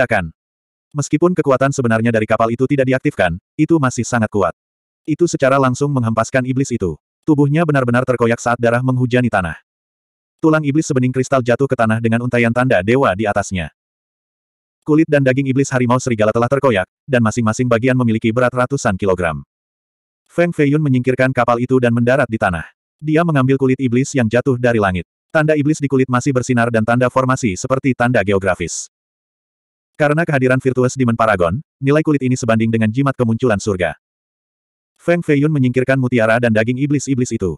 diciptakan. Meskipun kekuatan sebenarnya dari kapal itu tidak diaktifkan, itu masih sangat kuat. Itu secara langsung menghempaskan iblis itu. Tubuhnya benar-benar terkoyak saat darah menghujani tanah. Tulang iblis sebening kristal jatuh ke tanah dengan untaian tanda dewa di atasnya. Kulit dan daging iblis harimau serigala telah terkoyak, dan masing-masing bagian memiliki berat ratusan kilogram. Feng Feiyun menyingkirkan kapal itu dan mendarat di tanah. Dia mengambil kulit iblis yang jatuh dari langit. Tanda iblis di kulit masih bersinar dan tanda formasi seperti tanda geografis. Karena kehadiran Virtuous Demon Paragon, nilai kulit ini sebanding dengan jimat kemunculan surga. Feng Feiyun menyingkirkan mutiara dan daging iblis-iblis itu.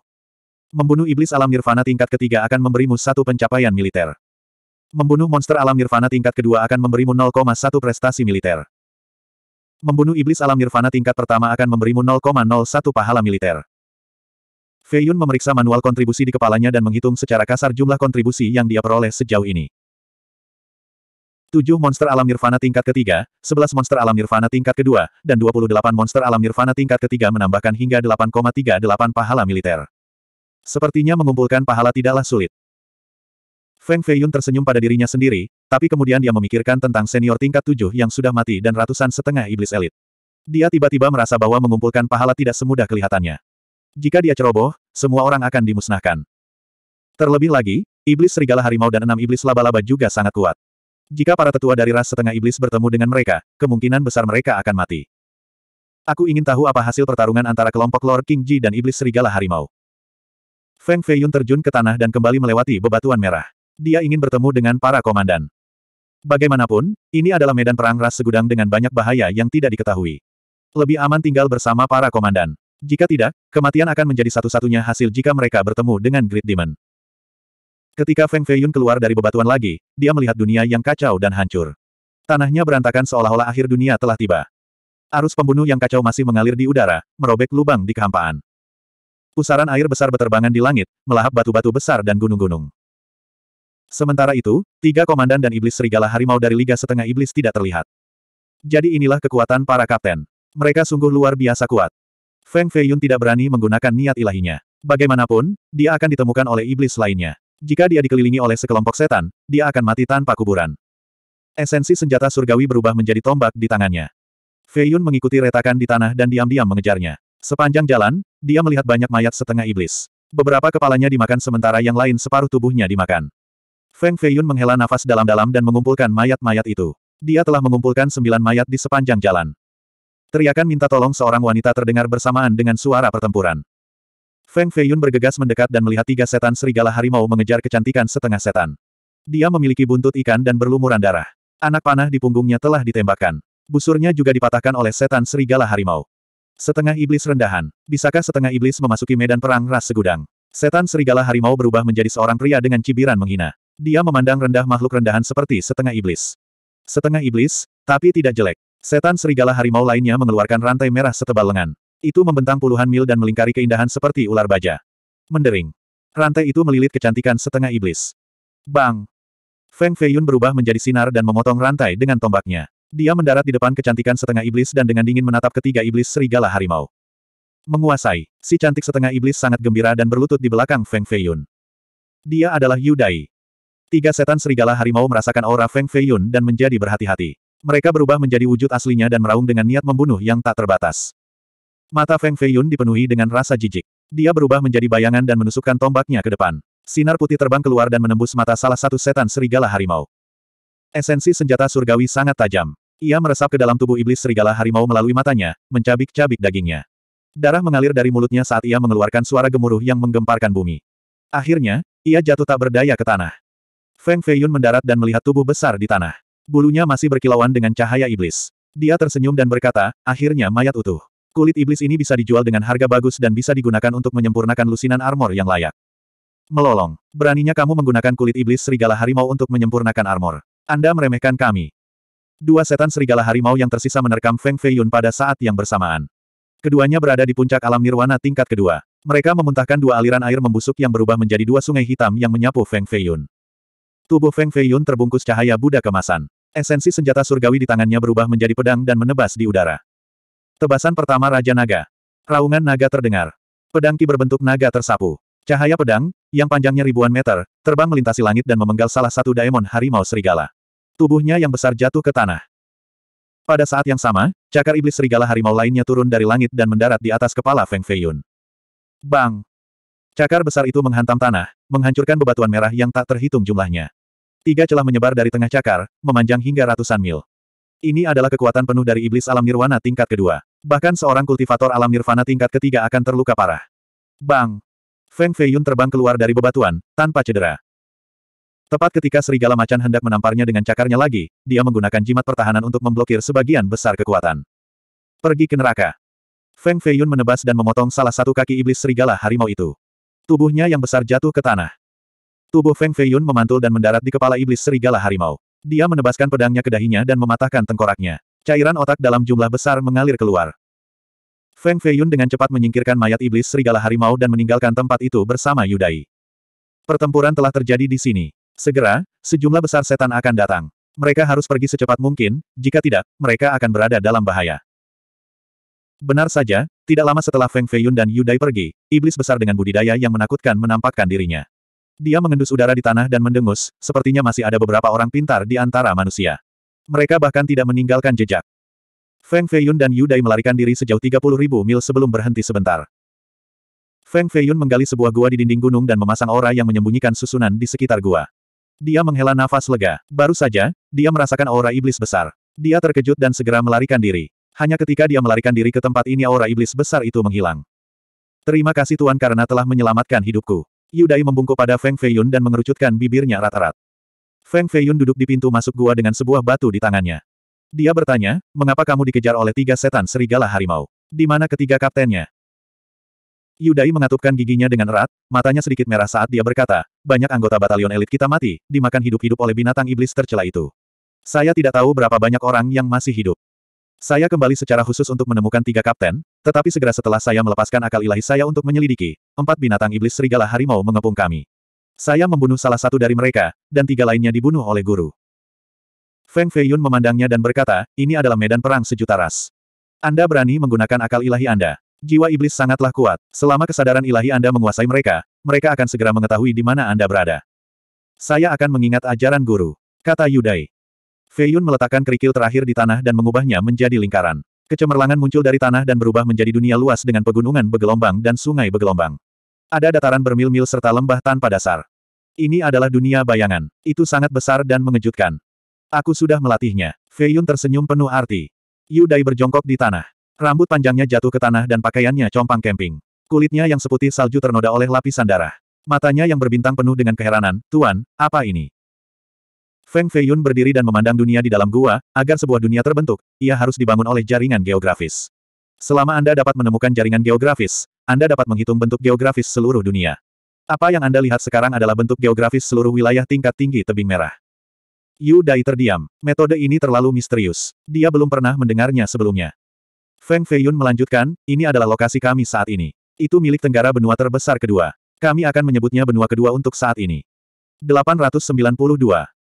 Membunuh iblis alam nirvana tingkat ketiga akan memberimu satu pencapaian militer. Membunuh monster alam nirvana tingkat kedua akan memberimu 0,1 prestasi militer. Membunuh iblis alam nirvana tingkat pertama akan memberimu 0,01 pahala militer. Feiyun memeriksa manual kontribusi di kepalanya dan menghitung secara kasar jumlah kontribusi yang dia peroleh sejauh ini. 7 monster alam nirvana tingkat ketiga, 11 monster alam nirvana tingkat kedua, dan 28 monster alam nirvana tingkat ketiga menambahkan hingga 8,38 pahala militer. Sepertinya mengumpulkan pahala tidaklah sulit. Feng Feiyun tersenyum pada dirinya sendiri, tapi kemudian dia memikirkan tentang senior tingkat tujuh yang sudah mati dan ratusan setengah iblis elit. Dia tiba-tiba merasa bahwa mengumpulkan pahala tidak semudah kelihatannya. Jika dia ceroboh, semua orang akan dimusnahkan. Terlebih lagi, iblis serigala harimau dan enam iblis laba-laba juga sangat kuat. Jika para tetua dari ras setengah iblis bertemu dengan mereka, kemungkinan besar mereka akan mati. Aku ingin tahu apa hasil pertarungan antara kelompok Lord King Ji dan iblis serigala harimau. Feng Feiyun terjun ke tanah dan kembali melewati bebatuan merah. Dia ingin bertemu dengan para komandan. Bagaimanapun, ini adalah medan perang ras segudang dengan banyak bahaya yang tidak diketahui. Lebih aman tinggal bersama para komandan. Jika tidak, kematian akan menjadi satu-satunya hasil jika mereka bertemu dengan Great Demon. Ketika Feng Feiyun keluar dari bebatuan lagi, dia melihat dunia yang kacau dan hancur. Tanahnya berantakan seolah-olah akhir dunia telah tiba. Arus pembunuh yang kacau masih mengalir di udara, merobek lubang di kehampaan. Pusaran air besar beterbangan di langit, melahap batu-batu besar dan gunung-gunung. Sementara itu, tiga komandan dan iblis serigala harimau dari Liga Setengah Iblis tidak terlihat. Jadi inilah kekuatan para kapten. Mereka sungguh luar biasa kuat. Feng Feiyun tidak berani menggunakan niat ilahinya. Bagaimanapun, dia akan ditemukan oleh iblis lainnya. Jika dia dikelilingi oleh sekelompok setan, dia akan mati tanpa kuburan. Esensi senjata surgawi berubah menjadi tombak di tangannya. Fei Yun mengikuti retakan di tanah dan diam-diam mengejarnya. Sepanjang jalan, dia melihat banyak mayat setengah iblis. Beberapa kepalanya dimakan sementara yang lain separuh tubuhnya dimakan. Feng Fei Yun menghela nafas dalam-dalam dan mengumpulkan mayat-mayat itu. Dia telah mengumpulkan sembilan mayat di sepanjang jalan. Teriakan minta tolong seorang wanita terdengar bersamaan dengan suara pertempuran. Feng Feiyun bergegas mendekat dan melihat tiga setan serigala harimau mengejar kecantikan setengah setan. Dia memiliki buntut ikan dan berlumuran darah. Anak panah di punggungnya telah ditembakkan. Busurnya juga dipatahkan oleh setan serigala harimau. Setengah iblis rendahan. Bisakah setengah iblis memasuki medan perang ras segudang? Setan serigala harimau berubah menjadi seorang pria dengan cibiran menghina. Dia memandang rendah makhluk rendahan seperti setengah iblis. Setengah iblis, tapi tidak jelek. Setan serigala harimau lainnya mengeluarkan rantai merah setebal lengan. Itu membentang puluhan mil dan melingkari keindahan seperti ular baja. Mendering. Rantai itu melilit kecantikan setengah iblis. Bang! Feng Feiyun berubah menjadi sinar dan memotong rantai dengan tombaknya. Dia mendarat di depan kecantikan setengah iblis dan dengan dingin menatap ketiga iblis serigala harimau. Menguasai, si cantik setengah iblis sangat gembira dan berlutut di belakang Feng Feiyun. Dia adalah Yudai. Tiga setan serigala harimau merasakan aura Feng Feiyun dan menjadi berhati-hati. Mereka berubah menjadi wujud aslinya dan meraung dengan niat membunuh yang tak terbatas. Mata Feng Feiyun dipenuhi dengan rasa jijik. Dia berubah menjadi bayangan dan menusukkan tombaknya ke depan. Sinar putih terbang keluar dan menembus mata salah satu setan serigala harimau. Esensi senjata surgawi sangat tajam. Ia meresap ke dalam tubuh iblis serigala harimau melalui matanya, mencabik-cabik dagingnya. Darah mengalir dari mulutnya saat ia mengeluarkan suara gemuruh yang menggemparkan bumi. Akhirnya, ia jatuh tak berdaya ke tanah. Feng Feiyun mendarat dan melihat tubuh besar di tanah. Bulunya masih berkilauan dengan cahaya iblis. Dia tersenyum dan berkata, akhirnya mayat utuh. Kulit iblis ini bisa dijual dengan harga bagus dan bisa digunakan untuk menyempurnakan lusinan armor yang layak. Melolong. Beraninya kamu menggunakan kulit iblis serigala harimau untuk menyempurnakan armor. Anda meremehkan kami. Dua setan serigala harimau yang tersisa menerkam Feng Feiyun pada saat yang bersamaan. Keduanya berada di puncak alam nirwana tingkat kedua. Mereka memuntahkan dua aliran air membusuk yang berubah menjadi dua sungai hitam yang menyapu Feng Feiyun. Tubuh Feng Feiyun terbungkus cahaya Buddha kemasan. Esensi senjata surgawi di tangannya berubah menjadi pedang dan menebas di udara. Tebasan pertama Raja Naga. Raungan naga terdengar. Pedang Ki berbentuk naga tersapu. Cahaya pedang, yang panjangnya ribuan meter, terbang melintasi langit dan memenggal salah satu daemon harimau serigala. Tubuhnya yang besar jatuh ke tanah. Pada saat yang sama, cakar iblis serigala harimau lainnya turun dari langit dan mendarat di atas kepala Feng Feiyun. Bang! Cakar besar itu menghantam tanah, menghancurkan bebatuan merah yang tak terhitung jumlahnya. Tiga celah menyebar dari tengah cakar, memanjang hingga ratusan mil. Ini adalah kekuatan penuh dari iblis alam nirwana tingkat kedua. Bahkan seorang kultivator alam nirvana tingkat ketiga akan terluka parah. Bang! Feng Feiyun terbang keluar dari bebatuan, tanpa cedera. Tepat ketika serigala macan hendak menamparnya dengan cakarnya lagi, dia menggunakan jimat pertahanan untuk memblokir sebagian besar kekuatan. Pergi ke neraka. Feng Feiyun menebas dan memotong salah satu kaki iblis serigala harimau itu. Tubuhnya yang besar jatuh ke tanah. Tubuh Feng Feiyun memantul dan mendarat di kepala iblis serigala harimau. Dia menebaskan pedangnya ke dahinya dan mematahkan tengkoraknya. Cairan otak dalam jumlah besar mengalir keluar. Feng Feiyun dengan cepat menyingkirkan mayat iblis serigala harimau dan meninggalkan tempat itu bersama Yudai. Pertempuran telah terjadi di sini. Segera, sejumlah besar setan akan datang. Mereka harus pergi secepat mungkin, jika tidak, mereka akan berada dalam bahaya. Benar saja, tidak lama setelah Feng Feiyun dan Yudai pergi, iblis besar dengan budidaya yang menakutkan menampakkan dirinya. Dia mengendus udara di tanah dan mendengus, sepertinya masih ada beberapa orang pintar di antara manusia. Mereka bahkan tidak meninggalkan jejak. Feng Feiyun dan Yu Dai melarikan diri sejauh 30 ribu mil sebelum berhenti sebentar. Feng Feiyun menggali sebuah gua di dinding gunung dan memasang aura yang menyembunyikan susunan di sekitar gua. Dia menghela nafas lega. Baru saja, dia merasakan aura iblis besar. Dia terkejut dan segera melarikan diri. Hanya ketika dia melarikan diri ke tempat ini aura iblis besar itu menghilang. Terima kasih tuan karena telah menyelamatkan hidupku. Yudai membungkuk pada Feng Feiyun dan mengerucutkan bibirnya rata-rat. Feng Feiyun duduk di pintu masuk gua dengan sebuah batu di tangannya. Dia bertanya, mengapa kamu dikejar oleh tiga setan serigala harimau? Di mana ketiga kaptennya? Yudai mengatupkan giginya dengan erat, matanya sedikit merah saat dia berkata, banyak anggota batalion elit kita mati, dimakan hidup-hidup oleh binatang iblis tercela itu. Saya tidak tahu berapa banyak orang yang masih hidup. Saya kembali secara khusus untuk menemukan tiga kapten, tetapi segera setelah saya melepaskan akal ilahi saya untuk menyelidiki, empat binatang iblis serigala harimau mengepung kami. Saya membunuh salah satu dari mereka, dan tiga lainnya dibunuh oleh guru. Feng Feiyun memandangnya dan berkata, ini adalah medan perang sejuta ras. Anda berani menggunakan akal ilahi Anda. Jiwa iblis sangatlah kuat. Selama kesadaran ilahi Anda menguasai mereka, mereka akan segera mengetahui di mana Anda berada. Saya akan mengingat ajaran guru, kata Yudai. Feiyun meletakkan kerikil terakhir di tanah dan mengubahnya menjadi lingkaran. Kecemerlangan muncul dari tanah dan berubah menjadi dunia luas dengan pegunungan bergelombang dan sungai bergelombang. Ada dataran bermil-mil serta lembah tanpa dasar. Ini adalah dunia bayangan. Itu sangat besar dan mengejutkan. Aku sudah melatihnya. Fei Yun tersenyum penuh arti. Yu Dai berjongkok di tanah. Rambut panjangnya jatuh ke tanah dan pakaiannya compang kemping. Kulitnya yang seputih salju ternoda oleh lapisan darah. Matanya yang berbintang penuh dengan keheranan, Tuan, apa ini? Feng Feiyun berdiri dan memandang dunia di dalam gua, agar sebuah dunia terbentuk, ia harus dibangun oleh jaringan geografis. Selama Anda dapat menemukan jaringan geografis, Anda dapat menghitung bentuk geografis seluruh dunia. Apa yang Anda lihat sekarang adalah bentuk geografis seluruh wilayah tingkat tinggi tebing merah. Yu Dai terdiam, metode ini terlalu misterius. Dia belum pernah mendengarnya sebelumnya. Feng Feiyun melanjutkan, ini adalah lokasi kami saat ini. Itu milik Tenggara benua terbesar kedua. Kami akan menyebutnya benua kedua untuk saat ini. 892.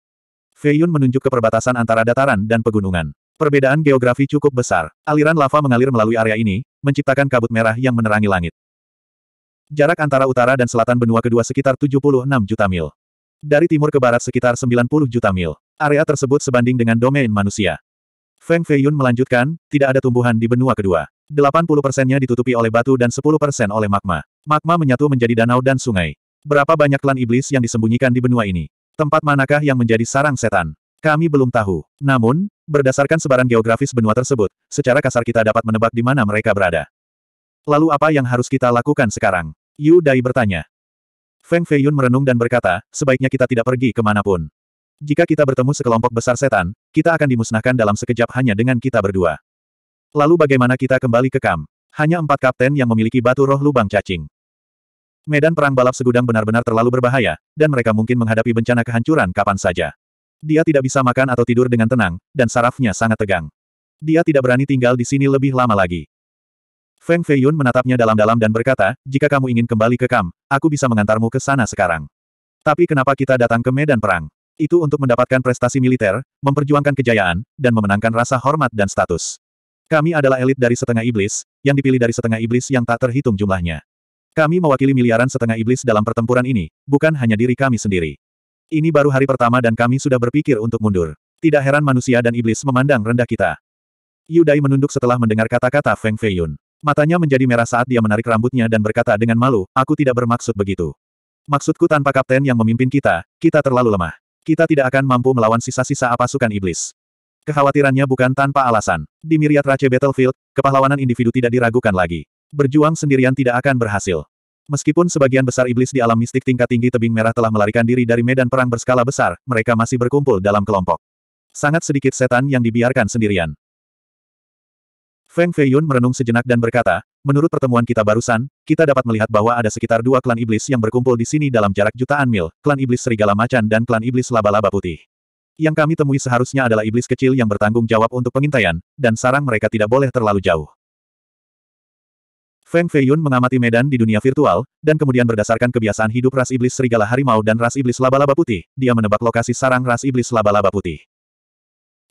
Fei Yun menunjuk ke perbatasan antara dataran dan pegunungan. Perbedaan geografi cukup besar. Aliran lava mengalir melalui area ini, menciptakan kabut merah yang menerangi langit. Jarak antara utara dan selatan benua kedua sekitar 76 juta mil. Dari timur ke barat sekitar 90 juta mil. Area tersebut sebanding dengan domain manusia. Feng Feiyun melanjutkan, tidak ada tumbuhan di benua kedua. 80 persennya ditutupi oleh batu dan 10 persen oleh magma. Magma menyatu menjadi danau dan sungai. Berapa banyak klan iblis yang disembunyikan di benua ini? Tempat manakah yang menjadi sarang setan? Kami belum tahu. Namun, berdasarkan sebaran geografis benua tersebut, secara kasar kita dapat menebak di mana mereka berada. Lalu apa yang harus kita lakukan sekarang? Yu Dai bertanya. Feng Feiyun merenung dan berkata, sebaiknya kita tidak pergi kemanapun. Jika kita bertemu sekelompok besar setan, kita akan dimusnahkan dalam sekejap hanya dengan kita berdua. Lalu bagaimana kita kembali ke kam? Hanya empat kapten yang memiliki batu roh lubang cacing. Medan perang balap segudang benar-benar terlalu berbahaya, dan mereka mungkin menghadapi bencana kehancuran kapan saja. Dia tidak bisa makan atau tidur dengan tenang, dan sarafnya sangat tegang. Dia tidak berani tinggal di sini lebih lama lagi. Feng Feiyun menatapnya dalam-dalam dan berkata, jika kamu ingin kembali ke Kam, aku bisa mengantarmu ke sana sekarang. Tapi kenapa kita datang ke medan perang? Itu untuk mendapatkan prestasi militer, memperjuangkan kejayaan, dan memenangkan rasa hormat dan status. Kami adalah elit dari setengah iblis, yang dipilih dari setengah iblis yang tak terhitung jumlahnya. Kami mewakili miliaran setengah iblis dalam pertempuran ini, bukan hanya diri kami sendiri. Ini baru hari pertama dan kami sudah berpikir untuk mundur. Tidak heran manusia dan iblis memandang rendah kita. Yudai menunduk setelah mendengar kata-kata Feng Feiyun. Matanya menjadi merah saat dia menarik rambutnya dan berkata dengan malu, aku tidak bermaksud begitu. Maksudku tanpa kapten yang memimpin kita, kita terlalu lemah. Kita tidak akan mampu melawan sisa-sisa pasukan iblis. Kekhawatirannya bukan tanpa alasan. Di Miriat Rache Battlefield, kepahlawanan individu tidak diragukan lagi. Berjuang sendirian tidak akan berhasil. Meskipun sebagian besar iblis di alam mistik tingkat tinggi tebing merah telah melarikan diri dari medan perang berskala besar, mereka masih berkumpul dalam kelompok. Sangat sedikit setan yang dibiarkan sendirian. Feng Feiyun merenung sejenak dan berkata, menurut pertemuan kita barusan, kita dapat melihat bahwa ada sekitar dua klan iblis yang berkumpul di sini dalam jarak jutaan mil, klan iblis serigala macan dan klan iblis laba-laba putih. Yang kami temui seharusnya adalah iblis kecil yang bertanggung jawab untuk pengintaian, dan sarang mereka tidak boleh terlalu jauh. Feng Feiyun mengamati medan di dunia virtual, dan kemudian berdasarkan kebiasaan hidup ras iblis serigala harimau dan ras iblis laba-laba putih, dia menebak lokasi sarang ras iblis laba-laba putih.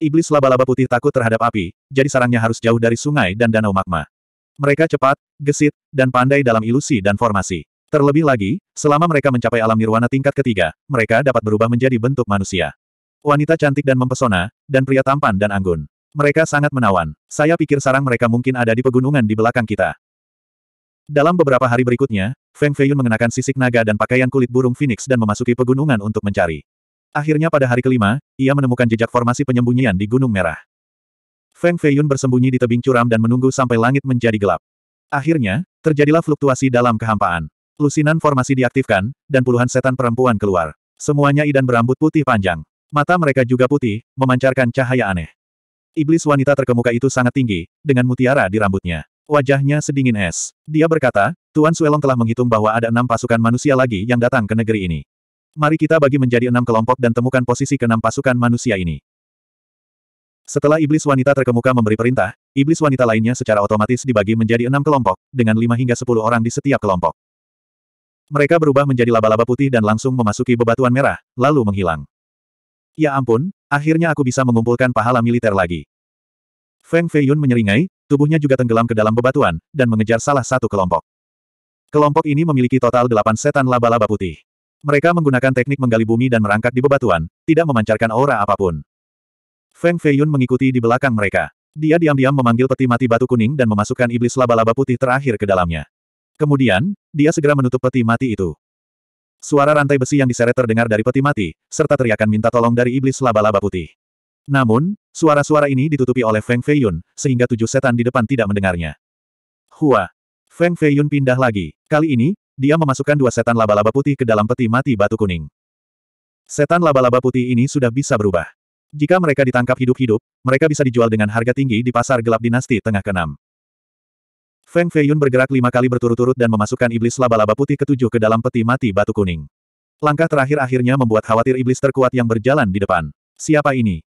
Iblis laba-laba putih takut terhadap api, jadi sarangnya harus jauh dari sungai dan danau magma. Mereka cepat, gesit, dan pandai dalam ilusi dan formasi. Terlebih lagi, selama mereka mencapai alam nirwana tingkat ketiga, mereka dapat berubah menjadi bentuk manusia. Wanita cantik dan mempesona, dan pria tampan dan anggun. Mereka sangat menawan. Saya pikir sarang mereka mungkin ada di pegunungan di belakang kita. Dalam beberapa hari berikutnya, Feng Feiyun mengenakan sisik naga dan pakaian kulit burung phoenix dan memasuki pegunungan untuk mencari. Akhirnya pada hari kelima, ia menemukan jejak formasi penyembunyian di Gunung Merah. Feng Feiyun bersembunyi di tebing curam dan menunggu sampai langit menjadi gelap. Akhirnya, terjadilah fluktuasi dalam kehampaan. Lusinan formasi diaktifkan, dan puluhan setan perempuan keluar. Semuanya idan berambut putih panjang. Mata mereka juga putih, memancarkan cahaya aneh. Iblis wanita terkemuka itu sangat tinggi, dengan mutiara di rambutnya. Wajahnya sedingin es. Dia berkata, Tuan Suelong telah menghitung bahwa ada enam pasukan manusia lagi yang datang ke negeri ini. Mari kita bagi menjadi enam kelompok dan temukan posisi keenam pasukan manusia ini. Setelah iblis wanita terkemuka memberi perintah, iblis wanita lainnya secara otomatis dibagi menjadi enam kelompok, dengan lima hingga sepuluh orang di setiap kelompok. Mereka berubah menjadi laba-laba putih dan langsung memasuki bebatuan merah, lalu menghilang. Ya ampun, akhirnya aku bisa mengumpulkan pahala militer lagi. Feng Feiyun menyeringai, tubuhnya juga tenggelam ke dalam bebatuan, dan mengejar salah satu kelompok. Kelompok ini memiliki total delapan setan laba-laba putih. Mereka menggunakan teknik menggali bumi dan merangkak di bebatuan, tidak memancarkan aura apapun. Feng Feiyun mengikuti di belakang mereka. Dia diam-diam memanggil peti mati batu kuning dan memasukkan iblis laba-laba putih terakhir ke dalamnya. Kemudian, dia segera menutup peti mati itu. Suara rantai besi yang diseret terdengar dari peti mati, serta teriakan minta tolong dari iblis laba-laba putih. Namun, suara-suara ini ditutupi oleh Feng Feiyun, sehingga tujuh setan di depan tidak mendengarnya. Hua! Feng Feiyun pindah lagi. Kali ini, dia memasukkan dua setan laba-laba putih ke dalam peti mati batu kuning. Setan laba-laba putih ini sudah bisa berubah. Jika mereka ditangkap hidup-hidup, mereka bisa dijual dengan harga tinggi di pasar gelap dinasti tengah keenam. Feng Feiyun bergerak lima kali berturut-turut dan memasukkan iblis laba-laba putih ketujuh ke dalam peti mati batu kuning. Langkah terakhir akhirnya membuat khawatir iblis terkuat yang berjalan di depan. Siapa ini?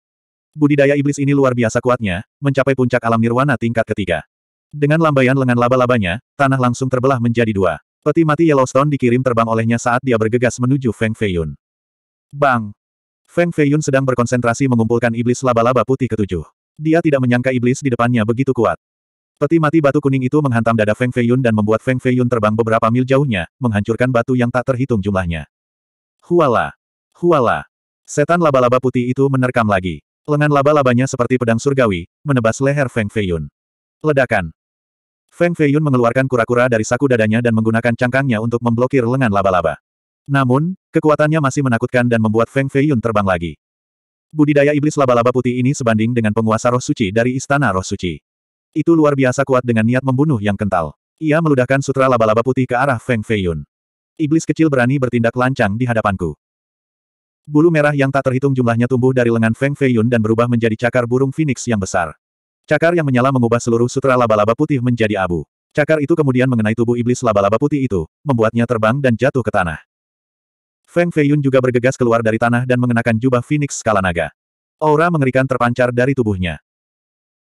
Budidaya iblis ini luar biasa kuatnya, mencapai puncak alam nirwana tingkat ketiga. Dengan lambaian lengan laba-labanya, tanah langsung terbelah menjadi dua. Peti mati Yellowstone dikirim terbang olehnya saat dia bergegas menuju Feng Feiyun. Bang! Feng Feiyun sedang berkonsentrasi mengumpulkan iblis laba-laba putih ketujuh. Dia tidak menyangka iblis di depannya begitu kuat. Peti mati batu kuning itu menghantam dada Feng Feiyun dan membuat Feng Feiyun terbang beberapa mil jauhnya, menghancurkan batu yang tak terhitung jumlahnya. Huala! Huala! Setan laba-laba putih itu menerkam lagi. Lengan laba-labanya seperti pedang surgawi, menebas leher Feng Feiyun. Ledakan. Feng Feiyun mengeluarkan kura-kura dari saku dadanya dan menggunakan cangkangnya untuk memblokir lengan laba-laba. Namun, kekuatannya masih menakutkan dan membuat Feng Feiyun terbang lagi. Budidaya iblis laba-laba putih ini sebanding dengan penguasa roh suci dari Istana Roh Suci. Itu luar biasa kuat dengan niat membunuh yang kental. Ia meludahkan sutra laba-laba putih ke arah Feng Feiyun. Iblis kecil berani bertindak lancang di hadapanku. Bulu merah yang tak terhitung jumlahnya tumbuh dari lengan Feng Feiyun dan berubah menjadi cakar burung phoenix yang besar. Cakar yang menyala mengubah seluruh sutra laba-laba putih menjadi abu. Cakar itu kemudian mengenai tubuh iblis laba-laba putih itu, membuatnya terbang dan jatuh ke tanah. Feng Feiyun juga bergegas keluar dari tanah dan mengenakan jubah phoenix skala naga. Aura mengerikan terpancar dari tubuhnya.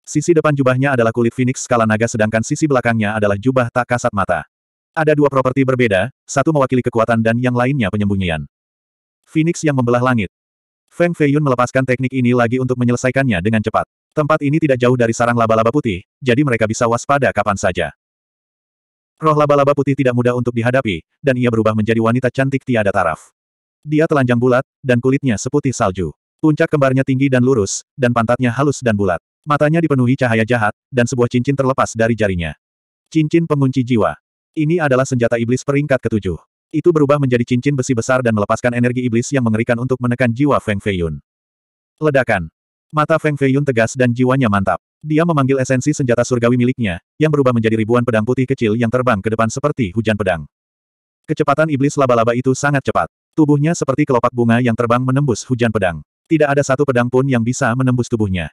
Sisi depan jubahnya adalah kulit phoenix skala naga sedangkan sisi belakangnya adalah jubah tak kasat mata. Ada dua properti berbeda, satu mewakili kekuatan dan yang lainnya penyembunyian. Phoenix yang membelah langit. Feng Feiyun melepaskan teknik ini lagi untuk menyelesaikannya dengan cepat. Tempat ini tidak jauh dari sarang laba-laba putih, jadi mereka bisa waspada kapan saja. Roh laba-laba putih tidak mudah untuk dihadapi, dan ia berubah menjadi wanita cantik tiada taraf. Dia telanjang bulat, dan kulitnya seputih salju. Puncak kembarnya tinggi dan lurus, dan pantatnya halus dan bulat. Matanya dipenuhi cahaya jahat, dan sebuah cincin terlepas dari jarinya. Cincin pengunci jiwa. Ini adalah senjata iblis peringkat ketujuh. Itu berubah menjadi cincin besi besar dan melepaskan energi iblis yang mengerikan untuk menekan jiwa Feng Feiyun. Ledakan. Mata Feng Feiyun tegas dan jiwanya mantap. Dia memanggil esensi senjata surgawi miliknya, yang berubah menjadi ribuan pedang putih kecil yang terbang ke depan seperti hujan pedang. Kecepatan iblis laba-laba itu sangat cepat. Tubuhnya seperti kelopak bunga yang terbang menembus hujan pedang. Tidak ada satu pedang pun yang bisa menembus tubuhnya.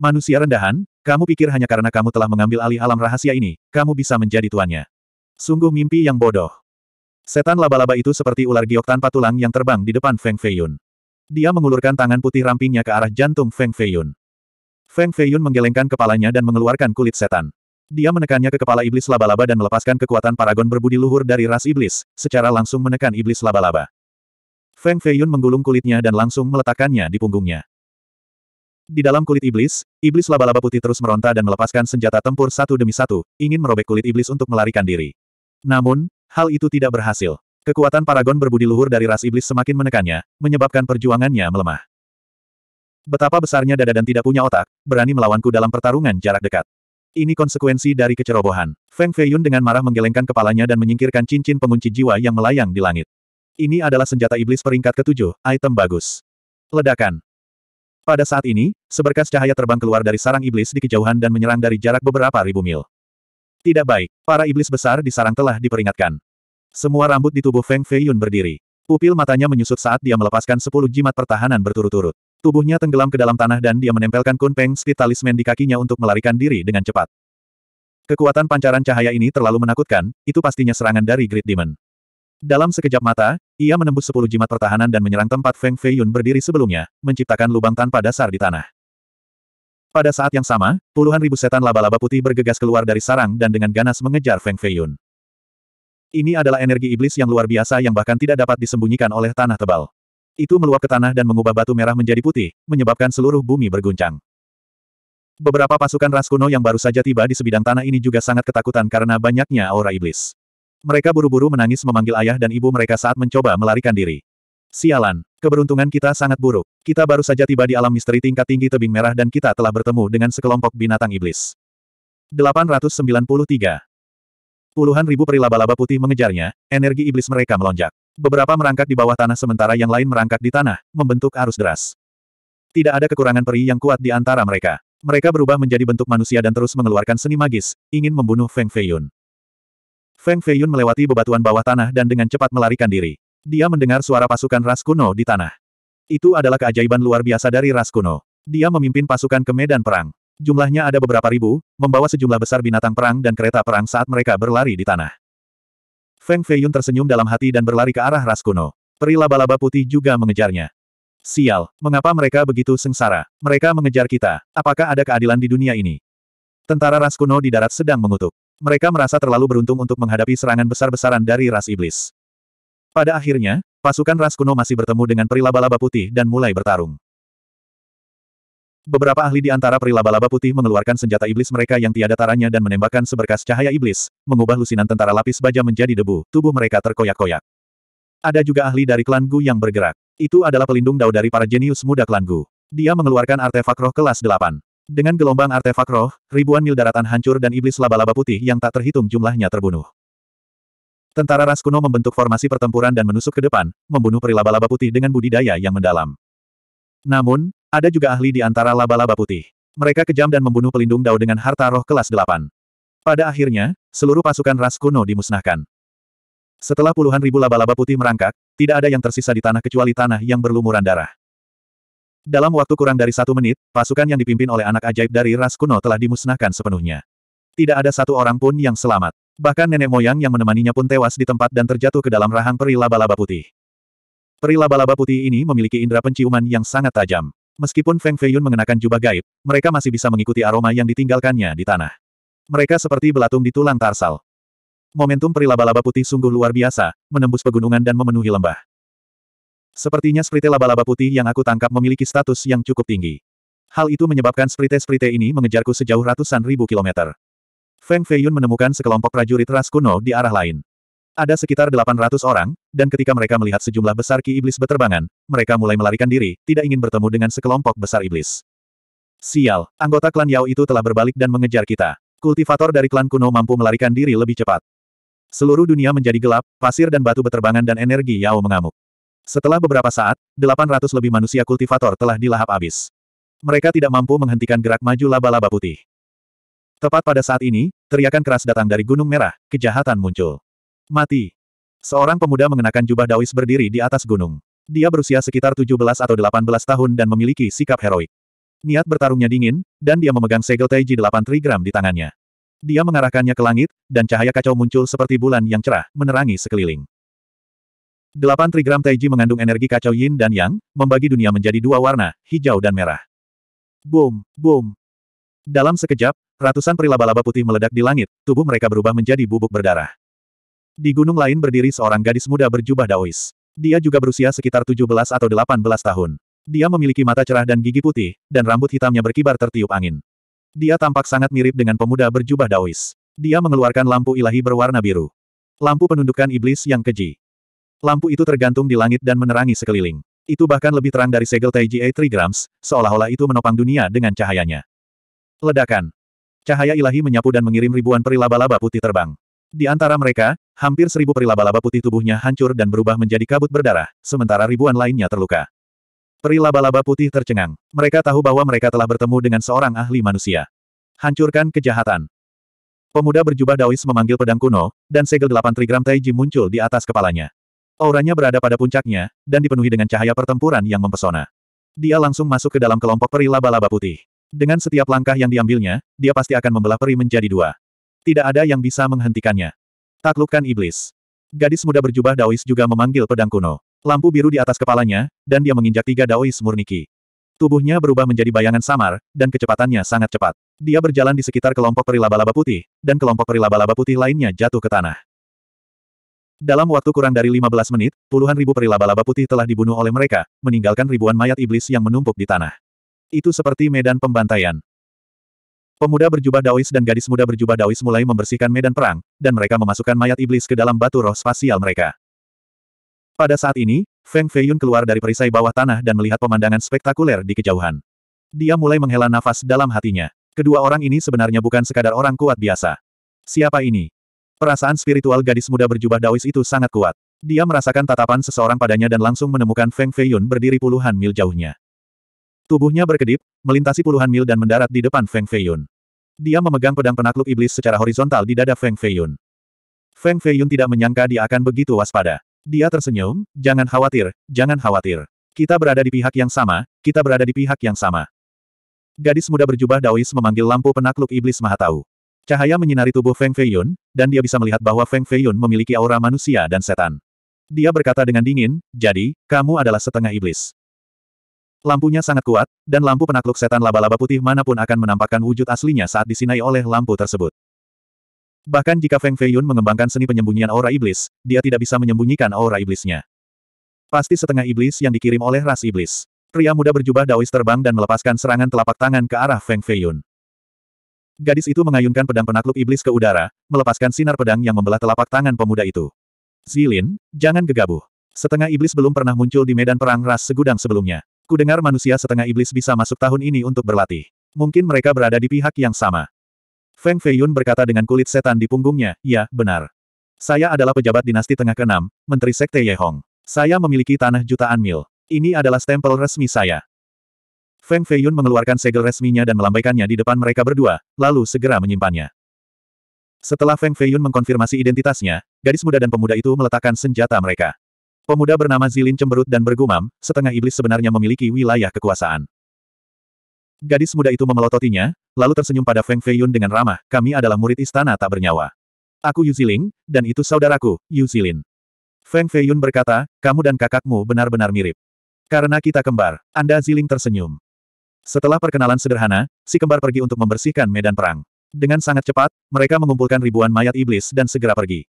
Manusia rendahan, kamu pikir hanya karena kamu telah mengambil alih alam rahasia ini, kamu bisa menjadi tuannya. Sungguh mimpi yang bodoh. Setan laba-laba itu seperti ular giok tanpa tulang yang terbang di depan Feng Feiyun. Dia mengulurkan tangan putih rampingnya ke arah jantung Feng Feiyun. Feng Feiyun menggelengkan kepalanya dan mengeluarkan kulit setan. Dia menekannya ke kepala iblis laba-laba dan melepaskan kekuatan paragon berbudi luhur dari ras iblis, secara langsung menekan iblis laba-laba. Feng Feiyun menggulung kulitnya dan langsung meletakkannya di punggungnya. Di dalam kulit iblis, iblis laba-laba putih terus meronta dan melepaskan senjata tempur satu demi satu, ingin merobek kulit iblis untuk melarikan diri. Namun, Hal itu tidak berhasil. Kekuatan Paragon berbudi luhur dari ras iblis semakin menekannya, menyebabkan perjuangannya melemah. Betapa besarnya dada dan tidak punya otak, berani melawanku dalam pertarungan jarak dekat. Ini konsekuensi dari kecerobohan. Feng Feiyun dengan marah menggelengkan kepalanya dan menyingkirkan cincin pengunci jiwa yang melayang di langit. Ini adalah senjata iblis peringkat ketujuh, item bagus. Ledakan. Pada saat ini, seberkas cahaya terbang keluar dari sarang iblis di kejauhan dan menyerang dari jarak beberapa ribu mil. Tidak baik. Para iblis besar di sarang telah diperingatkan. Semua rambut di tubuh Feng Feiyun berdiri. Pupil matanya menyusut saat dia melepaskan sepuluh jimat pertahanan berturut-turut. Tubuhnya tenggelam ke dalam tanah dan dia menempelkan kunpeng speed talisman di kakinya untuk melarikan diri dengan cepat. Kekuatan pancaran cahaya ini terlalu menakutkan, itu pastinya serangan dari Great Demon. Dalam sekejap mata, ia menembus sepuluh jimat pertahanan dan menyerang tempat Feng Feiyun berdiri sebelumnya, menciptakan lubang tanpa dasar di tanah. Pada saat yang sama, puluhan ribu setan laba-laba putih bergegas keluar dari sarang dan dengan ganas mengejar Feng Feiyun. Ini adalah energi iblis yang luar biasa yang bahkan tidak dapat disembunyikan oleh tanah tebal. Itu meluap ke tanah dan mengubah batu merah menjadi putih, menyebabkan seluruh bumi berguncang. Beberapa pasukan ras kuno yang baru saja tiba di sebidang tanah ini juga sangat ketakutan karena banyaknya aura iblis. Mereka buru-buru menangis memanggil ayah dan ibu mereka saat mencoba melarikan diri. Sialan. Keberuntungan kita sangat buruk. Kita baru saja tiba di alam misteri tingkat tinggi tebing merah dan kita telah bertemu dengan sekelompok binatang iblis. 893. Puluhan ribu perlaba-laba putih mengejarnya, energi iblis mereka melonjak. Beberapa merangkak di bawah tanah sementara yang lain merangkak di tanah, membentuk arus deras. Tidak ada kekurangan peri yang kuat di antara mereka. Mereka berubah menjadi bentuk manusia dan terus mengeluarkan seni magis, ingin membunuh Feng Feiyun. Feng Feiyun melewati bebatuan bawah tanah dan dengan cepat melarikan diri. Dia mendengar suara pasukan ras kuno di tanah. Itu adalah keajaiban luar biasa dari ras kuno. Dia memimpin pasukan ke medan perang. Jumlahnya ada beberapa ribu, membawa sejumlah besar binatang perang dan kereta perang saat mereka berlari di tanah. Feng Feiyun tersenyum dalam hati dan berlari ke arah ras kuno. Peri laba-laba putih juga mengejarnya. Sial, mengapa mereka begitu sengsara? Mereka mengejar kita. Apakah ada keadilan di dunia ini? Tentara ras kuno di darat sedang mengutuk. Mereka merasa terlalu beruntung untuk menghadapi serangan besar-besaran dari ras iblis. Pada akhirnya, pasukan ras kuno masih bertemu dengan perilaba-laba putih dan mulai bertarung. Beberapa ahli di antara perilaba-laba putih mengeluarkan senjata iblis mereka yang tiada taranya dan menembakkan seberkas cahaya iblis, mengubah lusinan tentara lapis baja menjadi debu, tubuh mereka terkoyak-koyak. Ada juga ahli dari klan Gu yang bergerak. Itu adalah pelindung dao dari para jenius muda klan Gu. Dia mengeluarkan artefak roh kelas 8. Dengan gelombang artefak roh, ribuan mil daratan hancur dan iblis laba-laba putih yang tak terhitung jumlahnya terbunuh. Tentara ras kuno membentuk formasi pertempuran dan menusuk ke depan, membunuh peri laba-laba putih dengan budidaya yang mendalam. Namun, ada juga ahli di antara laba-laba putih. Mereka kejam dan membunuh pelindung dao dengan harta roh kelas 8. Pada akhirnya, seluruh pasukan ras kuno dimusnahkan. Setelah puluhan ribu laba-laba putih merangkak, tidak ada yang tersisa di tanah kecuali tanah yang berlumuran darah. Dalam waktu kurang dari satu menit, pasukan yang dipimpin oleh anak ajaib dari ras kuno telah dimusnahkan sepenuhnya. Tidak ada satu orang pun yang selamat. Bahkan nenek moyang yang menemaninya pun tewas di tempat dan terjatuh ke dalam rahang peri laba-laba putih. Peri laba-laba putih ini memiliki indera penciuman yang sangat tajam. Meskipun Feng Feiyun mengenakan jubah gaib, mereka masih bisa mengikuti aroma yang ditinggalkannya di tanah. Mereka seperti belatung di tulang tarsal. Momentum peri laba-laba putih sungguh luar biasa, menembus pegunungan dan memenuhi lembah. Sepertinya sprite laba-laba putih yang aku tangkap memiliki status yang cukup tinggi. Hal itu menyebabkan sprite-sprite ini mengejarku sejauh ratusan ribu kilometer. Feng Feiyun menemukan sekelompok prajurit ras kuno di arah lain. Ada sekitar 800 orang, dan ketika mereka melihat sejumlah besar ki iblis beterbangan, mereka mulai melarikan diri, tidak ingin bertemu dengan sekelompok besar iblis. Sial, anggota klan Yao itu telah berbalik dan mengejar kita. Kultivator dari klan kuno mampu melarikan diri lebih cepat. Seluruh dunia menjadi gelap, pasir dan batu beterbangan dan energi Yao mengamuk. Setelah beberapa saat, 800 lebih manusia kultivator telah dilahap habis. Mereka tidak mampu menghentikan gerak maju laba-laba putih. Tepat pada saat ini, teriakan keras datang dari Gunung Merah, kejahatan muncul. Mati. Seorang pemuda mengenakan jubah dawis berdiri di atas gunung. Dia berusia sekitar 17 atau 18 tahun dan memiliki sikap heroik. Niat bertarungnya dingin, dan dia memegang segel Taiji 8 trigram di tangannya. Dia mengarahkannya ke langit, dan cahaya kacau muncul seperti bulan yang cerah, menerangi sekeliling. 8 trigram Taiji mengandung energi kacau yin dan yang, membagi dunia menjadi dua warna, hijau dan merah. Boom, boom. Dalam sekejap, Ratusan perlaba-laba putih meledak di langit, tubuh mereka berubah menjadi bubuk berdarah. Di gunung lain berdiri seorang gadis muda berjubah daois. Dia juga berusia sekitar 17 atau 18 tahun. Dia memiliki mata cerah dan gigi putih, dan rambut hitamnya berkibar tertiup angin. Dia tampak sangat mirip dengan pemuda berjubah daois. Dia mengeluarkan lampu ilahi berwarna biru. Lampu penundukan iblis yang keji. Lampu itu tergantung di langit dan menerangi sekeliling. Itu bahkan lebih terang dari segel Taiji A3 seolah-olah itu menopang dunia dengan cahayanya. Ledakan. Cahaya ilahi menyapu dan mengirim ribuan peri laba-laba putih terbang. Di antara mereka, hampir seribu peri laba-laba putih tubuhnya hancur dan berubah menjadi kabut berdarah, sementara ribuan lainnya terluka. Peri laba-laba putih tercengang. Mereka tahu bahwa mereka telah bertemu dengan seorang ahli manusia. Hancurkan kejahatan. Pemuda berjubah Daois memanggil pedang kuno, dan segel delapan trigram Taiji muncul di atas kepalanya. Auranya berada pada puncaknya, dan dipenuhi dengan cahaya pertempuran yang mempesona. Dia langsung masuk ke dalam kelompok peri laba-laba putih. Dengan setiap langkah yang diambilnya, dia pasti akan membelah peri menjadi dua. Tidak ada yang bisa menghentikannya. Taklukkan iblis. Gadis muda berjubah Daois juga memanggil pedang kuno. Lampu biru di atas kepalanya, dan dia menginjak tiga Daois murniki. Tubuhnya berubah menjadi bayangan samar, dan kecepatannya sangat cepat. Dia berjalan di sekitar kelompok peri laba-laba putih, dan kelompok peri laba-laba putih lainnya jatuh ke tanah. Dalam waktu kurang dari 15 menit, puluhan ribu peri laba-laba putih telah dibunuh oleh mereka, meninggalkan ribuan mayat iblis yang menumpuk di tanah. Itu seperti medan pembantaian. Pemuda berjubah Daois dan gadis muda berjubah Daois mulai membersihkan medan perang, dan mereka memasukkan mayat iblis ke dalam batu roh spasial mereka. Pada saat ini, Feng Feiyun keluar dari perisai bawah tanah dan melihat pemandangan spektakuler di kejauhan. Dia mulai menghela nafas dalam hatinya. Kedua orang ini sebenarnya bukan sekadar orang kuat biasa. Siapa ini? Perasaan spiritual gadis muda berjubah Daois itu sangat kuat. Dia merasakan tatapan seseorang padanya dan langsung menemukan Feng Feiyun berdiri puluhan mil jauhnya. Tubuhnya berkedip, melintasi puluhan mil dan mendarat di depan Feng Feiyun. Dia memegang pedang penakluk iblis secara horizontal di dada Feng Feiyun. Feng Feiyun tidak menyangka dia akan begitu waspada. Dia tersenyum, jangan khawatir, jangan khawatir. Kita berada di pihak yang sama, kita berada di pihak yang sama. Gadis muda berjubah Daois memanggil lampu penakluk iblis Mahatau. Cahaya menyinari tubuh Feng Feiyun, dan dia bisa melihat bahwa Feng Feiyun memiliki aura manusia dan setan. Dia berkata dengan dingin, jadi, kamu adalah setengah iblis. Lampunya sangat kuat, dan lampu penakluk setan laba-laba putih manapun akan menampakkan wujud aslinya saat disinai oleh lampu tersebut. Bahkan jika Feng Feiyun mengembangkan seni penyembunyian aura iblis, dia tidak bisa menyembunyikan aura iblisnya. Pasti setengah iblis yang dikirim oleh ras iblis. Pria muda berjubah daois terbang dan melepaskan serangan telapak tangan ke arah Feng Feiyun. Gadis itu mengayunkan pedang penakluk iblis ke udara, melepaskan sinar pedang yang membelah telapak tangan pemuda itu. Zilin, jangan gegabah. Setengah iblis belum pernah muncul di medan perang ras segudang sebelumnya. Kudengar manusia setengah iblis bisa masuk tahun ini untuk berlatih. Mungkin mereka berada di pihak yang sama. Feng Feiyun berkata dengan kulit setan di punggungnya, ya, benar. Saya adalah pejabat dinasti tengah ke-6, Menteri Sekte Ye Hong. Saya memiliki tanah jutaan mil. Ini adalah stempel resmi saya. Feng Feiyun mengeluarkan segel resminya dan melambaikannya di depan mereka berdua, lalu segera menyimpannya. Setelah Feng Feiyun mengkonfirmasi identitasnya, gadis muda dan pemuda itu meletakkan senjata mereka. Pemuda bernama Zilin cemberut dan bergumam, setengah iblis sebenarnya memiliki wilayah kekuasaan. Gadis muda itu memelototinya, lalu tersenyum pada Feng Feiyun dengan ramah, kami adalah murid istana tak bernyawa. Aku Yu Ziling, dan itu saudaraku, Yu Zilin. Feng Feiyun berkata, kamu dan kakakmu benar-benar mirip. Karena kita kembar, Anda Ziling tersenyum. Setelah perkenalan sederhana, si kembar pergi untuk membersihkan medan perang. Dengan sangat cepat, mereka mengumpulkan ribuan mayat iblis dan segera pergi.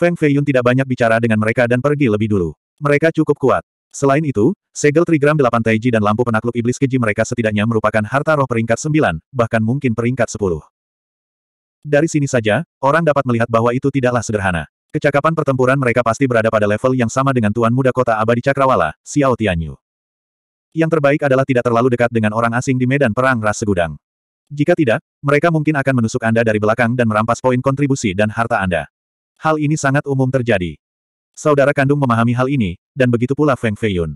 Feng Feiyun tidak banyak bicara dengan mereka dan pergi lebih dulu. Mereka cukup kuat. Selain itu, segel trigram delapan Taiji dan lampu penakluk iblis keji mereka setidaknya merupakan harta roh peringkat sembilan, bahkan mungkin peringkat sepuluh. Dari sini saja, orang dapat melihat bahwa itu tidaklah sederhana. Kecakapan pertempuran mereka pasti berada pada level yang sama dengan Tuan Muda Kota Abadi Cakrawala, Xiao Tianyu. Yang terbaik adalah tidak terlalu dekat dengan orang asing di medan perang ras segudang. Jika tidak, mereka mungkin akan menusuk Anda dari belakang dan merampas poin kontribusi dan harta Anda. Hal ini sangat umum terjadi. Saudara kandung memahami hal ini, dan begitu pula Feng Feiyun.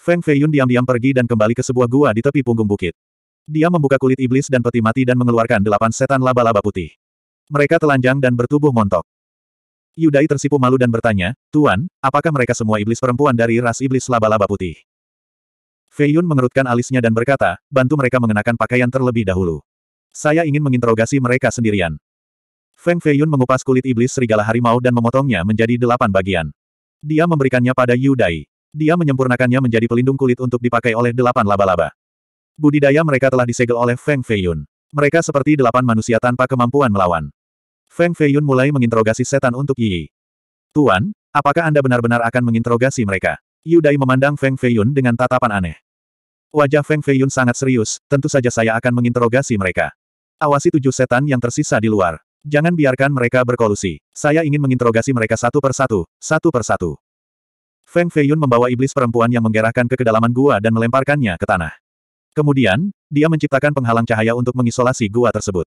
Feng Feiyun diam-diam pergi dan kembali ke sebuah gua di tepi punggung bukit. Dia membuka kulit iblis dan peti mati dan mengeluarkan delapan setan laba-laba putih. Mereka telanjang dan bertubuh montok. Yudai tersipu malu dan bertanya, Tuan, apakah mereka semua iblis perempuan dari ras iblis laba-laba putih? Feiyun mengerutkan alisnya dan berkata, bantu mereka mengenakan pakaian terlebih dahulu. Saya ingin menginterogasi mereka sendirian. Feng Feiyun mengupas kulit iblis serigala harimau dan memotongnya menjadi delapan bagian. Dia memberikannya pada Yu Dai. Dia menyempurnakannya menjadi pelindung kulit untuk dipakai oleh delapan laba-laba. Budidaya mereka telah disegel oleh Feng Feiyun. Mereka seperti delapan manusia tanpa kemampuan melawan. Feng Feiyun mulai menginterogasi setan untuk Yi. Tuan, apakah Anda benar-benar akan menginterogasi mereka? Yu Dai memandang Feng Feiyun dengan tatapan aneh. Wajah Feng Feiyun sangat serius, tentu saja saya akan menginterogasi mereka. Awasi tujuh setan yang tersisa di luar. Jangan biarkan mereka berkolusi. Saya ingin menginterogasi mereka satu persatu, satu persatu. Feng Feiyun membawa iblis perempuan yang menggerahkan ke kedalaman gua dan melemparkannya ke tanah. Kemudian, dia menciptakan penghalang cahaya untuk mengisolasi gua tersebut.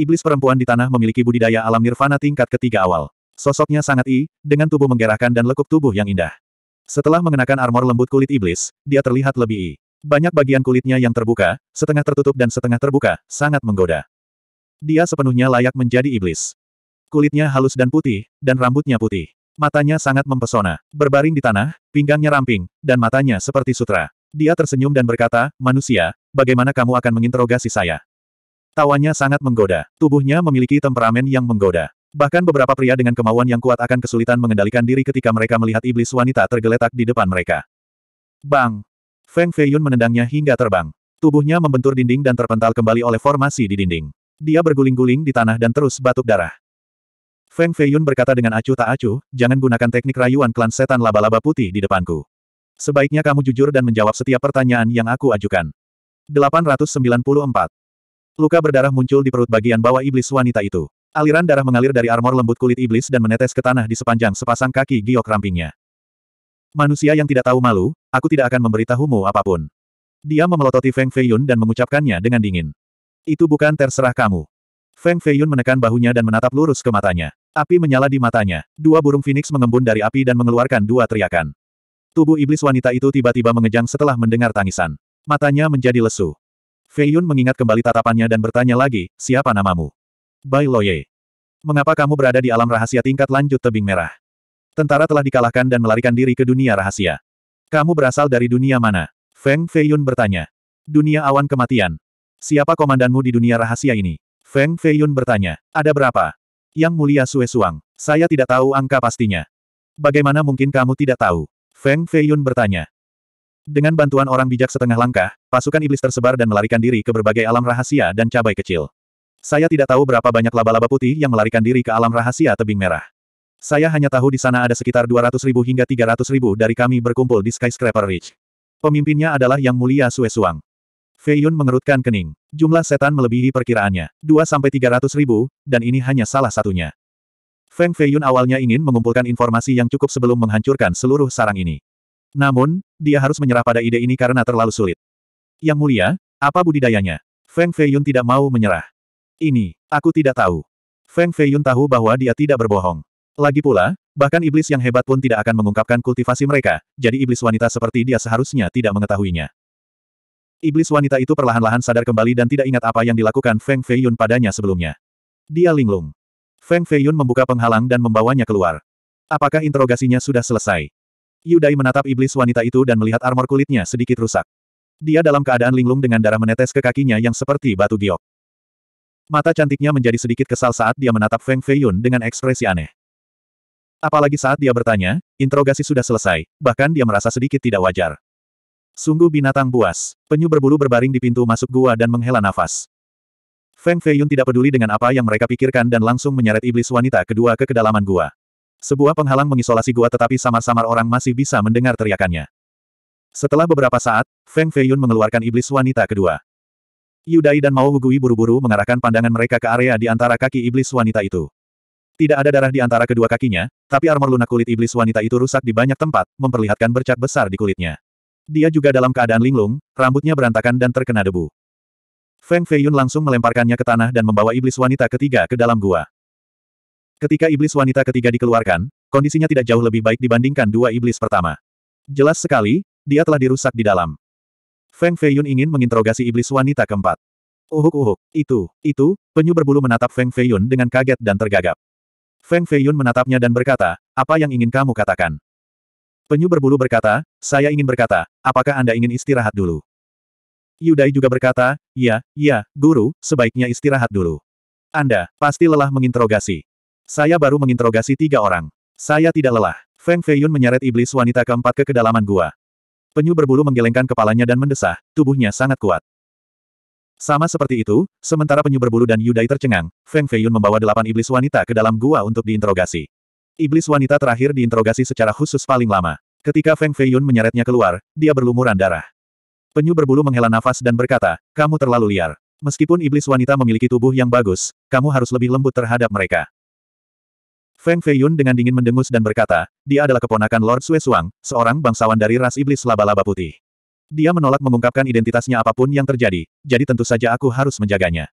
Iblis perempuan di tanah memiliki budidaya alam nirvana tingkat ketiga awal. Sosoknya sangat i, dengan tubuh menggerahkan dan lekuk tubuh yang indah. Setelah mengenakan armor lembut kulit iblis, dia terlihat lebih i. Banyak bagian kulitnya yang terbuka, setengah tertutup dan setengah terbuka, sangat menggoda. Dia sepenuhnya layak menjadi iblis. Kulitnya halus dan putih, dan rambutnya putih. Matanya sangat mempesona, berbaring di tanah, pinggangnya ramping, dan matanya seperti sutra. Dia tersenyum dan berkata, manusia, bagaimana kamu akan menginterogasi saya? Tawanya sangat menggoda, tubuhnya memiliki temperamen yang menggoda. Bahkan beberapa pria dengan kemauan yang kuat akan kesulitan mengendalikan diri ketika mereka melihat iblis wanita tergeletak di depan mereka. Bang! Feng Feiyun menendangnya hingga terbang. Tubuhnya membentur dinding dan terpental kembali oleh formasi di dinding. Dia berguling-guling di tanah dan terus batuk darah. Feng Feiyun berkata dengan acuh tak acuh, jangan gunakan teknik rayuan klan setan laba-laba putih di depanku. Sebaiknya kamu jujur dan menjawab setiap pertanyaan yang aku ajukan. 894. Luka berdarah muncul di perut bagian bawah iblis wanita itu. Aliran darah mengalir dari armor lembut kulit iblis dan menetes ke tanah di sepanjang sepasang kaki giok rampingnya. Manusia yang tidak tahu malu, aku tidak akan memberitahumu apapun. Dia memelototi Feng Feiyun dan mengucapkannya dengan dingin. Itu bukan terserah kamu. Feng Feiyun menekan bahunya dan menatap lurus ke matanya. Api menyala di matanya. Dua burung phoenix mengembun dari api dan mengeluarkan dua teriakan. Tubuh iblis wanita itu tiba-tiba mengejang setelah mendengar tangisan. Matanya menjadi lesu. Feiyun mengingat kembali tatapannya dan bertanya lagi, siapa namamu? Bai Loye. Mengapa kamu berada di alam rahasia tingkat lanjut tebing merah? Tentara telah dikalahkan dan melarikan diri ke dunia rahasia. Kamu berasal dari dunia mana? Feng Feiyun bertanya. Dunia awan kematian. Siapa komandanmu di dunia rahasia ini? Feng Feiyun bertanya. Ada berapa? Yang mulia Sue Suang. Saya tidak tahu angka pastinya. Bagaimana mungkin kamu tidak tahu? Feng Feiyun bertanya. Dengan bantuan orang bijak setengah langkah, pasukan iblis tersebar dan melarikan diri ke berbagai alam rahasia dan cabai kecil. Saya tidak tahu berapa banyak laba-laba putih yang melarikan diri ke alam rahasia tebing merah. Saya hanya tahu di sana ada sekitar 200 ribu hingga 300 ribu dari kami berkumpul di Skyscraper Ridge. Pemimpinnya adalah Yang Mulia Sue Suang. Fei Yun mengerutkan kening. Jumlah setan melebihi perkiraannya, 2-300 ribu, dan ini hanya salah satunya. Feng Fei Yun awalnya ingin mengumpulkan informasi yang cukup sebelum menghancurkan seluruh sarang ini. Namun, dia harus menyerah pada ide ini karena terlalu sulit. Yang mulia, apa budidayanya? Feng Fei Yun tidak mau menyerah. Ini, aku tidak tahu. Feng Fei Yun tahu bahwa dia tidak berbohong. Lagi pula, bahkan iblis yang hebat pun tidak akan mengungkapkan kultivasi mereka, jadi iblis wanita seperti dia seharusnya tidak mengetahuinya. Iblis wanita itu perlahan-lahan sadar kembali dan tidak ingat apa yang dilakukan Feng Feiyun padanya sebelumnya. Dia linglung. Feng Feiyun membuka penghalang dan membawanya keluar. Apakah interogasinya sudah selesai? Yudai menatap iblis wanita itu dan melihat armor kulitnya sedikit rusak. Dia dalam keadaan linglung dengan darah menetes ke kakinya yang seperti batu giok. Mata cantiknya menjadi sedikit kesal saat dia menatap Feng Feiyun dengan ekspresi aneh. Apalagi saat dia bertanya, interogasi sudah selesai, bahkan dia merasa sedikit tidak wajar. Sungguh binatang buas. Penyu berbulu berbaring di pintu masuk gua dan menghela nafas. Feng Feiyun tidak peduli dengan apa yang mereka pikirkan dan langsung menyeret iblis wanita kedua ke kedalaman gua. Sebuah penghalang mengisolasi gua tetapi samar-samar orang masih bisa mendengar teriakannya. Setelah beberapa saat, Feng Feiyun mengeluarkan iblis wanita kedua. Yudai dan Mao Hugui buru-buru mengarahkan pandangan mereka ke area di antara kaki iblis wanita itu. Tidak ada darah di antara kedua kakinya, tapi armor lunak kulit iblis wanita itu rusak di banyak tempat, memperlihatkan bercak besar di kulitnya. Dia juga dalam keadaan linglung, rambutnya berantakan dan terkena debu. Feng Feiyun langsung melemparkannya ke tanah dan membawa iblis wanita ketiga ke dalam gua. Ketika iblis wanita ketiga dikeluarkan, kondisinya tidak jauh lebih baik dibandingkan dua iblis pertama. Jelas sekali, dia telah dirusak di dalam. Feng Feiyun ingin menginterogasi iblis wanita keempat. Uhuk-uhuk, itu, itu, penyu berbulu menatap Feng Feiyun dengan kaget dan tergagap. Feng Feiyun menatapnya dan berkata, apa yang ingin kamu katakan? Penyu berbulu berkata, saya ingin berkata, apakah Anda ingin istirahat dulu? Yudai juga berkata, ya, ya, guru, sebaiknya istirahat dulu. Anda, pasti lelah menginterogasi. Saya baru menginterogasi tiga orang. Saya tidak lelah. Feng Feiyun menyeret iblis wanita keempat ke kedalaman gua. Penyu berbulu menggelengkan kepalanya dan mendesah, tubuhnya sangat kuat. Sama seperti itu, sementara penyu berbulu dan Yudai tercengang, Feng Feiyun membawa delapan iblis wanita ke dalam gua untuk diinterogasi. Iblis wanita terakhir diinterogasi secara khusus paling lama. Ketika Feng Feiyun menyeretnya keluar, dia berlumuran darah. Penyu berbulu menghela nafas dan berkata, kamu terlalu liar. Meskipun iblis wanita memiliki tubuh yang bagus, kamu harus lebih lembut terhadap mereka. Feng Feiyun dengan dingin mendengus dan berkata, dia adalah keponakan Lord Sui Suang, seorang bangsawan dari ras iblis laba-laba putih. Dia menolak mengungkapkan identitasnya apapun yang terjadi, jadi tentu saja aku harus menjaganya.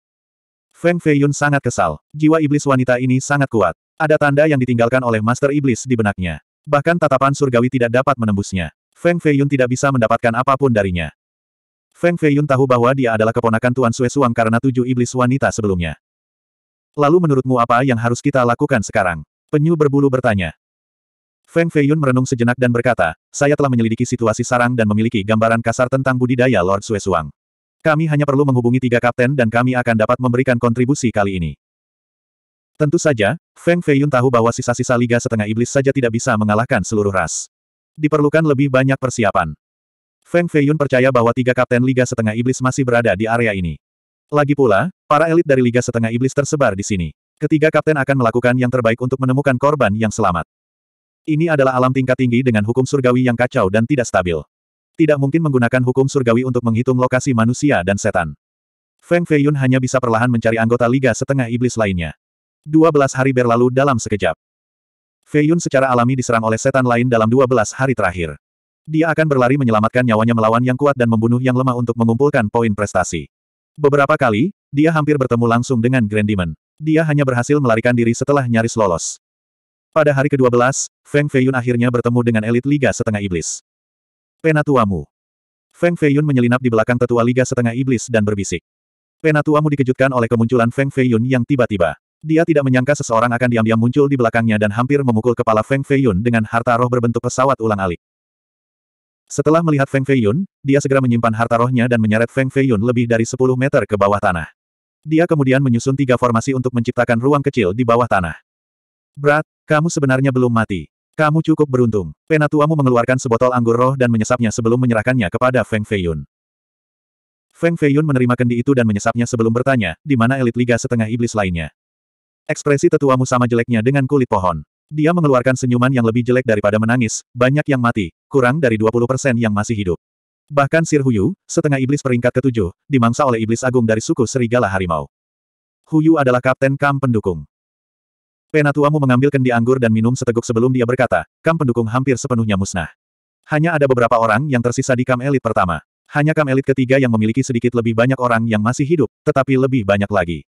Feng Feiyun sangat kesal. Jiwa iblis wanita ini sangat kuat. Ada tanda yang ditinggalkan oleh Master Iblis di benaknya. Bahkan tatapan surgawi tidak dapat menembusnya. Feng Feiyun tidak bisa mendapatkan apapun darinya. Feng Feiyun tahu bahwa dia adalah keponakan Tuan Sue Suang karena tujuh iblis wanita sebelumnya. Lalu menurutmu apa yang harus kita lakukan sekarang? Penyu berbulu bertanya. Feng Feiyun merenung sejenak dan berkata, saya telah menyelidiki situasi sarang dan memiliki gambaran kasar tentang budidaya Lord Sue Suang. Kami hanya perlu menghubungi tiga kapten dan kami akan dapat memberikan kontribusi kali ini. Tentu saja, Feng Feiyun tahu bahwa sisa-sisa Liga Setengah Iblis saja tidak bisa mengalahkan seluruh ras. Diperlukan lebih banyak persiapan. Feng Feiyun percaya bahwa tiga kapten Liga Setengah Iblis masih berada di area ini. Lagi pula, para elit dari Liga Setengah Iblis tersebar di sini. Ketiga kapten akan melakukan yang terbaik untuk menemukan korban yang selamat. Ini adalah alam tingkat tinggi dengan hukum surgawi yang kacau dan tidak stabil. Tidak mungkin menggunakan hukum surgawi untuk menghitung lokasi manusia dan setan. Feng Feiyun hanya bisa perlahan mencari anggota Liga Setengah Iblis lainnya. 12 hari berlalu dalam sekejap. Fei Yun secara alami diserang oleh setan lain dalam 12 hari terakhir. Dia akan berlari menyelamatkan nyawanya melawan yang kuat dan membunuh yang lemah untuk mengumpulkan poin prestasi. Beberapa kali, dia hampir bertemu langsung dengan Grand Demon. Dia hanya berhasil melarikan diri setelah nyaris lolos. Pada hari ke-12, Feng Feiyun akhirnya bertemu dengan elit Liga Setengah Iblis. Penatuamu. Feng Feiyun menyelinap di belakang tetua Liga Setengah Iblis dan berbisik. Penatuamu dikejutkan oleh kemunculan Feng Feiyun yang tiba-tiba. Dia tidak menyangka seseorang akan diam-diam muncul di belakangnya dan hampir memukul kepala Feng Feiyun dengan harta roh berbentuk pesawat ulang-alik. Setelah melihat Feng Feiyun, dia segera menyimpan harta rohnya dan menyeret Feng Feiyun lebih dari 10 meter ke bawah tanah. Dia kemudian menyusun tiga formasi untuk menciptakan ruang kecil di bawah tanah. Brat, kamu sebenarnya belum mati. Kamu cukup beruntung. Penatuamu mengeluarkan sebotol anggur roh dan menyesapnya sebelum menyerahkannya kepada Feng Feiyun. Feng Feiyun menerima kendi itu dan menyesapnya sebelum bertanya, di mana elit Liga Setengah Iblis lainnya. Ekspresi tetuamu sama jeleknya dengan kulit pohon. Dia mengeluarkan senyuman yang lebih jelek daripada menangis, banyak yang mati, kurang dari 20% yang masih hidup. Bahkan Sir Huyu, setengah iblis peringkat ketujuh, dimangsa oleh iblis agung dari suku Serigala Harimau. Huyu adalah kapten kam pendukung. Penatuamu mengambil kendi anggur dan minum seteguk sebelum dia berkata, kam pendukung hampir sepenuhnya musnah. Hanya ada beberapa orang yang tersisa di kam elit pertama. Hanya kam elit ketiga yang memiliki sedikit lebih banyak orang yang masih hidup, tetapi lebih banyak lagi.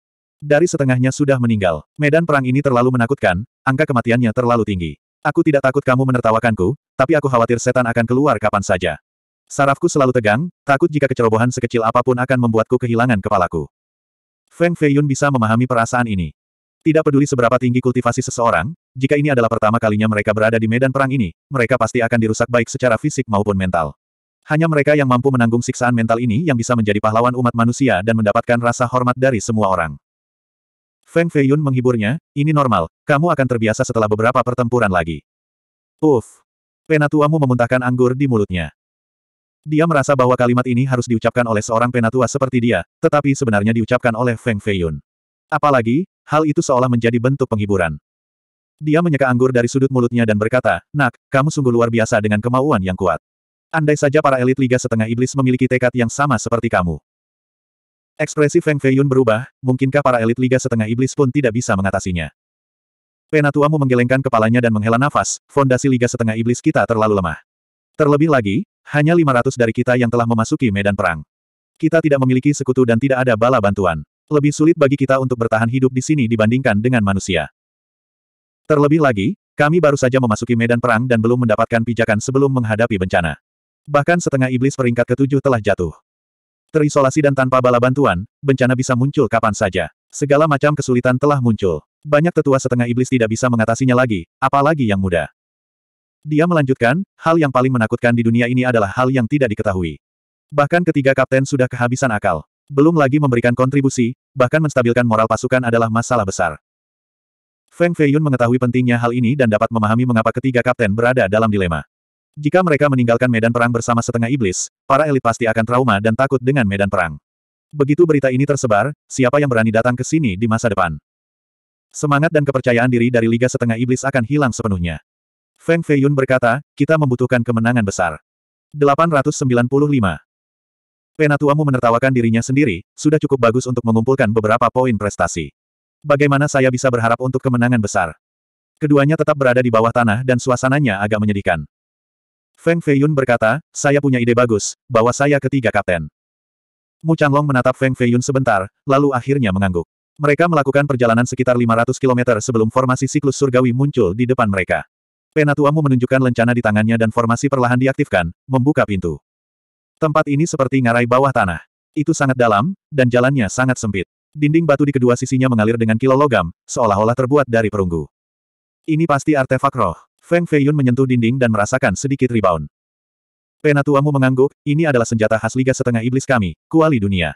Dari setengahnya sudah meninggal. Medan perang ini terlalu menakutkan, angka kematiannya terlalu tinggi. Aku tidak takut kamu menertawakanku, tapi aku khawatir setan akan keluar kapan saja. Sarafku selalu tegang, takut jika kecerobohan sekecil apapun akan membuatku kehilangan kepalaku. Feng Feiyun bisa memahami perasaan ini. Tidak peduli seberapa tinggi kultivasi seseorang, jika ini adalah pertama kalinya mereka berada di medan perang ini, mereka pasti akan dirusak baik secara fisik maupun mental. Hanya mereka yang mampu menanggung siksaan mental ini yang bisa menjadi pahlawan umat manusia dan mendapatkan rasa hormat dari semua orang. Feng Feiyun menghiburnya, ini normal, kamu akan terbiasa setelah beberapa pertempuran lagi. Uff. Penatuamu memuntahkan anggur di mulutnya. Dia merasa bahwa kalimat ini harus diucapkan oleh seorang penatua seperti dia, tetapi sebenarnya diucapkan oleh Feng Feiyun. Apalagi, hal itu seolah menjadi bentuk penghiburan. Dia menyeka anggur dari sudut mulutnya dan berkata, Nak, kamu sungguh luar biasa dengan kemauan yang kuat. Andai saja para elit Liga Setengah Iblis memiliki tekad yang sama seperti kamu. Ekspresi Feng Feiyun berubah, mungkinkah para elit Liga Setengah Iblis pun tidak bisa mengatasinya. Penatuamu menggelengkan kepalanya dan menghela nafas, fondasi Liga Setengah Iblis kita terlalu lemah. Terlebih lagi, hanya 500 dari kita yang telah memasuki medan perang. Kita tidak memiliki sekutu dan tidak ada bala bantuan. Lebih sulit bagi kita untuk bertahan hidup di sini dibandingkan dengan manusia. Terlebih lagi, kami baru saja memasuki medan perang dan belum mendapatkan pijakan sebelum menghadapi bencana. Bahkan setengah iblis peringkat ketujuh telah jatuh. Terisolasi dan tanpa bala bantuan, bencana bisa muncul kapan saja. Segala macam kesulitan telah muncul. Banyak tetua setengah iblis tidak bisa mengatasinya lagi, apalagi yang muda. Dia melanjutkan, hal yang paling menakutkan di dunia ini adalah hal yang tidak diketahui. Bahkan ketiga kapten sudah kehabisan akal. Belum lagi memberikan kontribusi, bahkan menstabilkan moral pasukan adalah masalah besar. Feng Feiyun mengetahui pentingnya hal ini dan dapat memahami mengapa ketiga kapten berada dalam dilema. Jika mereka meninggalkan medan perang bersama setengah iblis, para elit pasti akan trauma dan takut dengan medan perang. Begitu berita ini tersebar, siapa yang berani datang ke sini di masa depan? Semangat dan kepercayaan diri dari Liga Setengah Iblis akan hilang sepenuhnya. Feng Feiyun berkata, kita membutuhkan kemenangan besar. 895. Penatuamu menertawakan dirinya sendiri, sudah cukup bagus untuk mengumpulkan beberapa poin prestasi. Bagaimana saya bisa berharap untuk kemenangan besar? Keduanya tetap berada di bawah tanah dan suasananya agak menyedihkan. Feng Feiyun berkata, saya punya ide bagus, bahwa saya ketiga kapten. Mu Changlong menatap Feng Feiyun sebentar, lalu akhirnya mengangguk. Mereka melakukan perjalanan sekitar 500 km sebelum formasi siklus surgawi muncul di depan mereka. Penatuamu menunjukkan lencana di tangannya dan formasi perlahan diaktifkan, membuka pintu. Tempat ini seperti ngarai bawah tanah. Itu sangat dalam, dan jalannya sangat sempit. Dinding batu di kedua sisinya mengalir dengan kilo logam, seolah-olah terbuat dari perunggu. Ini pasti artefak roh. Feng Feiyun menyentuh dinding dan merasakan sedikit rebound. Penatuamu mengangguk, ini adalah senjata khas Liga Setengah Iblis kami, Kuali Dunia.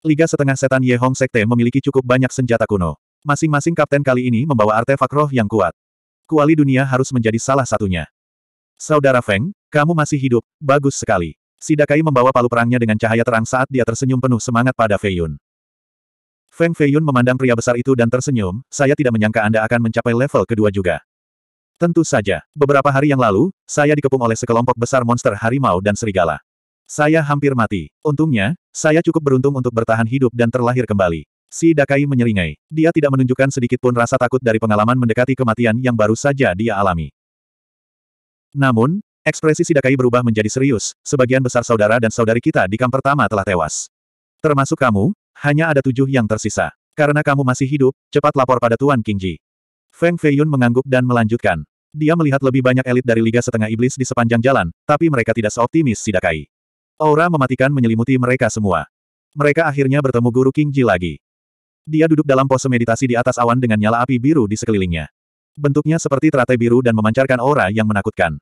Liga Setengah Setan Ye Hong Sekte memiliki cukup banyak senjata kuno. Masing-masing kapten kali ini membawa artefak roh yang kuat. Kuali Dunia harus menjadi salah satunya. Saudara Feng, kamu masih hidup, bagus sekali. Sidakai membawa palu perangnya dengan cahaya terang saat dia tersenyum penuh semangat pada Feiyun. Feng Feiyun memandang pria besar itu dan tersenyum, saya tidak menyangka Anda akan mencapai level kedua juga. Tentu saja, beberapa hari yang lalu, saya dikepung oleh sekelompok besar monster harimau dan serigala. Saya hampir mati. Untungnya, saya cukup beruntung untuk bertahan hidup dan terlahir kembali. Si Dakai menyeringai. Dia tidak menunjukkan sedikit pun rasa takut dari pengalaman mendekati kematian yang baru saja dia alami. Namun, ekspresi si Dakai berubah menjadi serius, sebagian besar saudara dan saudari kita di kamp pertama telah tewas. Termasuk kamu, hanya ada tujuh yang tersisa. Karena kamu masih hidup, cepat lapor pada Tuan Kingji. Feng Feiyun mengangguk dan melanjutkan. Dia melihat lebih banyak elit dari Liga Setengah Iblis di sepanjang jalan, tapi mereka tidak seoptimis Sidakai. Aura mematikan menyelimuti mereka semua. Mereka akhirnya bertemu Guru King Ji lagi. Dia duduk dalam pose meditasi di atas awan dengan nyala api biru di sekelilingnya. Bentuknya seperti teratai biru dan memancarkan aura yang menakutkan.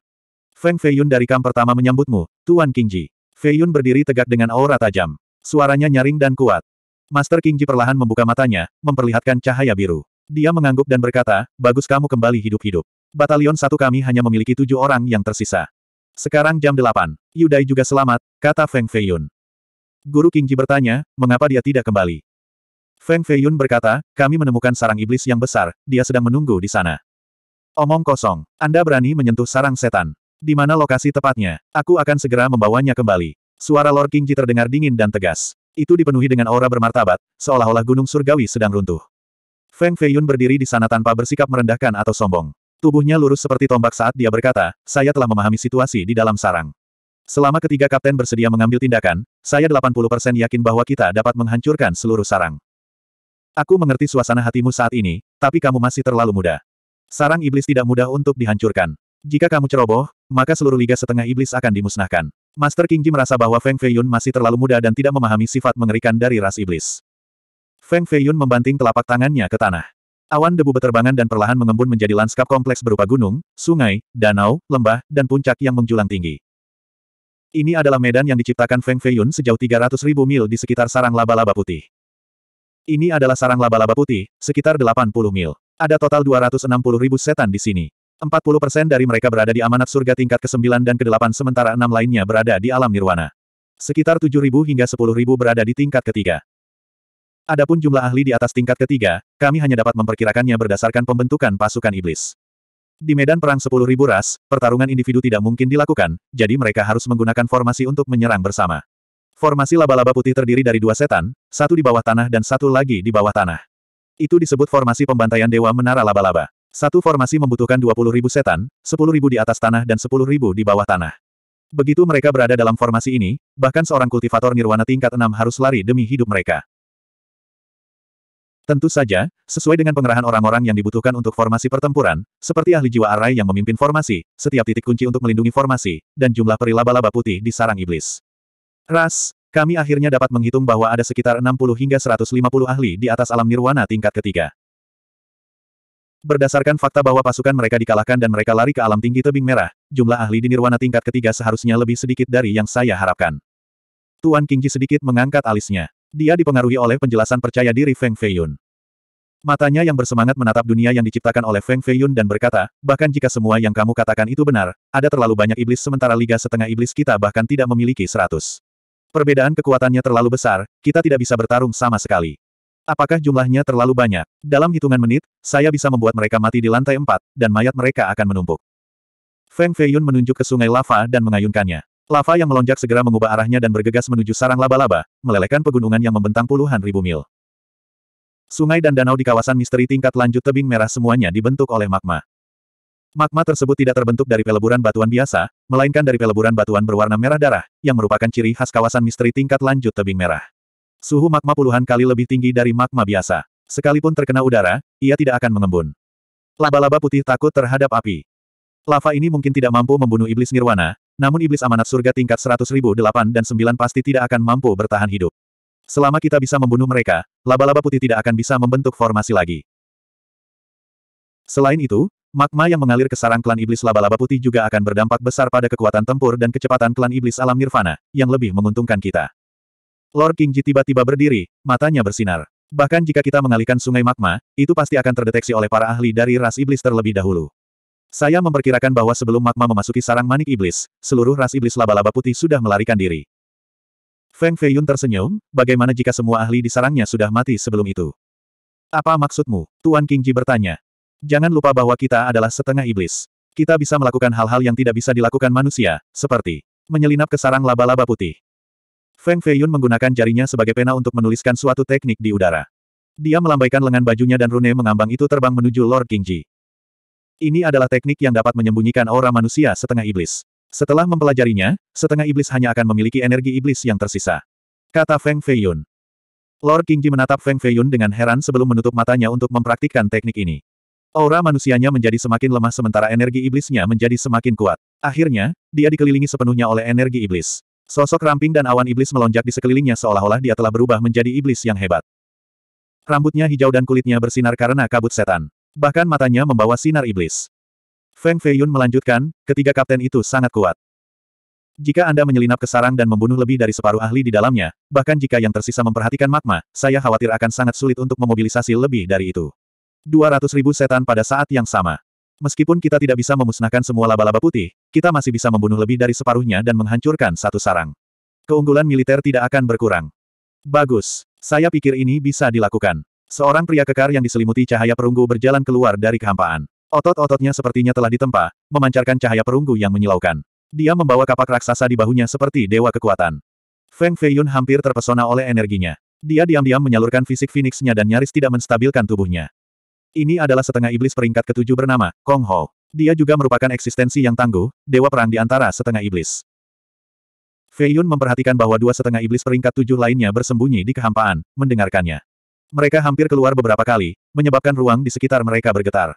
Feng Feiyun dari kamp pertama menyambutmu, Tuan King Ji. Feiyun berdiri tegak dengan aura tajam. Suaranya nyaring dan kuat. Master King Ji perlahan membuka matanya, memperlihatkan cahaya biru. Dia mengangguk dan berkata, bagus kamu kembali hidup-hidup. Batalion satu kami hanya memiliki tujuh orang yang tersisa. Sekarang jam delapan. Yudai juga selamat, kata Feng Feiyun. Guru Kingji bertanya, mengapa dia tidak kembali? Feng Feiyun berkata, kami menemukan sarang iblis yang besar, dia sedang menunggu di sana. Omong kosong, Anda berani menyentuh sarang setan. Di mana lokasi tepatnya? Aku akan segera membawanya kembali. Suara Lord Kingji terdengar dingin dan tegas. Itu dipenuhi dengan aura bermartabat, seolah-olah gunung surgawi sedang runtuh. Feng Feiyun berdiri di sana tanpa bersikap merendahkan atau sombong. Tubuhnya lurus seperti tombak saat dia berkata, saya telah memahami situasi di dalam sarang. Selama ketiga kapten bersedia mengambil tindakan, saya 80% yakin bahwa kita dapat menghancurkan seluruh sarang. Aku mengerti suasana hatimu saat ini, tapi kamu masih terlalu muda. Sarang iblis tidak mudah untuk dihancurkan. Jika kamu ceroboh, maka seluruh liga setengah iblis akan dimusnahkan. Master King Ji merasa bahwa Feng Feiyun masih terlalu muda dan tidak memahami sifat mengerikan dari ras iblis. Feng Feiyun membanting telapak tangannya ke tanah. Awan debu berterbangan dan perlahan mengembun menjadi lanskap kompleks berupa gunung, sungai, danau, lembah, dan puncak yang menjulang tinggi. Ini adalah medan yang diciptakan Feng Feiyun sejauh 300 mil di sekitar sarang laba-laba putih. Ini adalah sarang laba-laba putih, sekitar 80 mil. Ada total 260 setan di sini. 40 persen dari mereka berada di amanat surga tingkat ke-9 dan ke-8 sementara enam lainnya berada di alam nirwana. Sekitar 7.000 hingga 10.000 berada di tingkat ketiga. Adapun jumlah ahli di atas tingkat ketiga, kami hanya dapat memperkirakannya berdasarkan pembentukan pasukan iblis. Di medan perang 10.000 ras, pertarungan individu tidak mungkin dilakukan, jadi mereka harus menggunakan formasi untuk menyerang bersama. Formasi laba-laba putih terdiri dari dua setan, satu di bawah tanah dan satu lagi di bawah tanah. Itu disebut formasi pembantaian Dewa Menara Laba-Laba. Satu formasi membutuhkan 20.000 setan, 10.000 di atas tanah dan 10.000 di bawah tanah. Begitu mereka berada dalam formasi ini, bahkan seorang kultivator nirwana tingkat enam harus lari demi hidup mereka. Tentu saja, sesuai dengan pengerahan orang-orang yang dibutuhkan untuk formasi pertempuran, seperti ahli jiwa Arai yang memimpin formasi, setiap titik kunci untuk melindungi formasi, dan jumlah peri laba-laba putih di sarang iblis. Ras, kami akhirnya dapat menghitung bahwa ada sekitar 60 hingga 150 ahli di atas alam nirwana tingkat ketiga. Berdasarkan fakta bahwa pasukan mereka dikalahkan dan mereka lari ke alam tinggi tebing merah, jumlah ahli di nirwana tingkat ketiga seharusnya lebih sedikit dari yang saya harapkan. Tuan Kingji sedikit mengangkat alisnya. Dia dipengaruhi oleh penjelasan percaya diri Feng Feiyun. Matanya yang bersemangat menatap dunia yang diciptakan oleh Feng Feiyun dan berkata, bahkan jika semua yang kamu katakan itu benar, ada terlalu banyak iblis sementara Liga Setengah Iblis kita bahkan tidak memiliki seratus. Perbedaan kekuatannya terlalu besar, kita tidak bisa bertarung sama sekali. Apakah jumlahnya terlalu banyak? Dalam hitungan menit, saya bisa membuat mereka mati di lantai empat, dan mayat mereka akan menumpuk. Feng Feiyun menunjuk ke sungai lava dan mengayunkannya. Lava yang melonjak segera mengubah arahnya dan bergegas menuju sarang laba-laba, melelehkan pegunungan yang membentang puluhan ribu mil. Sungai dan danau di kawasan misteri tingkat lanjut tebing merah semuanya dibentuk oleh magma. Magma tersebut tidak terbentuk dari peleburan batuan biasa, melainkan dari peleburan batuan berwarna merah darah, yang merupakan ciri khas kawasan misteri tingkat lanjut tebing merah. Suhu magma puluhan kali lebih tinggi dari magma biasa. Sekalipun terkena udara, ia tidak akan mengembun. Laba-laba putih takut terhadap api. Lava ini mungkin tidak mampu membunuh iblis nirwana, namun iblis amanat surga tingkat 100.008 dan 9 pasti tidak akan mampu bertahan hidup. Selama kita bisa membunuh mereka, laba-laba putih tidak akan bisa membentuk formasi lagi. Selain itu, magma yang mengalir ke sarang klan iblis laba-laba putih juga akan berdampak besar pada kekuatan tempur dan kecepatan klan iblis alam nirvana, yang lebih menguntungkan kita. Lord King Ji tiba-tiba berdiri, matanya bersinar. Bahkan jika kita mengalihkan sungai magma, itu pasti akan terdeteksi oleh para ahli dari ras iblis terlebih dahulu. Saya memperkirakan bahwa sebelum magma memasuki sarang manik iblis, seluruh ras iblis laba-laba putih sudah melarikan diri. Feng Feiyun tersenyum, bagaimana jika semua ahli di sarangnya sudah mati sebelum itu? Apa maksudmu? Tuan King Ji bertanya. Jangan lupa bahwa kita adalah setengah iblis. Kita bisa melakukan hal-hal yang tidak bisa dilakukan manusia, seperti menyelinap ke sarang laba-laba putih. Feng Feiyun menggunakan jarinya sebagai pena untuk menuliskan suatu teknik di udara. Dia melambaikan lengan bajunya dan rune mengambang itu terbang menuju Lord King Ji. Ini adalah teknik yang dapat menyembunyikan aura manusia setengah iblis. Setelah mempelajarinya, setengah iblis hanya akan memiliki energi iblis yang tersisa. Kata Feng Feiyun. Lord Qingji menatap Feng Feiyun dengan heran sebelum menutup matanya untuk mempraktikkan teknik ini. Aura manusianya menjadi semakin lemah sementara energi iblisnya menjadi semakin kuat. Akhirnya, dia dikelilingi sepenuhnya oleh energi iblis. Sosok ramping dan awan iblis melonjak di sekelilingnya seolah-olah dia telah berubah menjadi iblis yang hebat. Rambutnya hijau dan kulitnya bersinar karena kabut setan. Bahkan matanya membawa sinar iblis. Feng Feiyun melanjutkan, ketiga kapten itu sangat kuat. Jika Anda menyelinap ke sarang dan membunuh lebih dari separuh ahli di dalamnya, bahkan jika yang tersisa memperhatikan magma, saya khawatir akan sangat sulit untuk memobilisasi lebih dari itu. 200 ribu setan pada saat yang sama. Meskipun kita tidak bisa memusnahkan semua laba-laba putih, kita masih bisa membunuh lebih dari separuhnya dan menghancurkan satu sarang. Keunggulan militer tidak akan berkurang. Bagus. Saya pikir ini bisa dilakukan. Seorang pria kekar yang diselimuti cahaya perunggu berjalan keluar dari kehampaan. Otot-ototnya sepertinya telah ditempa, memancarkan cahaya perunggu yang menyilaukan. Dia membawa kapak raksasa di bahunya seperti dewa kekuatan. Feng Feiyun hampir terpesona oleh energinya. Dia diam-diam menyalurkan fisik Phoenix-nya dan nyaris tidak menstabilkan tubuhnya. Ini adalah setengah iblis peringkat ketujuh bernama, Kong Ho. Dia juga merupakan eksistensi yang tangguh, dewa perang di antara setengah iblis. Feiyun memperhatikan bahwa dua setengah iblis peringkat tujuh lainnya bersembunyi di kehampaan, mendengarkannya. Mereka hampir keluar beberapa kali, menyebabkan ruang di sekitar mereka bergetar.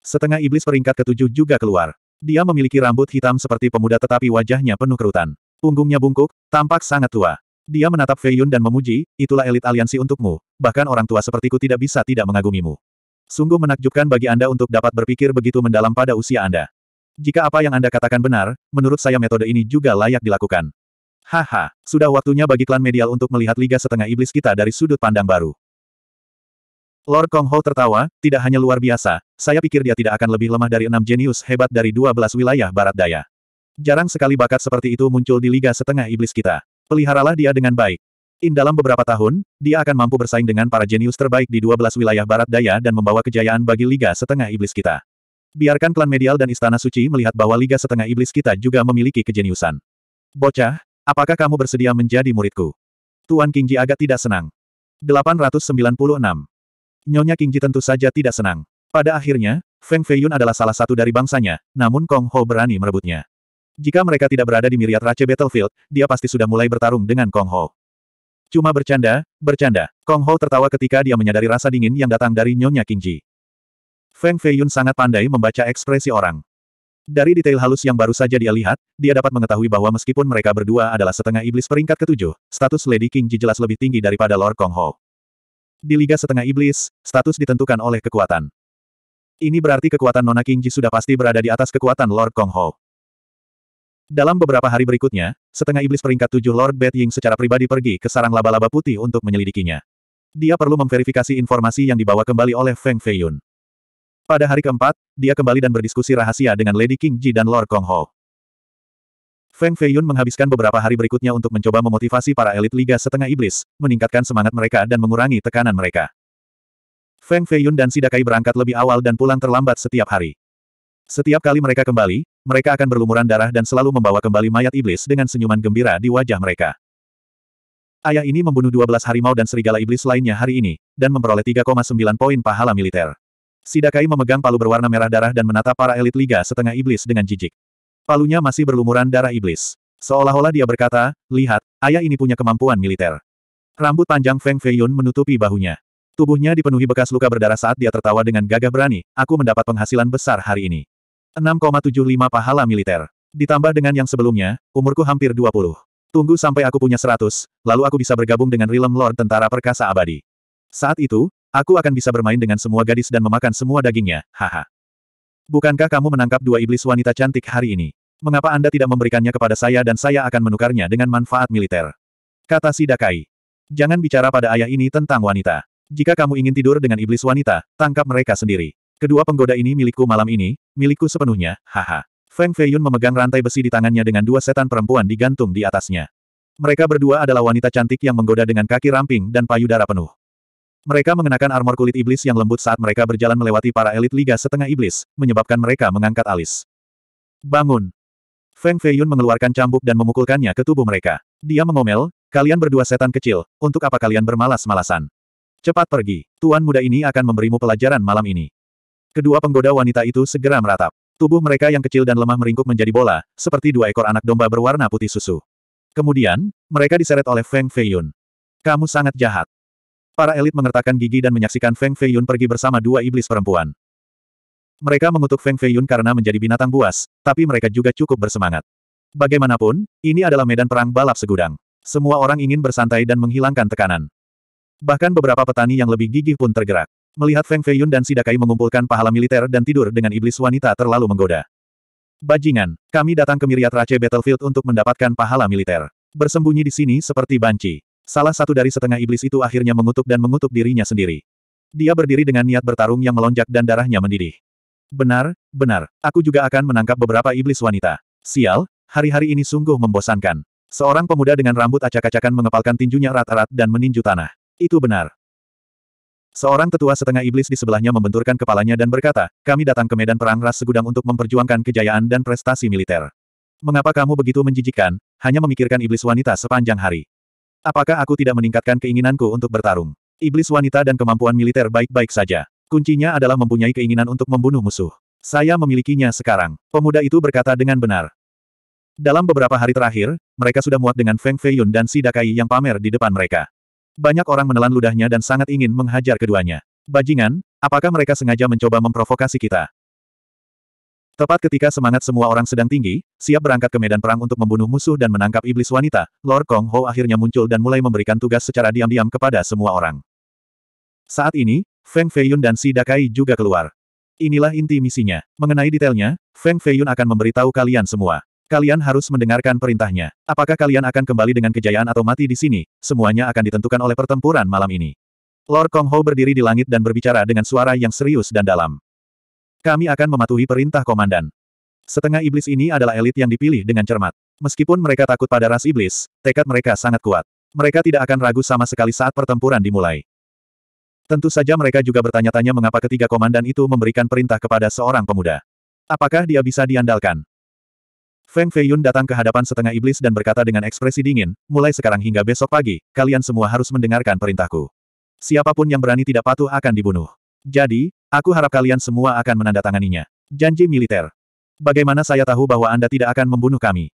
Setengah iblis peringkat ketujuh juga keluar. Dia memiliki rambut hitam seperti pemuda tetapi wajahnya penuh kerutan. Punggungnya bungkuk, tampak sangat tua. Dia menatap Feiyun dan memuji, itulah elit aliansi untukmu, bahkan orang tua sepertiku tidak bisa tidak mengagumimu. Sungguh menakjubkan bagi Anda untuk dapat berpikir begitu mendalam pada usia Anda. Jika apa yang Anda katakan benar, menurut saya metode ini juga layak dilakukan. Haha, sudah waktunya bagi klan medial untuk melihat Liga Setengah Iblis kita dari sudut pandang baru. Lord Kong Ho tertawa, tidak hanya luar biasa, saya pikir dia tidak akan lebih lemah dari enam jenius hebat dari dua belas wilayah barat daya. Jarang sekali bakat seperti itu muncul di Liga Setengah Iblis kita. Peliharalah dia dengan baik. In dalam beberapa tahun, dia akan mampu bersaing dengan para jenius terbaik di dua belas wilayah barat daya dan membawa kejayaan bagi Liga Setengah Iblis kita. Biarkan klan medial dan istana suci melihat bahwa Liga Setengah Iblis kita juga memiliki kejeniusan. Bocah, apakah kamu bersedia menjadi muridku? Tuan Kingji agak tidak senang. 896 Nyonya Kingji tentu saja tidak senang. Pada akhirnya, Feng Feiyun adalah salah satu dari bangsanya, namun Kong Ho berani merebutnya. Jika mereka tidak berada di Miriat Rache Battlefield, dia pasti sudah mulai bertarung dengan Kong Ho. Cuma bercanda, bercanda. Kong Ho tertawa ketika dia menyadari rasa dingin yang datang dari Nyonya Kingji. Feng Feiyun sangat pandai membaca ekspresi orang. Dari detail halus yang baru saja dia lihat, dia dapat mengetahui bahwa meskipun mereka berdua adalah setengah iblis peringkat ketujuh, status Lady Kingji jelas lebih tinggi daripada Lord Kong Ho. Di Liga Setengah Iblis, status ditentukan oleh kekuatan. Ini berarti kekuatan Nona King Ji sudah pasti berada di atas kekuatan Lord Kong Ho. Dalam beberapa hari berikutnya, setengah iblis peringkat tujuh Lord Bet Ying secara pribadi pergi ke sarang laba-laba putih untuk menyelidikinya. Dia perlu memverifikasi informasi yang dibawa kembali oleh Feng Feiyun. Pada hari keempat, dia kembali dan berdiskusi rahasia dengan Lady King Ji dan Lord Kong Ho. Feng Feiyun menghabiskan beberapa hari berikutnya untuk mencoba memotivasi para elit Liga Setengah Iblis, meningkatkan semangat mereka dan mengurangi tekanan mereka. Feng Feiyun dan Sidakai berangkat lebih awal dan pulang terlambat setiap hari. Setiap kali mereka kembali, mereka akan berlumuran darah dan selalu membawa kembali mayat iblis dengan senyuman gembira di wajah mereka. Ayah ini membunuh 12 harimau dan serigala iblis lainnya hari ini, dan memperoleh 3,9 poin pahala militer. Sidakai memegang palu berwarna merah darah dan menatap para elit Liga Setengah Iblis dengan jijik. Palunya masih berlumuran darah iblis. Seolah-olah dia berkata, lihat, ayah ini punya kemampuan militer. Rambut panjang Feng Feiyun menutupi bahunya. Tubuhnya dipenuhi bekas luka berdarah saat dia tertawa dengan gagah berani, aku mendapat penghasilan besar hari ini. 6,75 pahala militer. Ditambah dengan yang sebelumnya, umurku hampir 20. Tunggu sampai aku punya 100, lalu aku bisa bergabung dengan Realm Lord Tentara Perkasa Abadi. Saat itu, aku akan bisa bermain dengan semua gadis dan memakan semua dagingnya, haha. Bukankah kamu menangkap dua iblis wanita cantik hari ini? Mengapa Anda tidak memberikannya kepada saya dan saya akan menukarnya dengan manfaat militer? Kata Sidakai. Jangan bicara pada ayah ini tentang wanita. Jika kamu ingin tidur dengan iblis wanita, tangkap mereka sendiri. Kedua penggoda ini milikku malam ini, milikku sepenuhnya, haha. Feng Feiyun memegang rantai besi di tangannya dengan dua setan perempuan digantung di atasnya. Mereka berdua adalah wanita cantik yang menggoda dengan kaki ramping dan payudara penuh. Mereka mengenakan armor kulit iblis yang lembut saat mereka berjalan melewati para elit Liga Setengah Iblis, menyebabkan mereka mengangkat alis. Bangun! Feng Feiyun mengeluarkan cambuk dan memukulkannya ke tubuh mereka. Dia mengomel, kalian berdua setan kecil, untuk apa kalian bermalas-malasan? Cepat pergi, tuan muda ini akan memberimu pelajaran malam ini. Kedua penggoda wanita itu segera meratap. Tubuh mereka yang kecil dan lemah meringkuk menjadi bola, seperti dua ekor anak domba berwarna putih susu. Kemudian, mereka diseret oleh Feng Feiyun. Kamu sangat jahat. Para elit mengertakkan gigi dan menyaksikan Feng Feiyun pergi bersama dua iblis perempuan. Mereka mengutuk Feng Feiyun karena menjadi binatang buas, tapi mereka juga cukup bersemangat. Bagaimanapun, ini adalah medan perang balap segudang. Semua orang ingin bersantai dan menghilangkan tekanan. Bahkan beberapa petani yang lebih gigih pun tergerak. Melihat Feng Feiyun dan Sidakai mengumpulkan pahala militer dan tidur dengan iblis wanita terlalu menggoda. Bajingan, kami datang ke Miriat Rache Battlefield untuk mendapatkan pahala militer. Bersembunyi di sini seperti banci. Salah satu dari setengah iblis itu akhirnya mengutuk dan mengutuk dirinya sendiri. Dia berdiri dengan niat bertarung yang melonjak dan darahnya mendidih. Benar, benar, aku juga akan menangkap beberapa iblis wanita. Sial, hari-hari ini sungguh membosankan. Seorang pemuda dengan rambut acak-acakan mengepalkan tinjunya erat-erat dan meninju tanah. Itu benar. Seorang tetua setengah iblis di sebelahnya membenturkan kepalanya dan berkata, kami datang ke medan perang ras segudang untuk memperjuangkan kejayaan dan prestasi militer. Mengapa kamu begitu menjijikan? hanya memikirkan iblis wanita sepanjang hari? Apakah aku tidak meningkatkan keinginanku untuk bertarung? Iblis wanita dan kemampuan militer baik-baik saja. Kuncinya adalah mempunyai keinginan untuk membunuh musuh. Saya memilikinya sekarang. Pemuda itu berkata dengan benar. Dalam beberapa hari terakhir, mereka sudah muat dengan Feng Feiyun dan si Dakai yang pamer di depan mereka. Banyak orang menelan ludahnya dan sangat ingin menghajar keduanya. Bajingan, apakah mereka sengaja mencoba memprovokasi kita? Tepat ketika semangat semua orang sedang tinggi, siap berangkat ke medan perang untuk membunuh musuh dan menangkap iblis wanita, Lord Kong Ho akhirnya muncul dan mulai memberikan tugas secara diam-diam kepada semua orang. Saat ini, Feng Feiyun dan Si Dakai juga keluar. Inilah inti misinya. Mengenai detailnya, Feng Feiyun akan memberitahu kalian semua. Kalian harus mendengarkan perintahnya. Apakah kalian akan kembali dengan kejayaan atau mati di sini, semuanya akan ditentukan oleh pertempuran malam ini. Lord Kong Ho berdiri di langit dan berbicara dengan suara yang serius dan dalam. Kami akan mematuhi perintah komandan. Setengah iblis ini adalah elit yang dipilih dengan cermat. Meskipun mereka takut pada ras iblis, tekad mereka sangat kuat. Mereka tidak akan ragu sama sekali saat pertempuran dimulai. Tentu saja mereka juga bertanya-tanya mengapa ketiga komandan itu memberikan perintah kepada seorang pemuda. Apakah dia bisa diandalkan? Feng Feiyun datang ke hadapan setengah iblis dan berkata dengan ekspresi dingin, mulai sekarang hingga besok pagi, kalian semua harus mendengarkan perintahku. Siapapun yang berani tidak patuh akan dibunuh. Jadi, Aku harap kalian semua akan menandatanganinya. Janji militer. Bagaimana saya tahu bahwa Anda tidak akan membunuh kami?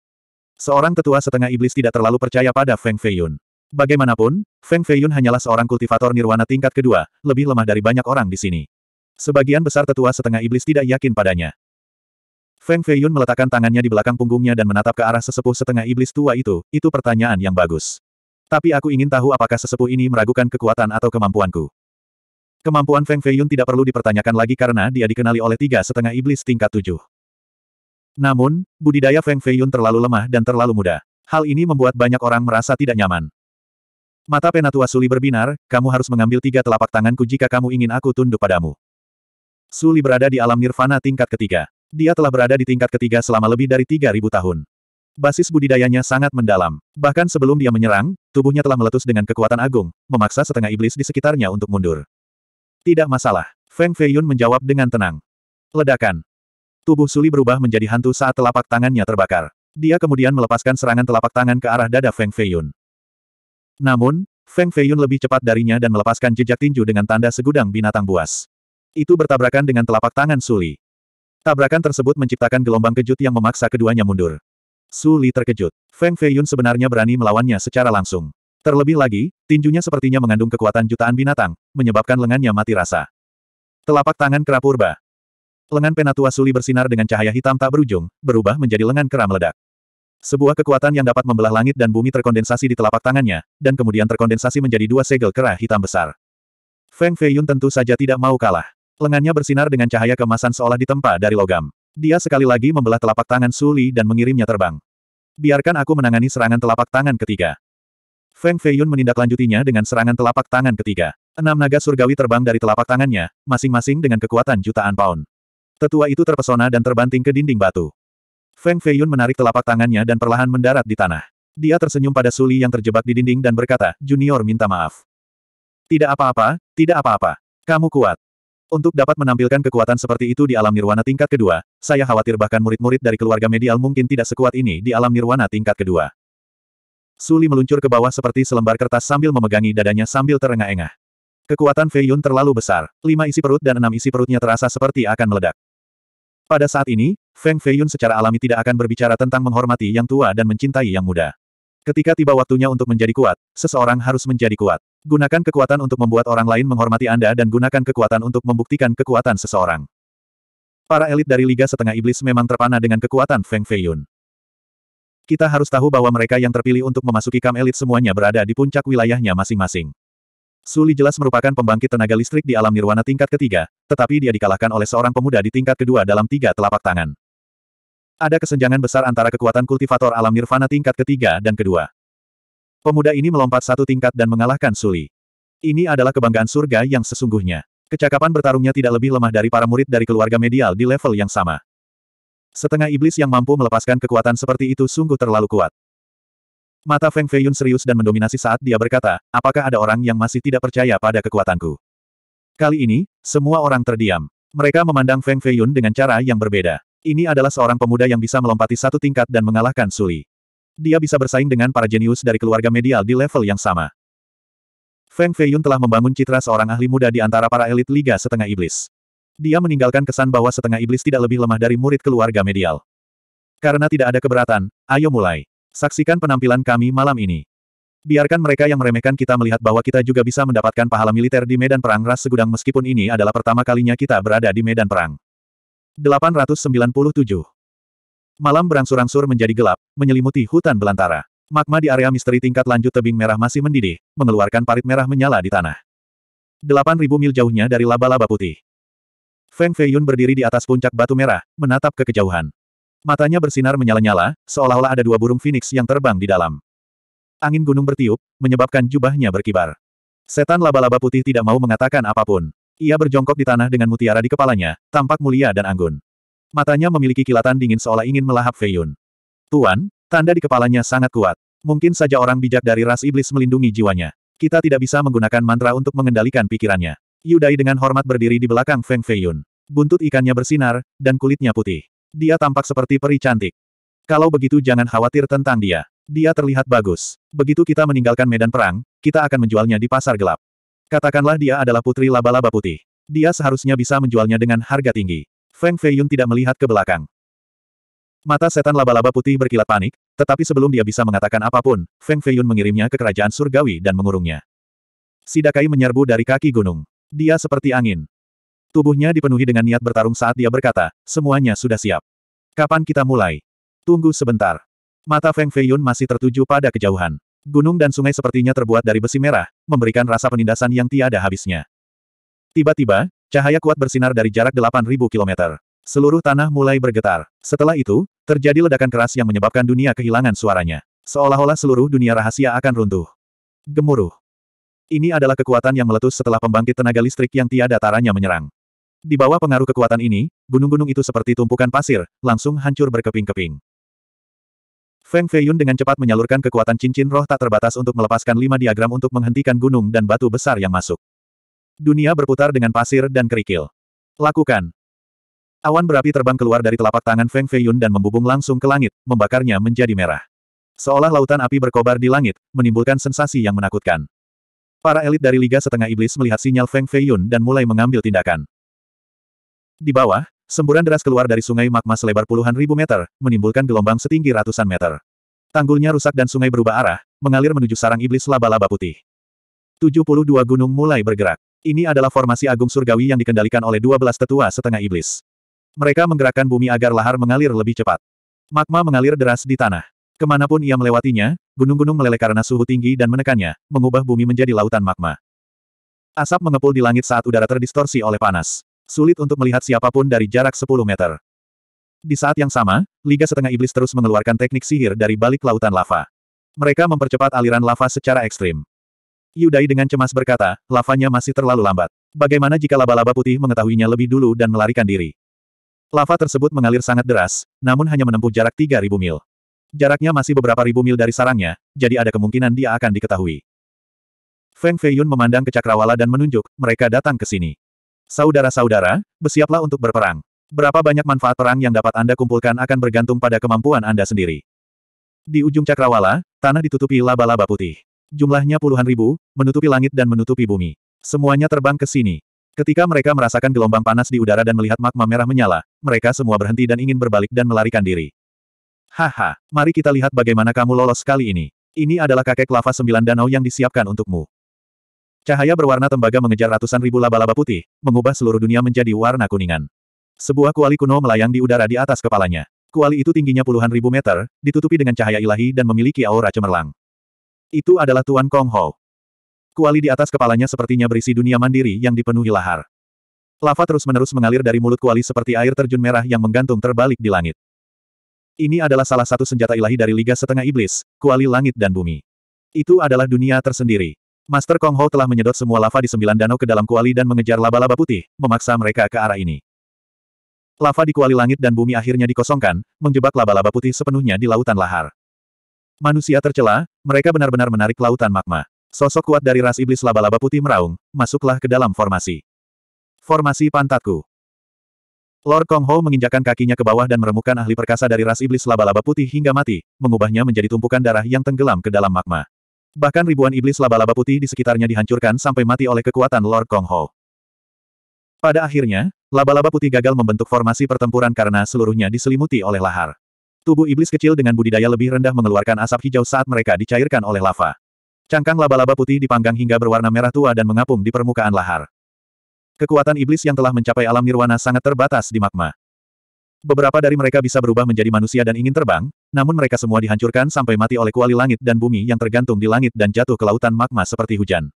Seorang tetua setengah iblis tidak terlalu percaya pada Feng Feiyun. Bagaimanapun, Feng Feiyun hanyalah seorang kultivator nirwana tingkat kedua, lebih lemah dari banyak orang di sini. Sebagian besar tetua setengah iblis tidak yakin padanya. Feng Feiyun meletakkan tangannya di belakang punggungnya dan menatap ke arah sesepuh setengah iblis tua itu, itu pertanyaan yang bagus. Tapi aku ingin tahu apakah sesepuh ini meragukan kekuatan atau kemampuanku. Kemampuan Feng Feiyun tidak perlu dipertanyakan lagi karena dia dikenali oleh tiga setengah iblis tingkat tujuh. Namun, budidaya Feng Feiyun terlalu lemah dan terlalu muda. Hal ini membuat banyak orang merasa tidak nyaman. Mata Penatua Suli berbinar, kamu harus mengambil tiga telapak tanganku jika kamu ingin aku tunduk padamu. Suli berada di alam nirvana tingkat ketiga. Dia telah berada di tingkat ketiga selama lebih dari tiga ribu tahun. Basis budidayanya sangat mendalam. Bahkan sebelum dia menyerang, tubuhnya telah meletus dengan kekuatan agung, memaksa setengah iblis di sekitarnya untuk mundur. Tidak masalah. Feng Feiyun menjawab dengan tenang. Ledakan. Tubuh Suli berubah menjadi hantu saat telapak tangannya terbakar. Dia kemudian melepaskan serangan telapak tangan ke arah dada Feng Feiyun. Namun, Feng Feiyun lebih cepat darinya dan melepaskan jejak tinju dengan tanda segudang binatang buas. Itu bertabrakan dengan telapak tangan Suli. Tabrakan tersebut menciptakan gelombang kejut yang memaksa keduanya mundur. Suli terkejut. Feng Feiyun sebenarnya berani melawannya secara langsung. Terlebih lagi, tinjunya sepertinya mengandung kekuatan jutaan binatang, menyebabkan lengannya mati rasa. Telapak tangan purba. Lengan Penatua Suli bersinar dengan cahaya hitam tak berujung, berubah menjadi lengan kera meledak. Sebuah kekuatan yang dapat membelah langit dan bumi terkondensasi di telapak tangannya, dan kemudian terkondensasi menjadi dua segel kera hitam besar. Feng Feiyun tentu saja tidak mau kalah. Lengannya bersinar dengan cahaya kemasan seolah ditempa dari logam. Dia sekali lagi membelah telapak tangan Suli dan mengirimnya terbang. Biarkan aku menangani serangan telapak tangan ketiga. Feng Feiyun menindaklanjutinya dengan serangan telapak tangan ketiga. Enam naga surgawi terbang dari telapak tangannya, masing-masing dengan kekuatan jutaan pound. Tetua itu terpesona dan terbanting ke dinding batu. Feng Feiyun menarik telapak tangannya dan perlahan mendarat di tanah. Dia tersenyum pada Suli yang terjebak di dinding dan berkata, Junior minta maaf. Tidak apa-apa, tidak apa-apa. Kamu kuat. Untuk dapat menampilkan kekuatan seperti itu di alam nirwana tingkat kedua, saya khawatir bahkan murid-murid dari keluarga medial mungkin tidak sekuat ini di alam nirwana tingkat kedua. Suli meluncur ke bawah seperti selembar kertas sambil memegangi dadanya sambil terengah-engah. Kekuatan Fei Yun terlalu besar, lima isi perut dan enam isi perutnya terasa seperti akan meledak. Pada saat ini, Feng Fei Yun secara alami tidak akan berbicara tentang menghormati yang tua dan mencintai yang muda. Ketika tiba waktunya untuk menjadi kuat, seseorang harus menjadi kuat. Gunakan kekuatan untuk membuat orang lain menghormati Anda dan gunakan kekuatan untuk membuktikan kekuatan seseorang. Para elit dari Liga Setengah Iblis memang terpana dengan kekuatan Feng Fei Yun. Kita harus tahu bahwa mereka yang terpilih untuk memasuki kam elit semuanya berada di puncak wilayahnya masing-masing. Suli jelas merupakan pembangkit tenaga listrik di alam nirwana tingkat ketiga, tetapi dia dikalahkan oleh seorang pemuda di tingkat kedua dalam tiga telapak tangan. Ada kesenjangan besar antara kekuatan kultivator alam nirvana tingkat ketiga dan kedua. Pemuda ini melompat satu tingkat dan mengalahkan Suli. Ini adalah kebanggaan surga yang sesungguhnya. Kecakapan bertarungnya tidak lebih lemah dari para murid dari keluarga medial di level yang sama. Setengah iblis yang mampu melepaskan kekuatan seperti itu sungguh terlalu kuat. Mata Feng Feiyun serius dan mendominasi saat dia berkata, apakah ada orang yang masih tidak percaya pada kekuatanku? Kali ini, semua orang terdiam. Mereka memandang Feng Feiyun dengan cara yang berbeda. Ini adalah seorang pemuda yang bisa melompati satu tingkat dan mengalahkan Suli. Dia bisa bersaing dengan para jenius dari keluarga medial di level yang sama. Feng Feiyun telah membangun citra seorang ahli muda di antara para elit Liga Setengah Iblis. Dia meninggalkan kesan bahwa setengah iblis tidak lebih lemah dari murid keluarga medial. Karena tidak ada keberatan, ayo mulai. Saksikan penampilan kami malam ini. Biarkan mereka yang meremehkan kita melihat bahwa kita juga bisa mendapatkan pahala militer di medan perang ras segudang meskipun ini adalah pertama kalinya kita berada di medan perang. 897 Malam berangsur-angsur menjadi gelap, menyelimuti hutan belantara. Magma di area misteri tingkat lanjut tebing merah masih mendidih, mengeluarkan parit merah menyala di tanah. 8.000 mil jauhnya dari laba-laba putih. Feng Feiyun berdiri di atas puncak batu merah, menatap ke kejauhan. Matanya bersinar menyala-nyala, seolah-olah ada dua burung phoenix yang terbang di dalam. Angin gunung bertiup, menyebabkan jubahnya berkibar. Setan laba-laba putih tidak mau mengatakan apapun. Ia berjongkok di tanah dengan mutiara di kepalanya, tampak mulia dan anggun. Matanya memiliki kilatan dingin seolah ingin melahap Feiyun. Tuan, tanda di kepalanya sangat kuat. Mungkin saja orang bijak dari ras iblis melindungi jiwanya. Kita tidak bisa menggunakan mantra untuk mengendalikan pikirannya. Yudai dengan hormat berdiri di belakang Feng Feiyun. Buntut ikannya bersinar, dan kulitnya putih. Dia tampak seperti peri cantik. Kalau begitu jangan khawatir tentang dia. Dia terlihat bagus. Begitu kita meninggalkan medan perang, kita akan menjualnya di pasar gelap. Katakanlah dia adalah putri laba-laba putih. Dia seharusnya bisa menjualnya dengan harga tinggi. Feng Feiyun tidak melihat ke belakang. Mata setan laba-laba putih berkilat panik, tetapi sebelum dia bisa mengatakan apapun, Feng Feiyun mengirimnya ke kerajaan surgawi dan mengurungnya. Sidakai menyerbu dari kaki gunung. Dia seperti angin. Tubuhnya dipenuhi dengan niat bertarung saat dia berkata, semuanya sudah siap. Kapan kita mulai? Tunggu sebentar. Mata Feng Feiyun masih tertuju pada kejauhan. Gunung dan sungai sepertinya terbuat dari besi merah, memberikan rasa penindasan yang tiada habisnya. Tiba-tiba, cahaya kuat bersinar dari jarak 8.000 km. Seluruh tanah mulai bergetar. Setelah itu, terjadi ledakan keras yang menyebabkan dunia kehilangan suaranya. Seolah-olah seluruh dunia rahasia akan runtuh. Gemuruh. Ini adalah kekuatan yang meletus setelah pembangkit tenaga listrik yang tiada taranya menyerang. Di bawah pengaruh kekuatan ini, gunung-gunung itu seperti tumpukan pasir, langsung hancur berkeping-keping. Feng Feiyun dengan cepat menyalurkan kekuatan cincin roh tak terbatas untuk melepaskan lima diagram untuk menghentikan gunung dan batu besar yang masuk. Dunia berputar dengan pasir dan kerikil. Lakukan. Awan berapi terbang keluar dari telapak tangan Feng Feiyun dan membubung langsung ke langit, membakarnya menjadi merah. Seolah lautan api berkobar di langit, menimbulkan sensasi yang menakutkan. Para elit dari Liga Setengah Iblis melihat sinyal Feng Feiyun dan mulai mengambil tindakan. Di bawah, semburan deras keluar dari sungai magma selebar puluhan ribu meter, menimbulkan gelombang setinggi ratusan meter. Tanggulnya rusak dan sungai berubah arah, mengalir menuju sarang iblis laba-laba putih. 72 gunung mulai bergerak. Ini adalah formasi agung surgawi yang dikendalikan oleh 12 tetua setengah iblis. Mereka menggerakkan bumi agar lahar mengalir lebih cepat. Magma mengalir deras di tanah. Kemanapun ia melewatinya, gunung-gunung meleleh karena suhu tinggi dan menekannya, mengubah bumi menjadi lautan magma. Asap mengepul di langit saat udara terdistorsi oleh panas. Sulit untuk melihat siapapun dari jarak 10 meter. Di saat yang sama, Liga Setengah Iblis terus mengeluarkan teknik sihir dari balik lautan lava. Mereka mempercepat aliran lava secara ekstrim. Yudai dengan cemas berkata, lavanya masih terlalu lambat. Bagaimana jika laba-laba putih mengetahuinya lebih dulu dan melarikan diri? Lava tersebut mengalir sangat deras, namun hanya menempuh jarak 3.000 mil. Jaraknya masih beberapa ribu mil dari sarangnya, jadi ada kemungkinan dia akan diketahui. Feng Feiyun memandang ke Cakrawala dan menunjuk, mereka datang ke sini. Saudara-saudara, bersiaplah untuk berperang. Berapa banyak manfaat perang yang dapat Anda kumpulkan akan bergantung pada kemampuan Anda sendiri. Di ujung Cakrawala, tanah ditutupi laba-laba putih. Jumlahnya puluhan ribu, menutupi langit dan menutupi bumi. Semuanya terbang ke sini. Ketika mereka merasakan gelombang panas di udara dan melihat magma merah menyala, mereka semua berhenti dan ingin berbalik dan melarikan diri. Haha, mari kita lihat bagaimana kamu lolos kali ini. Ini adalah kakek lava sembilan danau yang disiapkan untukmu. Cahaya berwarna tembaga mengejar ratusan ribu laba-laba putih, mengubah seluruh dunia menjadi warna kuningan. Sebuah kuali kuno melayang di udara di atas kepalanya. Kuali itu tingginya puluhan ribu meter, ditutupi dengan cahaya ilahi dan memiliki aura cemerlang. Itu adalah Tuan Kong Ho. Kuali di atas kepalanya sepertinya berisi dunia mandiri yang dipenuhi lahar. Lava terus-menerus mengalir dari mulut kuali seperti air terjun merah yang menggantung terbalik di langit. Ini adalah salah satu senjata ilahi dari Liga Setengah Iblis, Kuali Langit dan Bumi. Itu adalah dunia tersendiri. Master Kong Ho telah menyedot semua lava di sembilan danau ke dalam kuali dan mengejar laba-laba putih, memaksa mereka ke arah ini. Lava di kuali langit dan bumi akhirnya dikosongkan, menjebak laba-laba putih sepenuhnya di lautan lahar. Manusia tercela, mereka benar-benar menarik lautan magma. Sosok kuat dari ras iblis laba-laba putih meraung, masuklah ke dalam formasi. Formasi pantatku. Lord Kong Ho menginjakan kakinya ke bawah dan meremukkan ahli perkasa dari ras iblis laba-laba putih hingga mati, mengubahnya menjadi tumpukan darah yang tenggelam ke dalam magma. Bahkan ribuan iblis laba-laba putih di sekitarnya dihancurkan sampai mati oleh kekuatan Lord Kong Ho. Pada akhirnya, laba-laba putih gagal membentuk formasi pertempuran karena seluruhnya diselimuti oleh lahar. Tubuh iblis kecil dengan budidaya lebih rendah mengeluarkan asap hijau saat mereka dicairkan oleh lava. Cangkang laba-laba putih dipanggang hingga berwarna merah tua dan mengapung di permukaan lahar. Kekuatan iblis yang telah mencapai alam nirwana sangat terbatas di magma. Beberapa dari mereka bisa berubah menjadi manusia dan ingin terbang, namun mereka semua dihancurkan sampai mati oleh kuali langit dan bumi yang tergantung di langit dan jatuh ke lautan magma seperti hujan.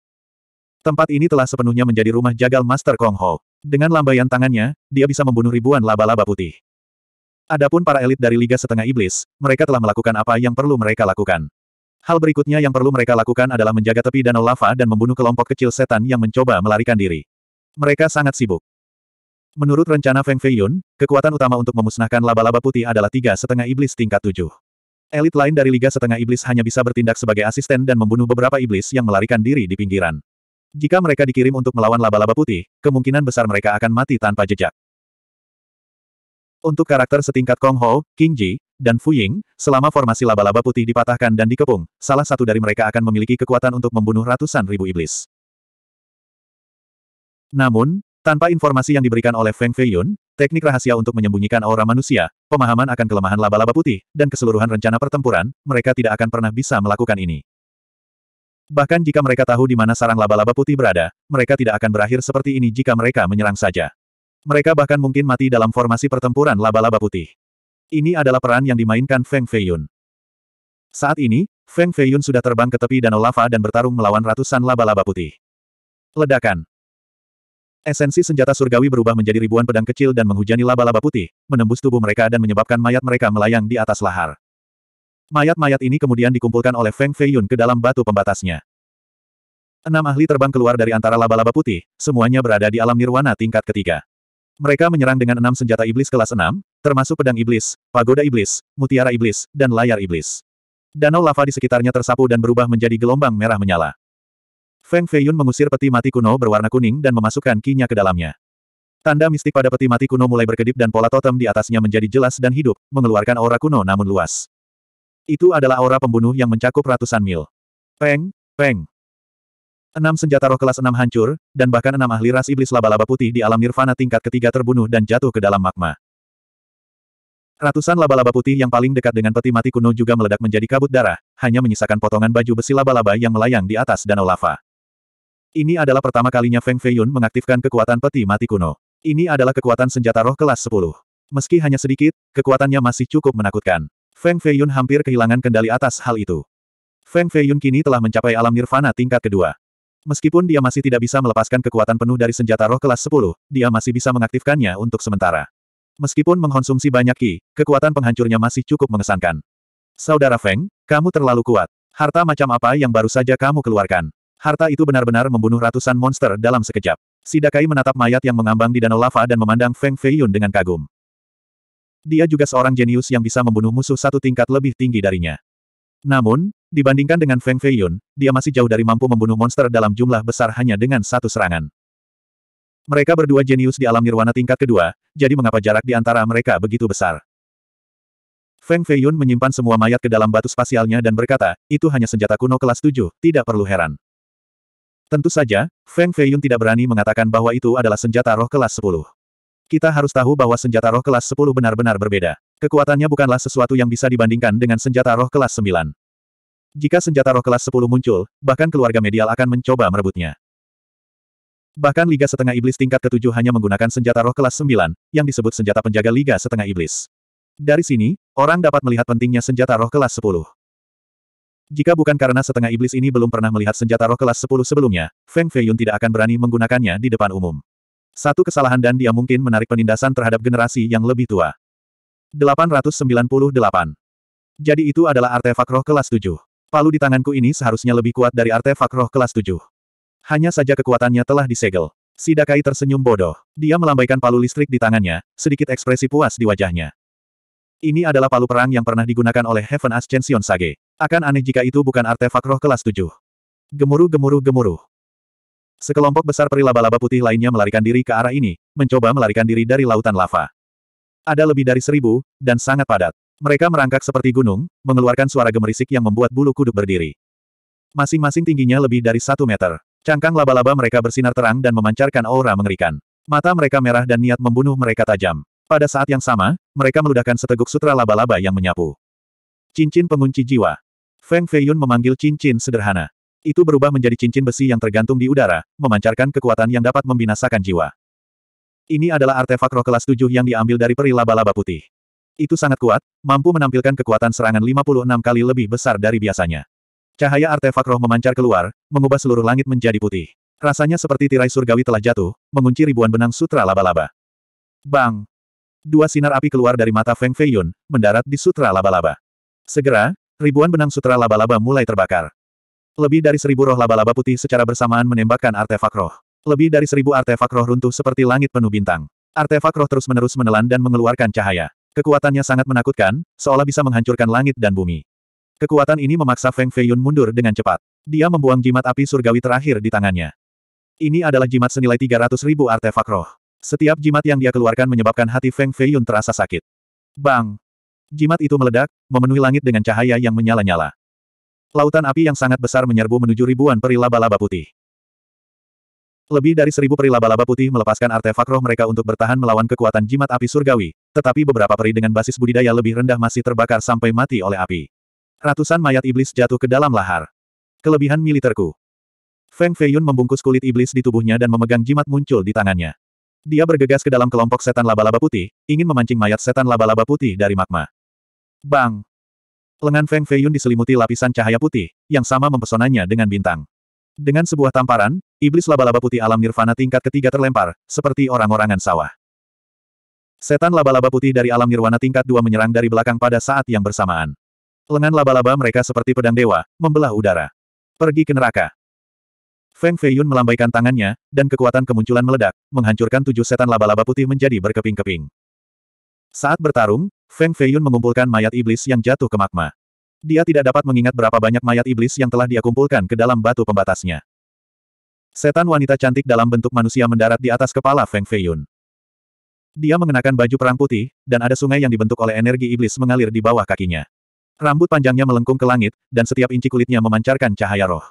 Tempat ini telah sepenuhnya menjadi rumah jagal Master Kong Ho. Dengan lambaian tangannya, dia bisa membunuh ribuan laba-laba putih. Adapun para elit dari Liga Setengah Iblis, mereka telah melakukan apa yang perlu mereka lakukan. Hal berikutnya yang perlu mereka lakukan adalah menjaga tepi danau lava dan membunuh kelompok kecil setan yang mencoba melarikan diri. Mereka sangat sibuk. Menurut rencana Feng Feiyun, kekuatan utama untuk memusnahkan laba-laba putih adalah tiga setengah iblis tingkat tujuh. Elit lain dari Liga Setengah Iblis hanya bisa bertindak sebagai asisten dan membunuh beberapa iblis yang melarikan diri di pinggiran. Jika mereka dikirim untuk melawan laba-laba putih, kemungkinan besar mereka akan mati tanpa jejak. Untuk karakter setingkat Kong Ho, King Ji, dan Fu Ying, selama formasi laba-laba putih dipatahkan dan dikepung, salah satu dari mereka akan memiliki kekuatan untuk membunuh ratusan ribu iblis. Namun, tanpa informasi yang diberikan oleh Feng Feiyun, teknik rahasia untuk menyembunyikan aura manusia, pemahaman akan kelemahan laba-laba putih, dan keseluruhan rencana pertempuran, mereka tidak akan pernah bisa melakukan ini. Bahkan jika mereka tahu di mana sarang laba-laba putih berada, mereka tidak akan berakhir seperti ini jika mereka menyerang saja. Mereka bahkan mungkin mati dalam formasi pertempuran laba-laba putih. Ini adalah peran yang dimainkan Feng Feiyun. Saat ini, Feng Feiyun sudah terbang ke tepi danau lava dan bertarung melawan ratusan laba-laba putih. Ledakan. Esensi senjata surgawi berubah menjadi ribuan pedang kecil dan menghujani laba-laba putih, menembus tubuh mereka dan menyebabkan mayat mereka melayang di atas lahar. Mayat-mayat ini kemudian dikumpulkan oleh Feng Feiyun ke dalam batu pembatasnya. Enam ahli terbang keluar dari antara laba-laba putih, semuanya berada di alam nirwana tingkat ketiga. Mereka menyerang dengan enam senjata iblis kelas enam, termasuk pedang iblis, pagoda iblis, mutiara iblis, dan layar iblis. Danau lava di sekitarnya tersapu dan berubah menjadi gelombang merah menyala. Feng Feiyun mengusir peti mati kuno berwarna kuning dan memasukkan kinya ke dalamnya. Tanda mistik pada peti mati kuno mulai berkedip dan pola totem di atasnya menjadi jelas dan hidup, mengeluarkan aura kuno namun luas. Itu adalah aura pembunuh yang mencakup ratusan mil. Peng, peng. Enam senjata roh kelas enam hancur, dan bahkan enam ahli ras iblis laba-laba putih di alam nirvana tingkat ketiga terbunuh dan jatuh ke dalam magma. Ratusan laba-laba putih yang paling dekat dengan peti mati kuno juga meledak menjadi kabut darah, hanya menyisakan potongan baju besi laba-laba yang melayang di atas danau lava. Ini adalah pertama kalinya Feng Feiyun mengaktifkan kekuatan peti mati kuno. Ini adalah kekuatan senjata roh kelas 10. Meski hanya sedikit, kekuatannya masih cukup menakutkan. Feng Feiyun hampir kehilangan kendali atas hal itu. Feng Feiyun kini telah mencapai alam nirvana tingkat kedua. Meskipun dia masih tidak bisa melepaskan kekuatan penuh dari senjata roh kelas 10, dia masih bisa mengaktifkannya untuk sementara. Meskipun mengkonsumsi banyak ki, kekuatan penghancurnya masih cukup mengesankan. Saudara Feng, kamu terlalu kuat. Harta macam apa yang baru saja kamu keluarkan? Harta itu benar-benar membunuh ratusan monster dalam sekejap. Sidakai menatap mayat yang mengambang di danau lava dan memandang Feng Feiyun dengan kagum. Dia juga seorang jenius yang bisa membunuh musuh satu tingkat lebih tinggi darinya. Namun, dibandingkan dengan Feng Feiyun, dia masih jauh dari mampu membunuh monster dalam jumlah besar hanya dengan satu serangan. Mereka berdua jenius di alam nirwana tingkat kedua, jadi mengapa jarak di antara mereka begitu besar? Feng Feiyun menyimpan semua mayat ke dalam batu spasialnya dan berkata, itu hanya senjata kuno kelas 7, tidak perlu heran. Tentu saja, Feng Feiyun tidak berani mengatakan bahwa itu adalah senjata roh kelas 10. Kita harus tahu bahwa senjata roh kelas 10 benar-benar berbeda. Kekuatannya bukanlah sesuatu yang bisa dibandingkan dengan senjata roh kelas 9. Jika senjata roh kelas 10 muncul, bahkan keluarga medial akan mencoba merebutnya. Bahkan Liga Setengah Iblis tingkat ketujuh hanya menggunakan senjata roh kelas 9, yang disebut senjata penjaga Liga Setengah Iblis. Dari sini, orang dapat melihat pentingnya senjata roh kelas 10. Jika bukan karena setengah iblis ini belum pernah melihat senjata roh kelas 10 sebelumnya, Feng Feiyun tidak akan berani menggunakannya di depan umum. Satu kesalahan dan dia mungkin menarik penindasan terhadap generasi yang lebih tua. 898. Jadi itu adalah artefak roh kelas 7. Palu di tanganku ini seharusnya lebih kuat dari artefak roh kelas 7. Hanya saja kekuatannya telah disegel. Sidakai tersenyum bodoh. Dia melambaikan palu listrik di tangannya, sedikit ekspresi puas di wajahnya. Ini adalah palu perang yang pernah digunakan oleh Heaven Ascension Sage. Akan aneh jika itu bukan artefak roh kelas tujuh. Gemuruh gemuruh gemuruh. Sekelompok besar peri laba-laba putih lainnya melarikan diri ke arah ini, mencoba melarikan diri dari lautan lava. Ada lebih dari seribu, dan sangat padat. Mereka merangkak seperti gunung, mengeluarkan suara gemerisik yang membuat bulu kuduk berdiri. Masing-masing tingginya lebih dari satu meter. Cangkang laba-laba mereka bersinar terang dan memancarkan aura mengerikan. Mata mereka merah dan niat membunuh mereka tajam. Pada saat yang sama, mereka meludahkan seteguk sutra laba-laba yang menyapu. Cincin pengunci jiwa. Feng Feiyun memanggil cincin sederhana. Itu berubah menjadi cincin besi yang tergantung di udara, memancarkan kekuatan yang dapat membinasakan jiwa. Ini adalah artefak roh kelas 7 yang diambil dari peri laba-laba putih. Itu sangat kuat, mampu menampilkan kekuatan serangan 56 kali lebih besar dari biasanya. Cahaya artefak roh memancar keluar, mengubah seluruh langit menjadi putih. Rasanya seperti tirai surgawi telah jatuh, mengunci ribuan benang sutra laba-laba. Bang! Dua sinar api keluar dari mata Feng Feiyun, mendarat di sutra laba-laba. Segera, Ribuan benang sutra laba-laba mulai terbakar. Lebih dari seribu roh laba-laba putih secara bersamaan menembakkan artefak roh. Lebih dari seribu artefak roh runtuh seperti langit penuh bintang. Artefak roh terus-menerus menelan dan mengeluarkan cahaya. Kekuatannya sangat menakutkan, seolah bisa menghancurkan langit dan bumi. Kekuatan ini memaksa Feng Feiyun mundur dengan cepat. Dia membuang jimat api surgawi terakhir di tangannya. Ini adalah jimat senilai 300 ribu artefak roh. Setiap jimat yang dia keluarkan menyebabkan hati Feng Feiyun terasa sakit. Bang! Jimat itu meledak, memenuhi langit dengan cahaya yang menyala-nyala. Lautan api yang sangat besar menyerbu menuju ribuan peri laba-laba putih. Lebih dari seribu peri laba-laba putih melepaskan artefak roh mereka untuk bertahan melawan kekuatan jimat api surgawi, tetapi beberapa peri dengan basis budidaya lebih rendah masih terbakar sampai mati oleh api. Ratusan mayat iblis jatuh ke dalam lahar. Kelebihan militerku. Feng Feiyun membungkus kulit iblis di tubuhnya dan memegang jimat muncul di tangannya. Dia bergegas ke dalam kelompok setan laba-laba putih, ingin memancing mayat setan laba-laba putih dari magma. Bang! Lengan Feng Feiyun diselimuti lapisan cahaya putih, yang sama mempesonanya dengan bintang. Dengan sebuah tamparan, iblis laba-laba putih alam nirvana tingkat ketiga terlempar, seperti orang-orangan sawah. Setan laba-laba putih dari alam nirwana tingkat dua menyerang dari belakang pada saat yang bersamaan. Lengan laba-laba mereka seperti pedang dewa, membelah udara. Pergi ke neraka. Feng Feiyun melambaikan tangannya, dan kekuatan kemunculan meledak, menghancurkan tujuh setan laba-laba putih menjadi berkeping-keping. Saat bertarung, Feng Feiyun mengumpulkan mayat iblis yang jatuh ke magma. Dia tidak dapat mengingat berapa banyak mayat iblis yang telah dia kumpulkan ke dalam batu pembatasnya. Setan wanita cantik dalam bentuk manusia mendarat di atas kepala Feng Feiyun. Dia mengenakan baju perang putih, dan ada sungai yang dibentuk oleh energi iblis mengalir di bawah kakinya. Rambut panjangnya melengkung ke langit, dan setiap inci kulitnya memancarkan cahaya roh.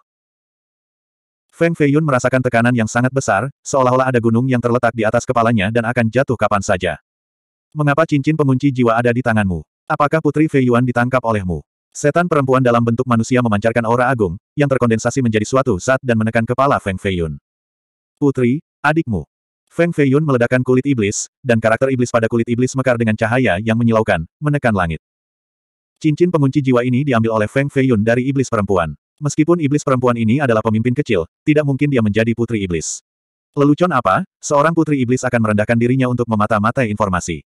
Feng Feiyun merasakan tekanan yang sangat besar, seolah-olah ada gunung yang terletak di atas kepalanya dan akan jatuh kapan saja. Mengapa cincin pengunci jiwa ada di tanganmu? Apakah Putri Fei Yuan ditangkap olehmu? Setan perempuan dalam bentuk manusia memancarkan aura agung, yang terkondensasi menjadi suatu zat dan menekan kepala Feng Feiyun. Putri, adikmu. Feng Feiyun meledakkan kulit iblis, dan karakter iblis pada kulit iblis mekar dengan cahaya yang menyilaukan, menekan langit. Cincin pengunci jiwa ini diambil oleh Feng Feiyun dari iblis perempuan. Meskipun iblis perempuan ini adalah pemimpin kecil, tidak mungkin dia menjadi putri iblis. Lelucon apa, seorang putri iblis akan merendahkan dirinya untuk memata-matai informasi.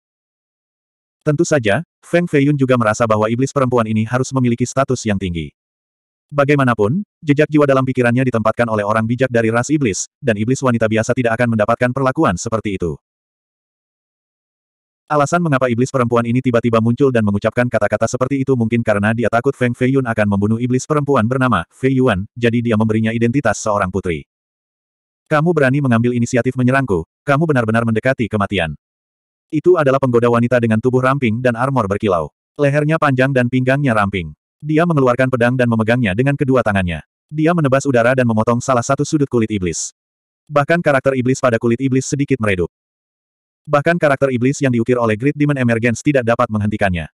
Tentu saja, Feng Feiyun juga merasa bahwa iblis perempuan ini harus memiliki status yang tinggi. Bagaimanapun, jejak jiwa dalam pikirannya ditempatkan oleh orang bijak dari ras iblis, dan iblis wanita biasa tidak akan mendapatkan perlakuan seperti itu. Alasan mengapa iblis perempuan ini tiba-tiba muncul dan mengucapkan kata-kata seperti itu mungkin karena dia takut Feng Feiyun akan membunuh iblis perempuan bernama Fei Yuan, jadi dia memberinya identitas seorang putri. Kamu berani mengambil inisiatif menyerangku, kamu benar-benar mendekati kematian. Itu adalah penggoda wanita dengan tubuh ramping dan armor berkilau. Lehernya panjang dan pinggangnya ramping. Dia mengeluarkan pedang dan memegangnya dengan kedua tangannya. Dia menebas udara dan memotong salah satu sudut kulit iblis. Bahkan karakter iblis pada kulit iblis sedikit meredup. Bahkan karakter iblis yang diukir oleh Great Demon Emergence tidak dapat menghentikannya.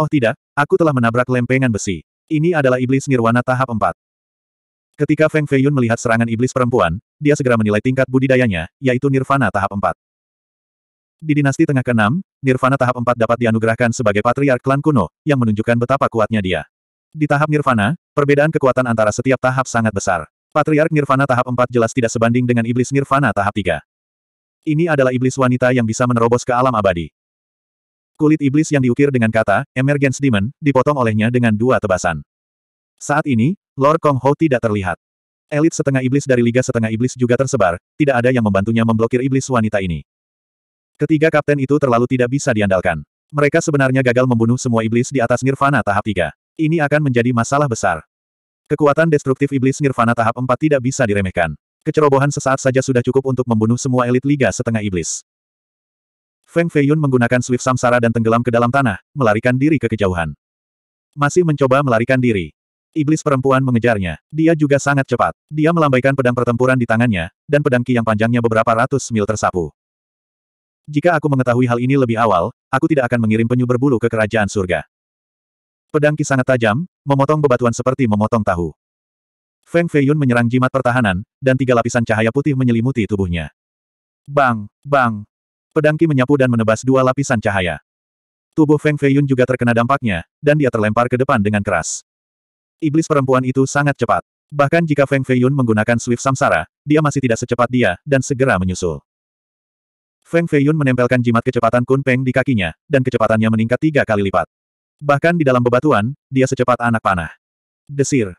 Oh tidak, aku telah menabrak lempengan besi. Ini adalah iblis nirwana tahap 4. Ketika Feng Feiyun melihat serangan iblis perempuan, dia segera menilai tingkat budidayanya, yaitu nirvana tahap 4. Di dinasti tengah ke-6, Nirvana tahap 4 dapat dianugerahkan sebagai patriark klan kuno, yang menunjukkan betapa kuatnya dia. Di tahap Nirvana, perbedaan kekuatan antara setiap tahap sangat besar. Patriark Nirvana tahap 4 jelas tidak sebanding dengan iblis Nirvana tahap 3. Ini adalah iblis wanita yang bisa menerobos ke alam abadi. Kulit iblis yang diukir dengan kata, Emergence Demon, dipotong olehnya dengan dua tebasan. Saat ini, Lord Kong Ho tidak terlihat. Elit setengah iblis dari Liga Setengah Iblis juga tersebar, tidak ada yang membantunya memblokir iblis wanita ini. Ketiga kapten itu terlalu tidak bisa diandalkan. Mereka sebenarnya gagal membunuh semua iblis di atas Nirvana tahap 3. Ini akan menjadi masalah besar. Kekuatan destruktif iblis Nirvana tahap 4 tidak bisa diremehkan. Kecerobohan sesaat saja sudah cukup untuk membunuh semua elit Liga setengah iblis. Feng Feiyun menggunakan swift samsara dan tenggelam ke dalam tanah, melarikan diri ke kejauhan. Masih mencoba melarikan diri. Iblis perempuan mengejarnya. Dia juga sangat cepat. Dia melambaikan pedang pertempuran di tangannya, dan pedang ki yang panjangnya beberapa ratus mil tersapu. Jika aku mengetahui hal ini lebih awal, aku tidak akan mengirim penyu berbulu ke kerajaan surga. Pedangki sangat tajam, memotong bebatuan seperti memotong tahu. Feng Feiyun menyerang jimat pertahanan, dan tiga lapisan cahaya putih menyelimuti tubuhnya. Bang, bang. Pedangki menyapu dan menebas dua lapisan cahaya. Tubuh Feng Feiyun juga terkena dampaknya, dan dia terlempar ke depan dengan keras. Iblis perempuan itu sangat cepat. Bahkan jika Feng Feiyun menggunakan Swift Samsara, dia masih tidak secepat dia, dan segera menyusul. Feng Feiyun menempelkan jimat kecepatan Kun Peng di kakinya, dan kecepatannya meningkat tiga kali lipat. Bahkan di dalam bebatuan, dia secepat anak panah. Desir.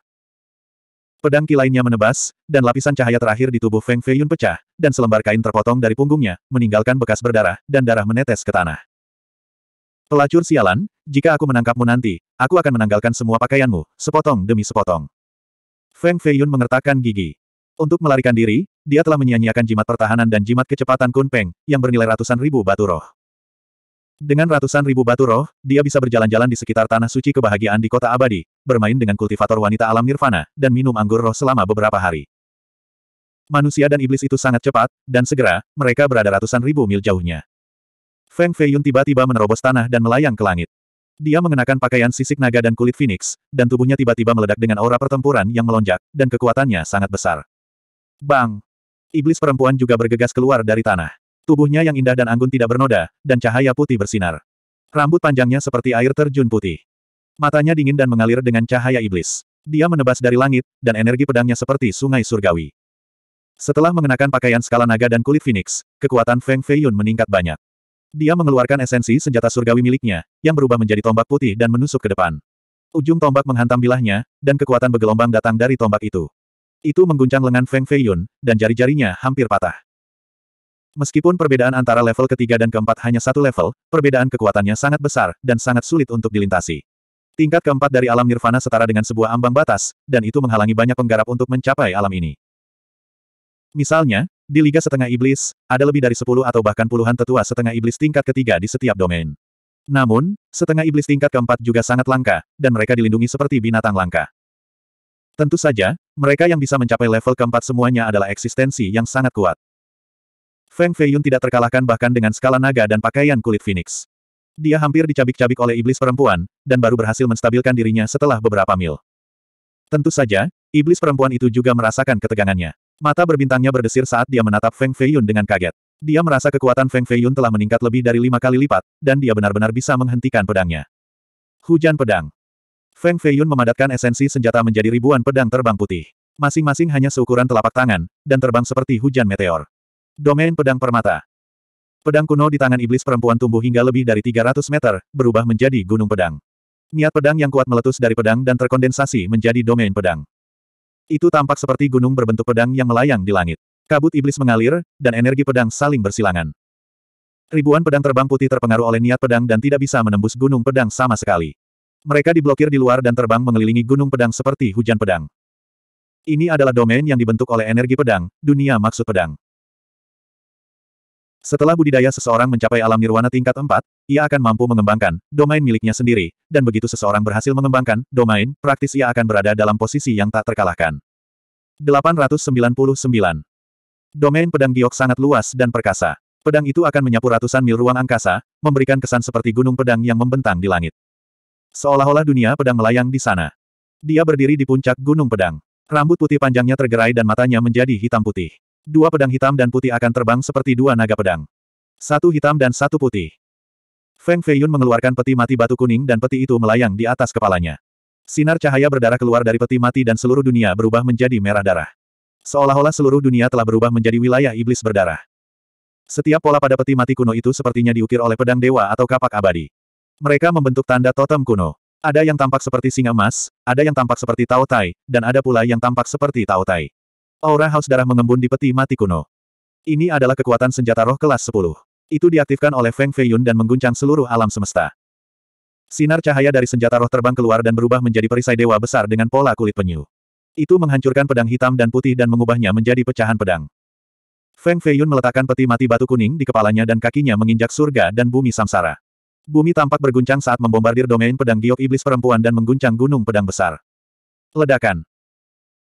Pedang kilainya menebas, dan lapisan cahaya terakhir di tubuh Feng Feiyun pecah, dan selembar kain terpotong dari punggungnya, meninggalkan bekas berdarah, dan darah menetes ke tanah. Pelacur sialan, jika aku menangkapmu nanti, aku akan menanggalkan semua pakaianmu, sepotong demi sepotong. Feng Feiyun mengertakkan gigi. Untuk melarikan diri, dia telah menyia-nyiakan jimat pertahanan dan jimat kecepatan Kunpeng, yang bernilai ratusan ribu batu roh. Dengan ratusan ribu batu roh, dia bisa berjalan-jalan di sekitar tanah suci kebahagiaan di kota abadi, bermain dengan kultivator wanita alam nirvana, dan minum anggur roh selama beberapa hari. Manusia dan iblis itu sangat cepat, dan segera, mereka berada ratusan ribu mil jauhnya. Feng Fei Yun tiba-tiba menerobos tanah dan melayang ke langit. Dia mengenakan pakaian sisik naga dan kulit phoenix, dan tubuhnya tiba-tiba meledak dengan aura pertempuran yang melonjak, dan kekuatannya sangat besar. Bang! Iblis perempuan juga bergegas keluar dari tanah. Tubuhnya yang indah dan anggun tidak bernoda, dan cahaya putih bersinar. Rambut panjangnya seperti air terjun putih. Matanya dingin dan mengalir dengan cahaya iblis. Dia menebas dari langit, dan energi pedangnya seperti sungai surgawi. Setelah mengenakan pakaian skala naga dan kulit phoenix, kekuatan Feng Feiyun meningkat banyak. Dia mengeluarkan esensi senjata surgawi miliknya, yang berubah menjadi tombak putih dan menusuk ke depan. Ujung tombak menghantam bilahnya, dan kekuatan bergelombang datang dari tombak itu. Itu mengguncang lengan Feng Feiyun, dan jari-jarinya hampir patah. Meskipun perbedaan antara level ketiga dan keempat hanya satu level, perbedaan kekuatannya sangat besar, dan sangat sulit untuk dilintasi. Tingkat keempat dari alam nirvana setara dengan sebuah ambang batas, dan itu menghalangi banyak penggarap untuk mencapai alam ini. Misalnya, di Liga Setengah Iblis, ada lebih dari sepuluh atau bahkan puluhan tetua setengah iblis tingkat ketiga di setiap domain. Namun, setengah iblis tingkat keempat juga sangat langka, dan mereka dilindungi seperti binatang langka. Tentu saja, mereka yang bisa mencapai level keempat semuanya adalah eksistensi yang sangat kuat. Feng Feiyun tidak terkalahkan bahkan dengan skala naga dan pakaian kulit phoenix. Dia hampir dicabik-cabik oleh iblis perempuan, dan baru berhasil menstabilkan dirinya setelah beberapa mil. Tentu saja, iblis perempuan itu juga merasakan ketegangannya. Mata berbintangnya berdesir saat dia menatap Feng Feiyun dengan kaget. Dia merasa kekuatan Feng Feiyun telah meningkat lebih dari lima kali lipat, dan dia benar-benar bisa menghentikan pedangnya. Hujan pedang. Feng Feiyun memadatkan esensi senjata menjadi ribuan pedang terbang putih. Masing-masing hanya seukuran telapak tangan, dan terbang seperti hujan meteor. Domain Pedang Permata Pedang kuno di tangan iblis perempuan tumbuh hingga lebih dari 300 meter, berubah menjadi gunung pedang. Niat pedang yang kuat meletus dari pedang dan terkondensasi menjadi domain pedang. Itu tampak seperti gunung berbentuk pedang yang melayang di langit. Kabut iblis mengalir, dan energi pedang saling bersilangan. Ribuan pedang terbang putih terpengaruh oleh niat pedang dan tidak bisa menembus gunung pedang sama sekali. Mereka diblokir di luar dan terbang mengelilingi gunung pedang seperti hujan pedang. Ini adalah domain yang dibentuk oleh energi pedang, dunia maksud pedang. Setelah budidaya seseorang mencapai alam nirwana tingkat 4, ia akan mampu mengembangkan domain miliknya sendiri, dan begitu seseorang berhasil mengembangkan domain, praktis ia akan berada dalam posisi yang tak terkalahkan. 899. Domain pedang giok sangat luas dan perkasa. Pedang itu akan menyapu ratusan mil ruang angkasa, memberikan kesan seperti gunung pedang yang membentang di langit. Seolah-olah dunia pedang melayang di sana. Dia berdiri di puncak gunung pedang. Rambut putih panjangnya tergerai dan matanya menjadi hitam putih. Dua pedang hitam dan putih akan terbang seperti dua naga pedang. Satu hitam dan satu putih. Feng Feiyun mengeluarkan peti mati batu kuning dan peti itu melayang di atas kepalanya. Sinar cahaya berdarah keluar dari peti mati dan seluruh dunia berubah menjadi merah darah. Seolah-olah seluruh dunia telah berubah menjadi wilayah iblis berdarah. Setiap pola pada peti mati kuno itu sepertinya diukir oleh pedang dewa atau kapak abadi. Mereka membentuk tanda totem kuno. Ada yang tampak seperti singa emas, ada yang tampak seperti Tao Tai, dan ada pula yang tampak seperti Tao Tai. Aura haus darah mengembun di peti mati kuno. Ini adalah kekuatan senjata roh kelas 10. Itu diaktifkan oleh Feng Feiyun dan mengguncang seluruh alam semesta. Sinar cahaya dari senjata roh terbang keluar dan berubah menjadi perisai dewa besar dengan pola kulit penyu. Itu menghancurkan pedang hitam dan putih dan mengubahnya menjadi pecahan pedang. Feng Feiyun meletakkan peti mati batu kuning di kepalanya dan kakinya menginjak surga dan bumi samsara. Bumi tampak berguncang saat membombardir domain pedang giok iblis perempuan dan mengguncang gunung pedang besar. Ledakan.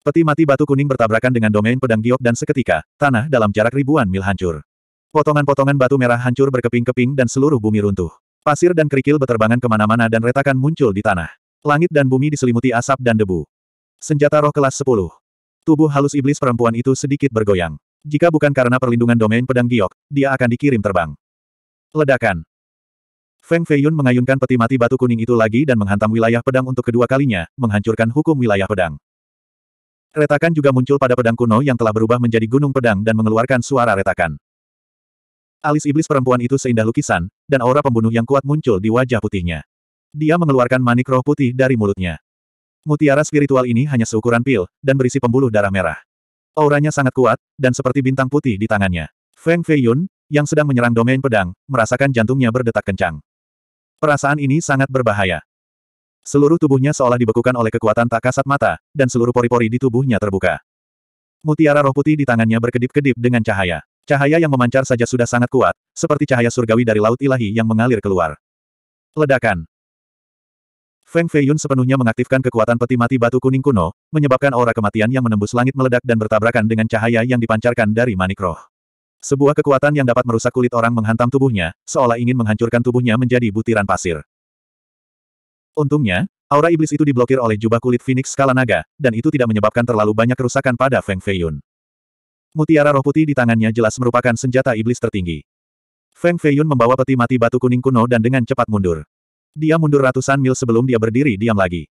Peti mati batu kuning bertabrakan dengan domain pedang giok dan seketika, tanah dalam jarak ribuan mil hancur. Potongan-potongan batu merah hancur berkeping-keping dan seluruh bumi runtuh. Pasir dan kerikil beterbangan kemana-mana dan retakan muncul di tanah. Langit dan bumi diselimuti asap dan debu. Senjata roh kelas 10. Tubuh halus iblis perempuan itu sedikit bergoyang. Jika bukan karena perlindungan domain pedang giok, dia akan dikirim terbang. Ledakan. Feng Feiyun mengayunkan peti mati batu kuning itu lagi dan menghantam wilayah pedang untuk kedua kalinya, menghancurkan hukum wilayah pedang. Retakan juga muncul pada pedang kuno yang telah berubah menjadi gunung pedang dan mengeluarkan suara retakan. Alis iblis perempuan itu seindah lukisan, dan aura pembunuh yang kuat muncul di wajah putihnya. Dia mengeluarkan manik roh putih dari mulutnya. Mutiara spiritual ini hanya seukuran pil, dan berisi pembuluh darah merah. Auranya sangat kuat, dan seperti bintang putih di tangannya. Feng Feiyun, yang sedang menyerang domain pedang, merasakan jantungnya berdetak kencang. Perasaan ini sangat berbahaya. Seluruh tubuhnya seolah dibekukan oleh kekuatan tak kasat mata, dan seluruh pori-pori di tubuhnya terbuka. Mutiara roh putih di tangannya berkedip-kedip dengan cahaya. Cahaya yang memancar saja sudah sangat kuat, seperti cahaya surgawi dari laut ilahi yang mengalir keluar. Ledakan. Feng Feiyun sepenuhnya mengaktifkan kekuatan peti mati batu kuning kuno, menyebabkan aura kematian yang menembus langit meledak dan bertabrakan dengan cahaya yang dipancarkan dari manik roh. Sebuah kekuatan yang dapat merusak kulit orang menghantam tubuhnya, seolah ingin menghancurkan tubuhnya menjadi butiran pasir. Untungnya, aura iblis itu diblokir oleh jubah kulit Phoenix skala naga, dan itu tidak menyebabkan terlalu banyak kerusakan pada Feng Feiyun. Mutiara roh putih di tangannya jelas merupakan senjata iblis tertinggi. Feng Feiyun membawa peti mati batu kuning kuno dan dengan cepat mundur. Dia mundur ratusan mil sebelum dia berdiri diam lagi.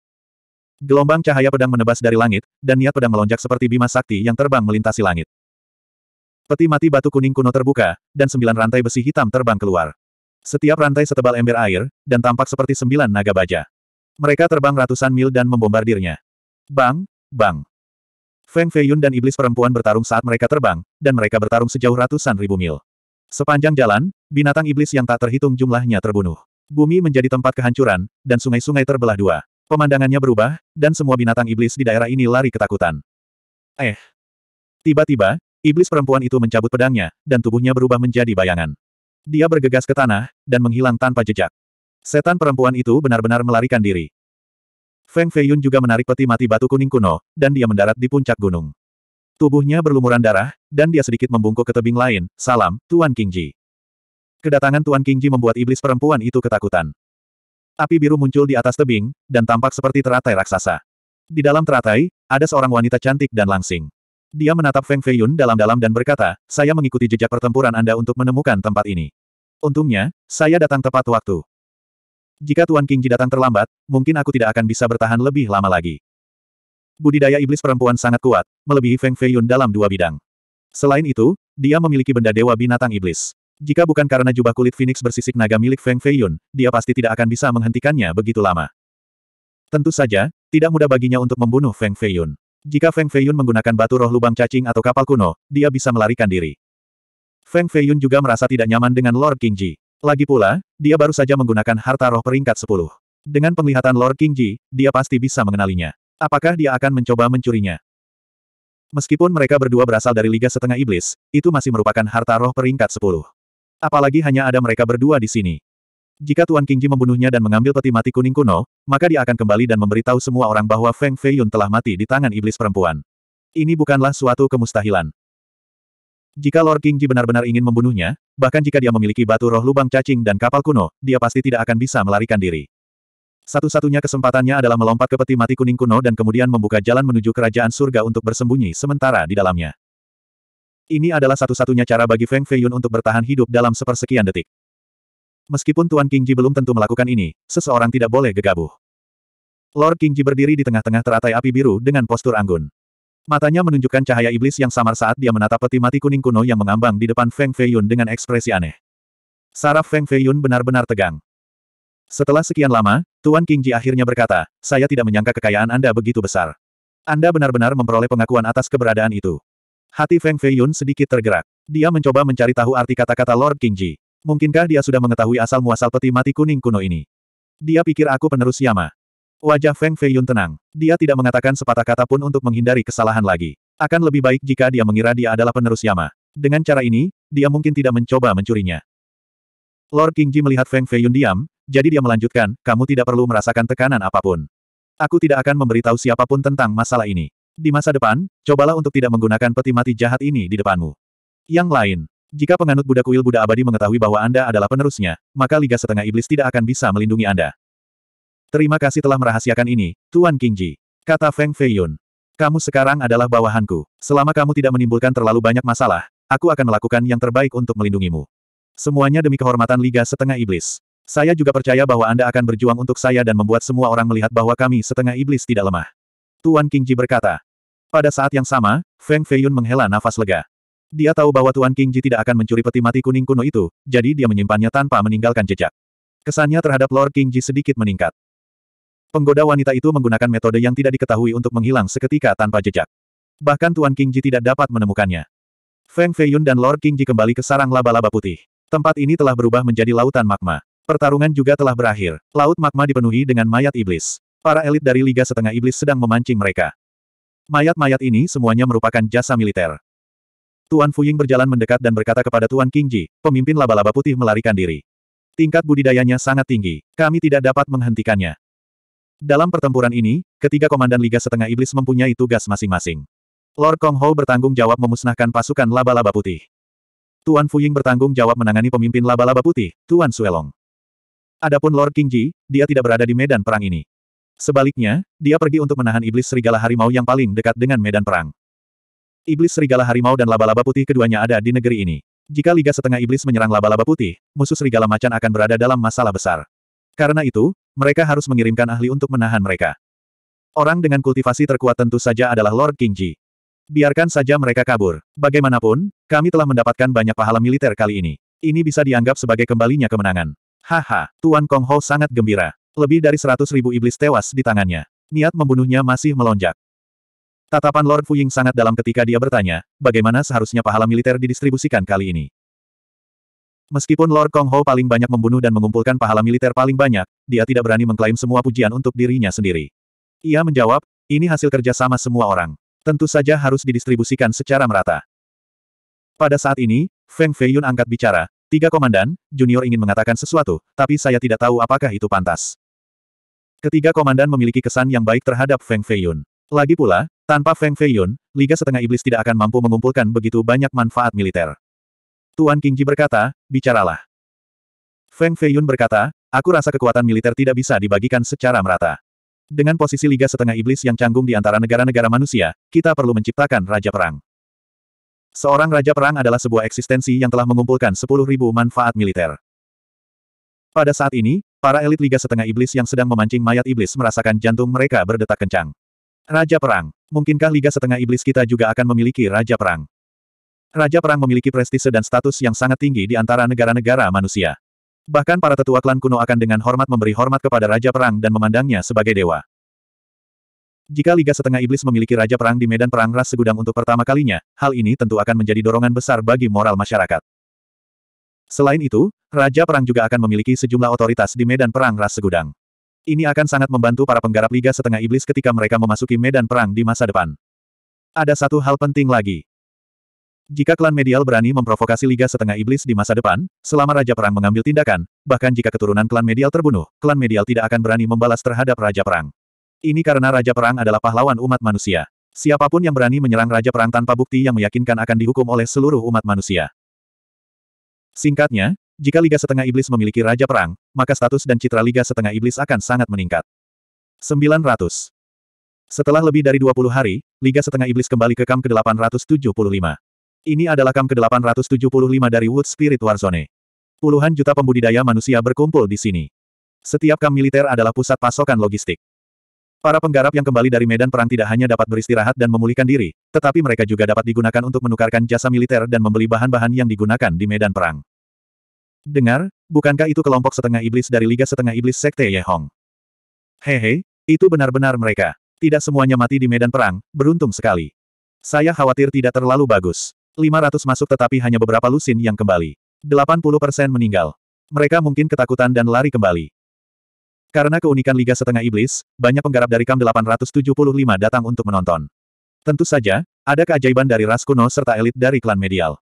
Gelombang cahaya pedang menebas dari langit, dan niat pedang melonjak seperti bima sakti yang terbang melintasi langit. Peti mati batu kuning kuno terbuka, dan sembilan rantai besi hitam terbang keluar. Setiap rantai setebal ember air, dan tampak seperti sembilan naga baja. Mereka terbang ratusan mil dan membombardirnya. Bang, bang. Feng Feiyun dan iblis perempuan bertarung saat mereka terbang, dan mereka bertarung sejauh ratusan ribu mil. Sepanjang jalan, binatang iblis yang tak terhitung jumlahnya terbunuh. Bumi menjadi tempat kehancuran, dan sungai-sungai terbelah dua. Pemandangannya berubah, dan semua binatang iblis di daerah ini lari ketakutan. Eh. Tiba-tiba, Iblis perempuan itu mencabut pedangnya, dan tubuhnya berubah menjadi bayangan. Dia bergegas ke tanah, dan menghilang tanpa jejak. Setan perempuan itu benar-benar melarikan diri. Feng Feiyun juga menarik peti mati batu kuning kuno, dan dia mendarat di puncak gunung. Tubuhnya berlumuran darah, dan dia sedikit membungkuk ke tebing lain, salam, Tuan Kingji. Kedatangan Tuan Kingji membuat iblis perempuan itu ketakutan. Api biru muncul di atas tebing, dan tampak seperti teratai raksasa. Di dalam teratai, ada seorang wanita cantik dan langsing. Dia menatap Feng Feiyun dalam-dalam dan berkata, saya mengikuti jejak pertempuran Anda untuk menemukan tempat ini. Untungnya, saya datang tepat waktu. Jika Tuan Kingji datang terlambat, mungkin aku tidak akan bisa bertahan lebih lama lagi. Budidaya iblis perempuan sangat kuat, melebihi Feng Feiyun dalam dua bidang. Selain itu, dia memiliki benda dewa binatang iblis. Jika bukan karena jubah kulit Phoenix bersisik naga milik Feng Feiyun, dia pasti tidak akan bisa menghentikannya begitu lama. Tentu saja, tidak mudah baginya untuk membunuh Feng Feiyun. Jika Feng Feiyun menggunakan batu roh lubang cacing atau kapal kuno, dia bisa melarikan diri. Feng Feiyun juga merasa tidak nyaman dengan Lord King Ji. Lagi pula, dia baru saja menggunakan harta roh peringkat 10. Dengan penglihatan Lord King Ji, dia pasti bisa mengenalinya. Apakah dia akan mencoba mencurinya? Meskipun mereka berdua berasal dari Liga Setengah Iblis, itu masih merupakan harta roh peringkat 10. Apalagi hanya ada mereka berdua di sini. Jika Tuan Qingji membunuhnya dan mengambil peti mati kuning kuno, maka dia akan kembali dan memberitahu semua orang bahwa Feng Feiyun telah mati di tangan iblis perempuan. Ini bukanlah suatu kemustahilan. Jika Lord Qingji benar-benar ingin membunuhnya, bahkan jika dia memiliki batu roh lubang cacing dan kapal kuno, dia pasti tidak akan bisa melarikan diri. Satu-satunya kesempatannya adalah melompat ke peti mati kuning kuno dan kemudian membuka jalan menuju kerajaan surga untuk bersembunyi sementara di dalamnya. Ini adalah satu-satunya cara bagi Feng Feiyun untuk bertahan hidup dalam sepersekian detik. Meskipun Tuan Kingji belum tentu melakukan ini, seseorang tidak boleh gegabah. Lord Kingji berdiri di tengah-tengah teratai api biru dengan postur anggun. Matanya menunjukkan cahaya iblis yang samar saat dia menatap peti mati kuning kuno yang mengambang di depan Feng Feiyun dengan ekspresi aneh. Saraf Feng Feiyun benar-benar tegang. Setelah sekian lama, Tuan Kingji akhirnya berkata, saya tidak menyangka kekayaan Anda begitu besar. Anda benar-benar memperoleh pengakuan atas keberadaan itu. Hati Feng Feiyun sedikit tergerak. Dia mencoba mencari tahu arti kata-kata Lord Kingji. Mungkinkah dia sudah mengetahui asal-muasal peti mati kuning kuno ini? Dia pikir aku penerus Yama. Wajah Feng Fei Yun tenang. Dia tidak mengatakan sepatah kata pun untuk menghindari kesalahan lagi. Akan lebih baik jika dia mengira dia adalah penerus Yama. Dengan cara ini, dia mungkin tidak mencoba mencurinya. Lord King Ji melihat Feng Fei Yun diam, jadi dia melanjutkan, kamu tidak perlu merasakan tekanan apapun. Aku tidak akan memberitahu siapapun tentang masalah ini. Di masa depan, cobalah untuk tidak menggunakan peti mati jahat ini di depanmu. Yang lain, jika penganut Buddha Kuil Buddha Abadi mengetahui bahwa Anda adalah penerusnya, maka Liga Setengah Iblis tidak akan bisa melindungi Anda. Terima kasih telah merahasiakan ini, Tuan Kingji. Kata Feng Feiyun. Kamu sekarang adalah bawahanku. Selama kamu tidak menimbulkan terlalu banyak masalah, aku akan melakukan yang terbaik untuk melindungimu. Semuanya demi kehormatan Liga Setengah Iblis. Saya juga percaya bahwa Anda akan berjuang untuk saya dan membuat semua orang melihat bahwa kami Setengah Iblis tidak lemah. Tuan Kingji berkata. Pada saat yang sama, Feng Feiyun menghela nafas lega. Dia tahu bahwa Tuan King Ji tidak akan mencuri peti mati kuning kuno itu, jadi dia menyimpannya tanpa meninggalkan jejak. Kesannya terhadap Lord King Ji sedikit meningkat. Penggoda wanita itu menggunakan metode yang tidak diketahui untuk menghilang seketika tanpa jejak. Bahkan Tuan King Ji tidak dapat menemukannya. Feng Feiyun dan Lord King Ji kembali ke sarang laba-laba putih. Tempat ini telah berubah menjadi lautan magma. Pertarungan juga telah berakhir. Laut magma dipenuhi dengan mayat iblis. Para elit dari Liga Setengah Iblis sedang memancing mereka. Mayat-mayat ini semuanya merupakan jasa militer. Tuan Fuying berjalan mendekat dan berkata kepada Tuan King Ji, pemimpin laba-laba putih melarikan diri. Tingkat budidayanya sangat tinggi, kami tidak dapat menghentikannya. Dalam pertempuran ini, ketiga komandan Liga Setengah Iblis mempunyai tugas masing-masing. Lord Kong Ho bertanggung jawab memusnahkan pasukan laba-laba putih. Tuan Fuying bertanggung jawab menangani pemimpin laba-laba putih, Tuan Suelong. Adapun Lord King Ji, dia tidak berada di medan perang ini. Sebaliknya, dia pergi untuk menahan iblis serigala harimau yang paling dekat dengan medan perang. Iblis serigala harimau dan laba-laba putih keduanya ada di negeri ini. Jika Liga Setengah Iblis menyerang laba-laba putih, musuh serigala macan akan berada dalam masalah besar. Karena itu, mereka harus mengirimkan ahli untuk menahan mereka. Orang dengan kultivasi terkuat tentu saja adalah Lord Kingji. Biarkan saja mereka kabur. Bagaimanapun, kami telah mendapatkan banyak pahala militer kali ini. Ini bisa dianggap sebagai kembalinya kemenangan. Haha, Tuan Kong Ho sangat gembira. Lebih dari seratus ribu iblis tewas di tangannya. Niat membunuhnya masih melonjak. Tatapan Lord Fuying sangat dalam ketika dia bertanya, bagaimana seharusnya pahala militer didistribusikan kali ini. Meskipun Lord Kong Ho paling banyak membunuh dan mengumpulkan pahala militer paling banyak, dia tidak berani mengklaim semua pujian untuk dirinya sendiri. Ia menjawab, ini hasil kerja sama semua orang. Tentu saja harus didistribusikan secara merata. Pada saat ini, Feng Feiyun angkat bicara, Tiga komandan, junior ingin mengatakan sesuatu, tapi saya tidak tahu apakah itu pantas. Ketiga komandan memiliki kesan yang baik terhadap Feng Feiyun. Lagi pula, tanpa Feng Feiyun, Liga Setengah Iblis tidak akan mampu mengumpulkan begitu banyak manfaat militer. Tuan Qingji berkata, bicaralah. Feng Feiyun berkata, aku rasa kekuatan militer tidak bisa dibagikan secara merata. Dengan posisi Liga Setengah Iblis yang canggung di antara negara-negara manusia, kita perlu menciptakan Raja Perang. Seorang Raja Perang adalah sebuah eksistensi yang telah mengumpulkan 10.000 manfaat militer. Pada saat ini, para elit Liga Setengah Iblis yang sedang memancing mayat iblis merasakan jantung mereka berdetak kencang. Raja Perang. Mungkinkah Liga Setengah Iblis kita juga akan memiliki Raja Perang? Raja Perang memiliki prestise dan status yang sangat tinggi di antara negara-negara manusia. Bahkan para tetua klan kuno akan dengan hormat memberi hormat kepada Raja Perang dan memandangnya sebagai dewa. Jika Liga Setengah Iblis memiliki Raja Perang di medan perang ras segudang untuk pertama kalinya, hal ini tentu akan menjadi dorongan besar bagi moral masyarakat. Selain itu, Raja Perang juga akan memiliki sejumlah otoritas di medan perang ras segudang. Ini akan sangat membantu para penggarap Liga Setengah Iblis ketika mereka memasuki medan perang di masa depan. Ada satu hal penting lagi. Jika klan medial berani memprovokasi Liga Setengah Iblis di masa depan, selama Raja Perang mengambil tindakan, bahkan jika keturunan klan medial terbunuh, klan medial tidak akan berani membalas terhadap Raja Perang. Ini karena Raja Perang adalah pahlawan umat manusia. Siapapun yang berani menyerang Raja Perang tanpa bukti yang meyakinkan akan dihukum oleh seluruh umat manusia. Singkatnya, jika Liga Setengah Iblis memiliki Raja Perang, maka status dan citra Liga Setengah Iblis akan sangat meningkat. 900. Setelah lebih dari 20 hari, Liga Setengah Iblis kembali ke Kam ke-875. Ini adalah Kam ke-875 dari Wood Spirit Warzone. Puluhan juta pembudidaya manusia berkumpul di sini. Setiap kam militer adalah pusat pasokan logistik. Para penggarap yang kembali dari medan perang tidak hanya dapat beristirahat dan memulihkan diri, tetapi mereka juga dapat digunakan untuk menukarkan jasa militer dan membeli bahan-bahan yang digunakan di medan perang. Dengar, bukankah itu kelompok setengah iblis dari Liga Setengah Iblis Sekte Ye Yehong? Hehe, itu benar-benar mereka. Tidak semuanya mati di medan perang, beruntung sekali. Saya khawatir tidak terlalu bagus. 500 masuk tetapi hanya beberapa lusin yang kembali. 80% meninggal. Mereka mungkin ketakutan dan lari kembali. Karena keunikan Liga Setengah Iblis, banyak penggarap dari KAM 875 datang untuk menonton. Tentu saja, ada keajaiban dari ras kuno serta elit dari klan medial.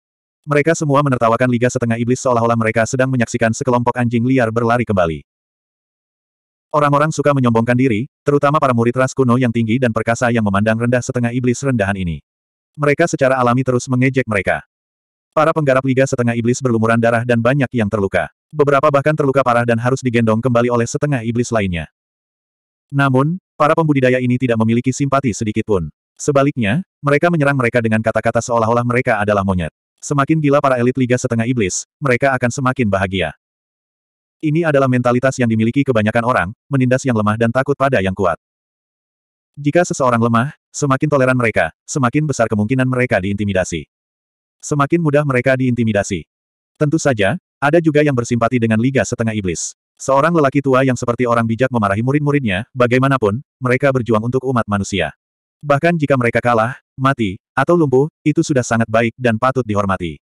Mereka semua menertawakan Liga Setengah Iblis seolah-olah mereka sedang menyaksikan sekelompok anjing liar berlari kembali. Orang-orang suka menyombongkan diri, terutama para murid ras kuno yang tinggi dan perkasa yang memandang rendah setengah iblis rendahan ini. Mereka secara alami terus mengejek mereka. Para penggarap Liga Setengah Iblis berlumuran darah dan banyak yang terluka. Beberapa bahkan terluka parah dan harus digendong kembali oleh setengah iblis lainnya. Namun, para pembudidaya ini tidak memiliki simpati sedikitpun. Sebaliknya, mereka menyerang mereka dengan kata-kata seolah-olah mereka adalah monyet. Semakin gila para elit Liga Setengah Iblis, mereka akan semakin bahagia. Ini adalah mentalitas yang dimiliki kebanyakan orang, menindas yang lemah dan takut pada yang kuat. Jika seseorang lemah, semakin toleran mereka, semakin besar kemungkinan mereka diintimidasi. Semakin mudah mereka diintimidasi. Tentu saja, ada juga yang bersimpati dengan Liga Setengah Iblis. Seorang lelaki tua yang seperti orang bijak memarahi murid-muridnya, bagaimanapun, mereka berjuang untuk umat manusia. Bahkan jika mereka kalah, mati, atau lumpuh, itu sudah sangat baik dan patut dihormati.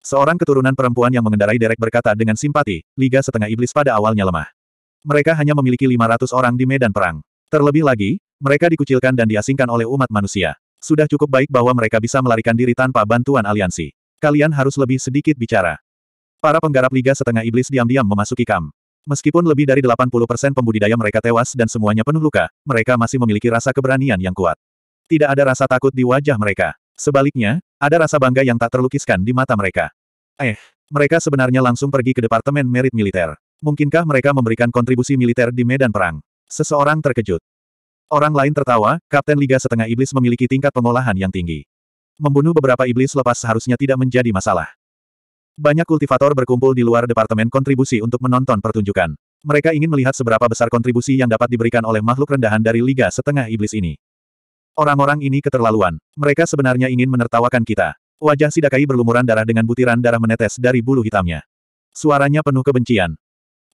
Seorang keturunan perempuan yang mengendarai derek berkata dengan simpati, Liga Setengah Iblis pada awalnya lemah. Mereka hanya memiliki 500 orang di medan perang. Terlebih lagi, mereka dikucilkan dan diasingkan oleh umat manusia. Sudah cukup baik bahwa mereka bisa melarikan diri tanpa bantuan aliansi. Kalian harus lebih sedikit bicara. Para penggarap Liga Setengah Iblis diam-diam memasuki kam. Meskipun lebih dari 80% pembudidaya mereka tewas dan semuanya penuh luka, mereka masih memiliki rasa keberanian yang kuat. Tidak ada rasa takut di wajah mereka. Sebaliknya, ada rasa bangga yang tak terlukiskan di mata mereka. Eh, mereka sebenarnya langsung pergi ke Departemen Merit Militer. Mungkinkah mereka memberikan kontribusi militer di medan perang? Seseorang terkejut. Orang lain tertawa, Kapten Liga Setengah Iblis memiliki tingkat pengolahan yang tinggi. Membunuh beberapa iblis lepas seharusnya tidak menjadi masalah. Banyak kultivator berkumpul di luar Departemen Kontribusi untuk menonton pertunjukan. Mereka ingin melihat seberapa besar kontribusi yang dapat diberikan oleh makhluk rendahan dari Liga Setengah Iblis ini. Orang-orang ini keterlaluan. Mereka sebenarnya ingin menertawakan kita. Wajah Sidakai berlumuran darah dengan butiran darah menetes dari bulu hitamnya. Suaranya penuh kebencian.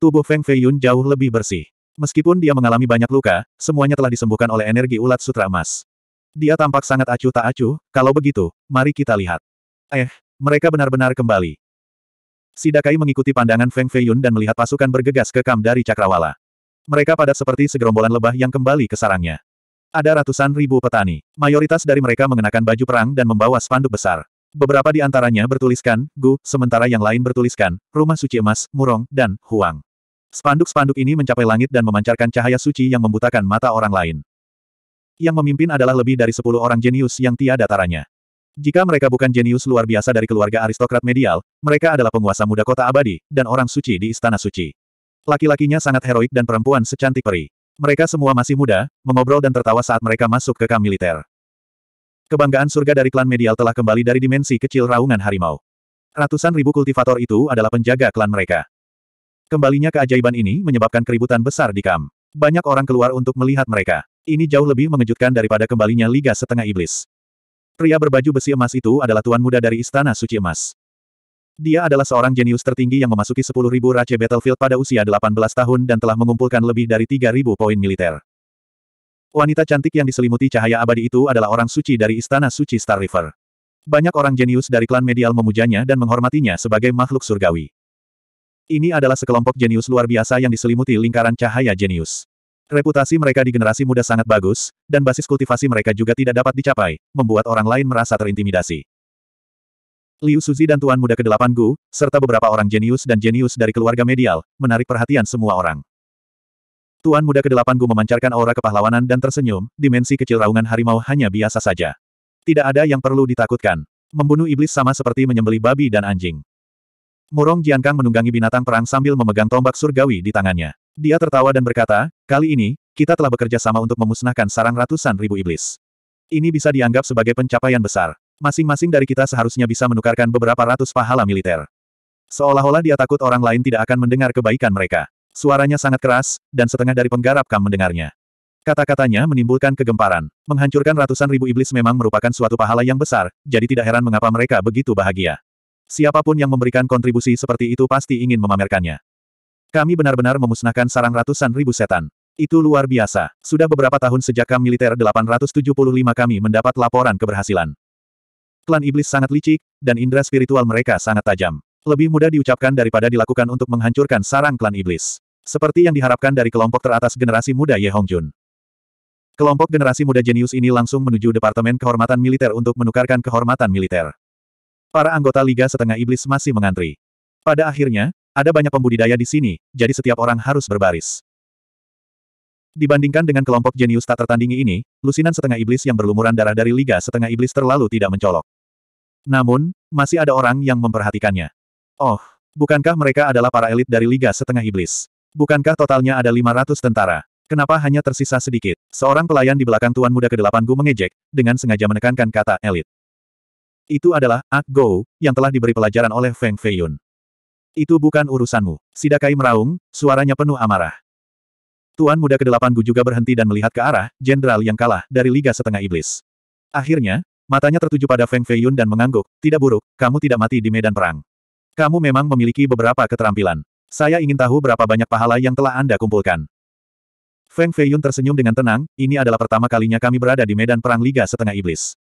Tubuh Feng Feiyun jauh lebih bersih. Meskipun dia mengalami banyak luka, semuanya telah disembuhkan oleh energi ulat sutra emas. Dia tampak sangat acuh tak acuh, kalau begitu, mari kita lihat. Eh, mereka benar-benar kembali. Sidakai mengikuti pandangan Feng Feiyun dan melihat pasukan bergegas ke kam dari Cakrawala. Mereka padat seperti segerombolan lebah yang kembali ke sarangnya. Ada ratusan ribu petani. Mayoritas dari mereka mengenakan baju perang dan membawa spanduk besar. Beberapa di antaranya bertuliskan, Gu, sementara yang lain bertuliskan, Rumah Suci Emas, Murong, dan Huang. Spanduk-spanduk ini mencapai langit dan memancarkan cahaya suci yang membutakan mata orang lain. Yang memimpin adalah lebih dari sepuluh orang jenius yang tiada taranya. Jika mereka bukan jenius luar biasa dari keluarga aristokrat medial, mereka adalah penguasa muda kota abadi, dan orang suci di istana suci. Laki-lakinya sangat heroik dan perempuan secantik peri. Mereka semua masih muda, mengobrol dan tertawa saat mereka masuk ke kamp militer. Kebanggaan surga dari klan medial telah kembali dari dimensi kecil raungan harimau. Ratusan ribu kultivator itu adalah penjaga klan mereka. Kembalinya keajaiban ini menyebabkan keributan besar di kamp. Banyak orang keluar untuk melihat mereka. Ini jauh lebih mengejutkan daripada kembalinya Liga Setengah Iblis. Pria berbaju besi emas itu adalah tuan muda dari Istana Suci Emas. Dia adalah seorang jenius tertinggi yang memasuki 10.000 Race Battlefield pada usia 18 tahun dan telah mengumpulkan lebih dari 3.000 poin militer. Wanita cantik yang diselimuti cahaya abadi itu adalah orang suci dari Istana Suci Star River. Banyak orang jenius dari klan medial memujanya dan menghormatinya sebagai makhluk surgawi. Ini adalah sekelompok jenius luar biasa yang diselimuti lingkaran cahaya jenius. Reputasi mereka di generasi muda sangat bagus, dan basis kultivasi mereka juga tidak dapat dicapai, membuat orang lain merasa terintimidasi. Liu Suzi dan Tuan Muda ke-8 Gu, serta beberapa orang jenius dan jenius dari keluarga medial, menarik perhatian semua orang. Tuan Muda ke-8 Gu memancarkan aura kepahlawanan dan tersenyum, dimensi kecil raungan harimau hanya biasa saja. Tidak ada yang perlu ditakutkan. Membunuh iblis sama seperti menyembelih babi dan anjing. Murong Jiankang menunggangi binatang perang sambil memegang tombak surgawi di tangannya. Dia tertawa dan berkata, kali ini, kita telah bekerja sama untuk memusnahkan sarang ratusan ribu iblis. Ini bisa dianggap sebagai pencapaian besar. Masing-masing dari kita seharusnya bisa menukarkan beberapa ratus pahala militer. Seolah-olah dia takut orang lain tidak akan mendengar kebaikan mereka. Suaranya sangat keras, dan setengah dari penggarap kam mendengarnya. Kata-katanya menimbulkan kegemparan. Menghancurkan ratusan ribu iblis memang merupakan suatu pahala yang besar, jadi tidak heran mengapa mereka begitu bahagia. Siapapun yang memberikan kontribusi seperti itu pasti ingin memamerkannya. Kami benar-benar memusnahkan sarang ratusan ribu setan. Itu luar biasa. Sudah beberapa tahun sejak kami Militer 875 kami mendapat laporan keberhasilan. Klan Iblis sangat licik, dan indera spiritual mereka sangat tajam. Lebih mudah diucapkan daripada dilakukan untuk menghancurkan sarang klan Iblis. Seperti yang diharapkan dari kelompok teratas generasi muda Ye Hongjun. Kelompok generasi muda jenius ini langsung menuju Departemen Kehormatan Militer untuk menukarkan kehormatan militer para anggota Liga Setengah Iblis masih mengantri. Pada akhirnya, ada banyak pembudidaya di sini, jadi setiap orang harus berbaris. Dibandingkan dengan kelompok jenius tak tertandingi ini, lusinan setengah iblis yang berlumuran darah dari Liga Setengah Iblis terlalu tidak mencolok. Namun, masih ada orang yang memperhatikannya. Oh, bukankah mereka adalah para elit dari Liga Setengah Iblis? Bukankah totalnya ada 500 tentara? Kenapa hanya tersisa sedikit? Seorang pelayan di belakang Tuan Muda ke-8 Gu mengejek, dengan sengaja menekankan kata elit. Itu adalah, Ak Go, yang telah diberi pelajaran oleh Feng Feiyun. Itu bukan urusanmu. Sidakai meraung, suaranya penuh amarah. Tuan muda ke-8 Gu juga berhenti dan melihat ke arah, jenderal yang kalah, dari Liga Setengah Iblis. Akhirnya, matanya tertuju pada Feng Feiyun dan mengangguk, tidak buruk, kamu tidak mati di medan perang. Kamu memang memiliki beberapa keterampilan. Saya ingin tahu berapa banyak pahala yang telah Anda kumpulkan. Feng Feiyun tersenyum dengan tenang, ini adalah pertama kalinya kami berada di medan perang Liga Setengah Iblis.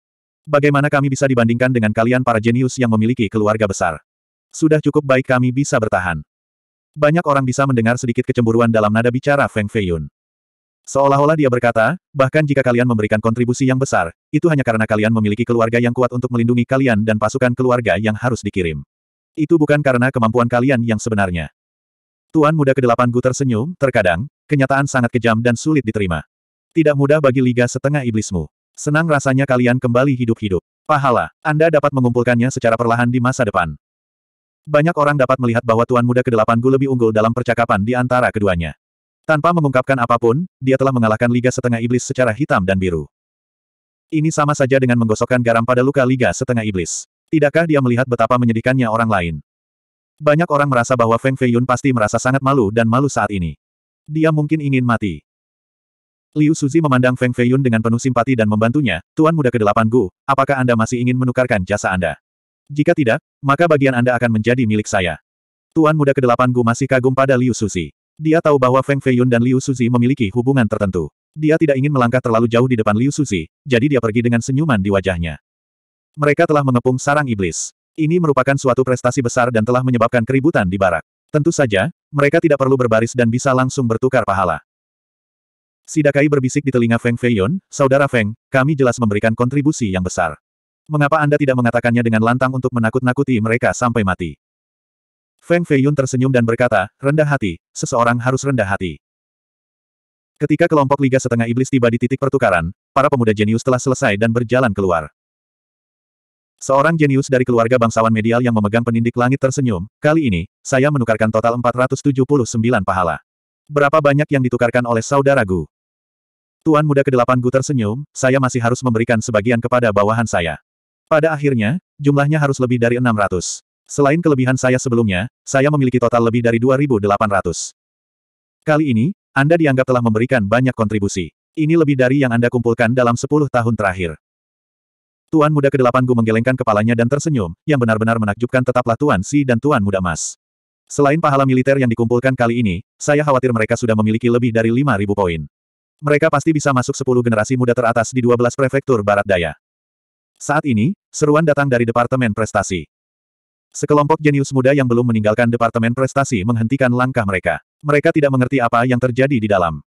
Bagaimana kami bisa dibandingkan dengan kalian para jenius yang memiliki keluarga besar? Sudah cukup baik kami bisa bertahan. Banyak orang bisa mendengar sedikit kecemburuan dalam nada bicara Feng Feiyun. Seolah-olah dia berkata, bahkan jika kalian memberikan kontribusi yang besar, itu hanya karena kalian memiliki keluarga yang kuat untuk melindungi kalian dan pasukan keluarga yang harus dikirim. Itu bukan karena kemampuan kalian yang sebenarnya. Tuan muda kedelapan Gu tersenyum, terkadang, kenyataan sangat kejam dan sulit diterima. Tidak mudah bagi liga setengah iblismu. Senang rasanya kalian kembali hidup-hidup. Pahala, Anda dapat mengumpulkannya secara perlahan di masa depan. Banyak orang dapat melihat bahwa Tuan Muda Kedelapan Gu lebih unggul dalam percakapan di antara keduanya. Tanpa mengungkapkan apapun, dia telah mengalahkan Liga Setengah Iblis secara hitam dan biru. Ini sama saja dengan menggosokkan garam pada luka Liga Setengah Iblis. Tidakkah dia melihat betapa menyedihkannya orang lain? Banyak orang merasa bahwa Feng Feiyun pasti merasa sangat malu dan malu saat ini. Dia mungkin ingin mati. Liu Suzi memandang Feng Feiyun dengan penuh simpati dan membantunya, Tuan Muda kedelapan Gu, apakah Anda masih ingin menukarkan jasa Anda? Jika tidak, maka bagian Anda akan menjadi milik saya. Tuan Muda kedelapan Gu masih kagum pada Liu Suzi. Dia tahu bahwa Feng Feiyun dan Liu Suzi memiliki hubungan tertentu. Dia tidak ingin melangkah terlalu jauh di depan Liu Suzi, jadi dia pergi dengan senyuman di wajahnya. Mereka telah mengepung sarang iblis. Ini merupakan suatu prestasi besar dan telah menyebabkan keributan di barak. Tentu saja, mereka tidak perlu berbaris dan bisa langsung bertukar pahala. Sidakai berbisik di telinga Feng Feiyun, Saudara Feng, kami jelas memberikan kontribusi yang besar. Mengapa Anda tidak mengatakannya dengan lantang untuk menakut-nakuti mereka sampai mati? Feng Feiyun tersenyum dan berkata, rendah hati, seseorang harus rendah hati. Ketika kelompok Liga Setengah Iblis tiba di titik pertukaran, para pemuda jenius telah selesai dan berjalan keluar. Seorang jenius dari keluarga bangsawan medial yang memegang penindik langit tersenyum, kali ini, saya menukarkan total 479 pahala. Berapa banyak yang ditukarkan oleh saudaraku? Tuan muda Kedelapan Gu tersenyum, saya masih harus memberikan sebagian kepada bawahan saya. Pada akhirnya, jumlahnya harus lebih dari 600. Selain kelebihan saya sebelumnya, saya memiliki total lebih dari 2.800. Kali ini, Anda dianggap telah memberikan banyak kontribusi. Ini lebih dari yang Anda kumpulkan dalam 10 tahun terakhir. Tuan muda Kedelapan Gu menggelengkan kepalanya dan tersenyum, yang benar-benar menakjubkan tetaplah Tuan Si dan Tuan muda Mas. Selain pahala militer yang dikumpulkan kali ini, saya khawatir mereka sudah memiliki lebih dari 5.000 poin. Mereka pasti bisa masuk 10 generasi muda teratas di 12 prefektur barat daya. Saat ini, seruan datang dari Departemen Prestasi. Sekelompok jenius muda yang belum meninggalkan Departemen Prestasi menghentikan langkah mereka. Mereka tidak mengerti apa yang terjadi di dalam.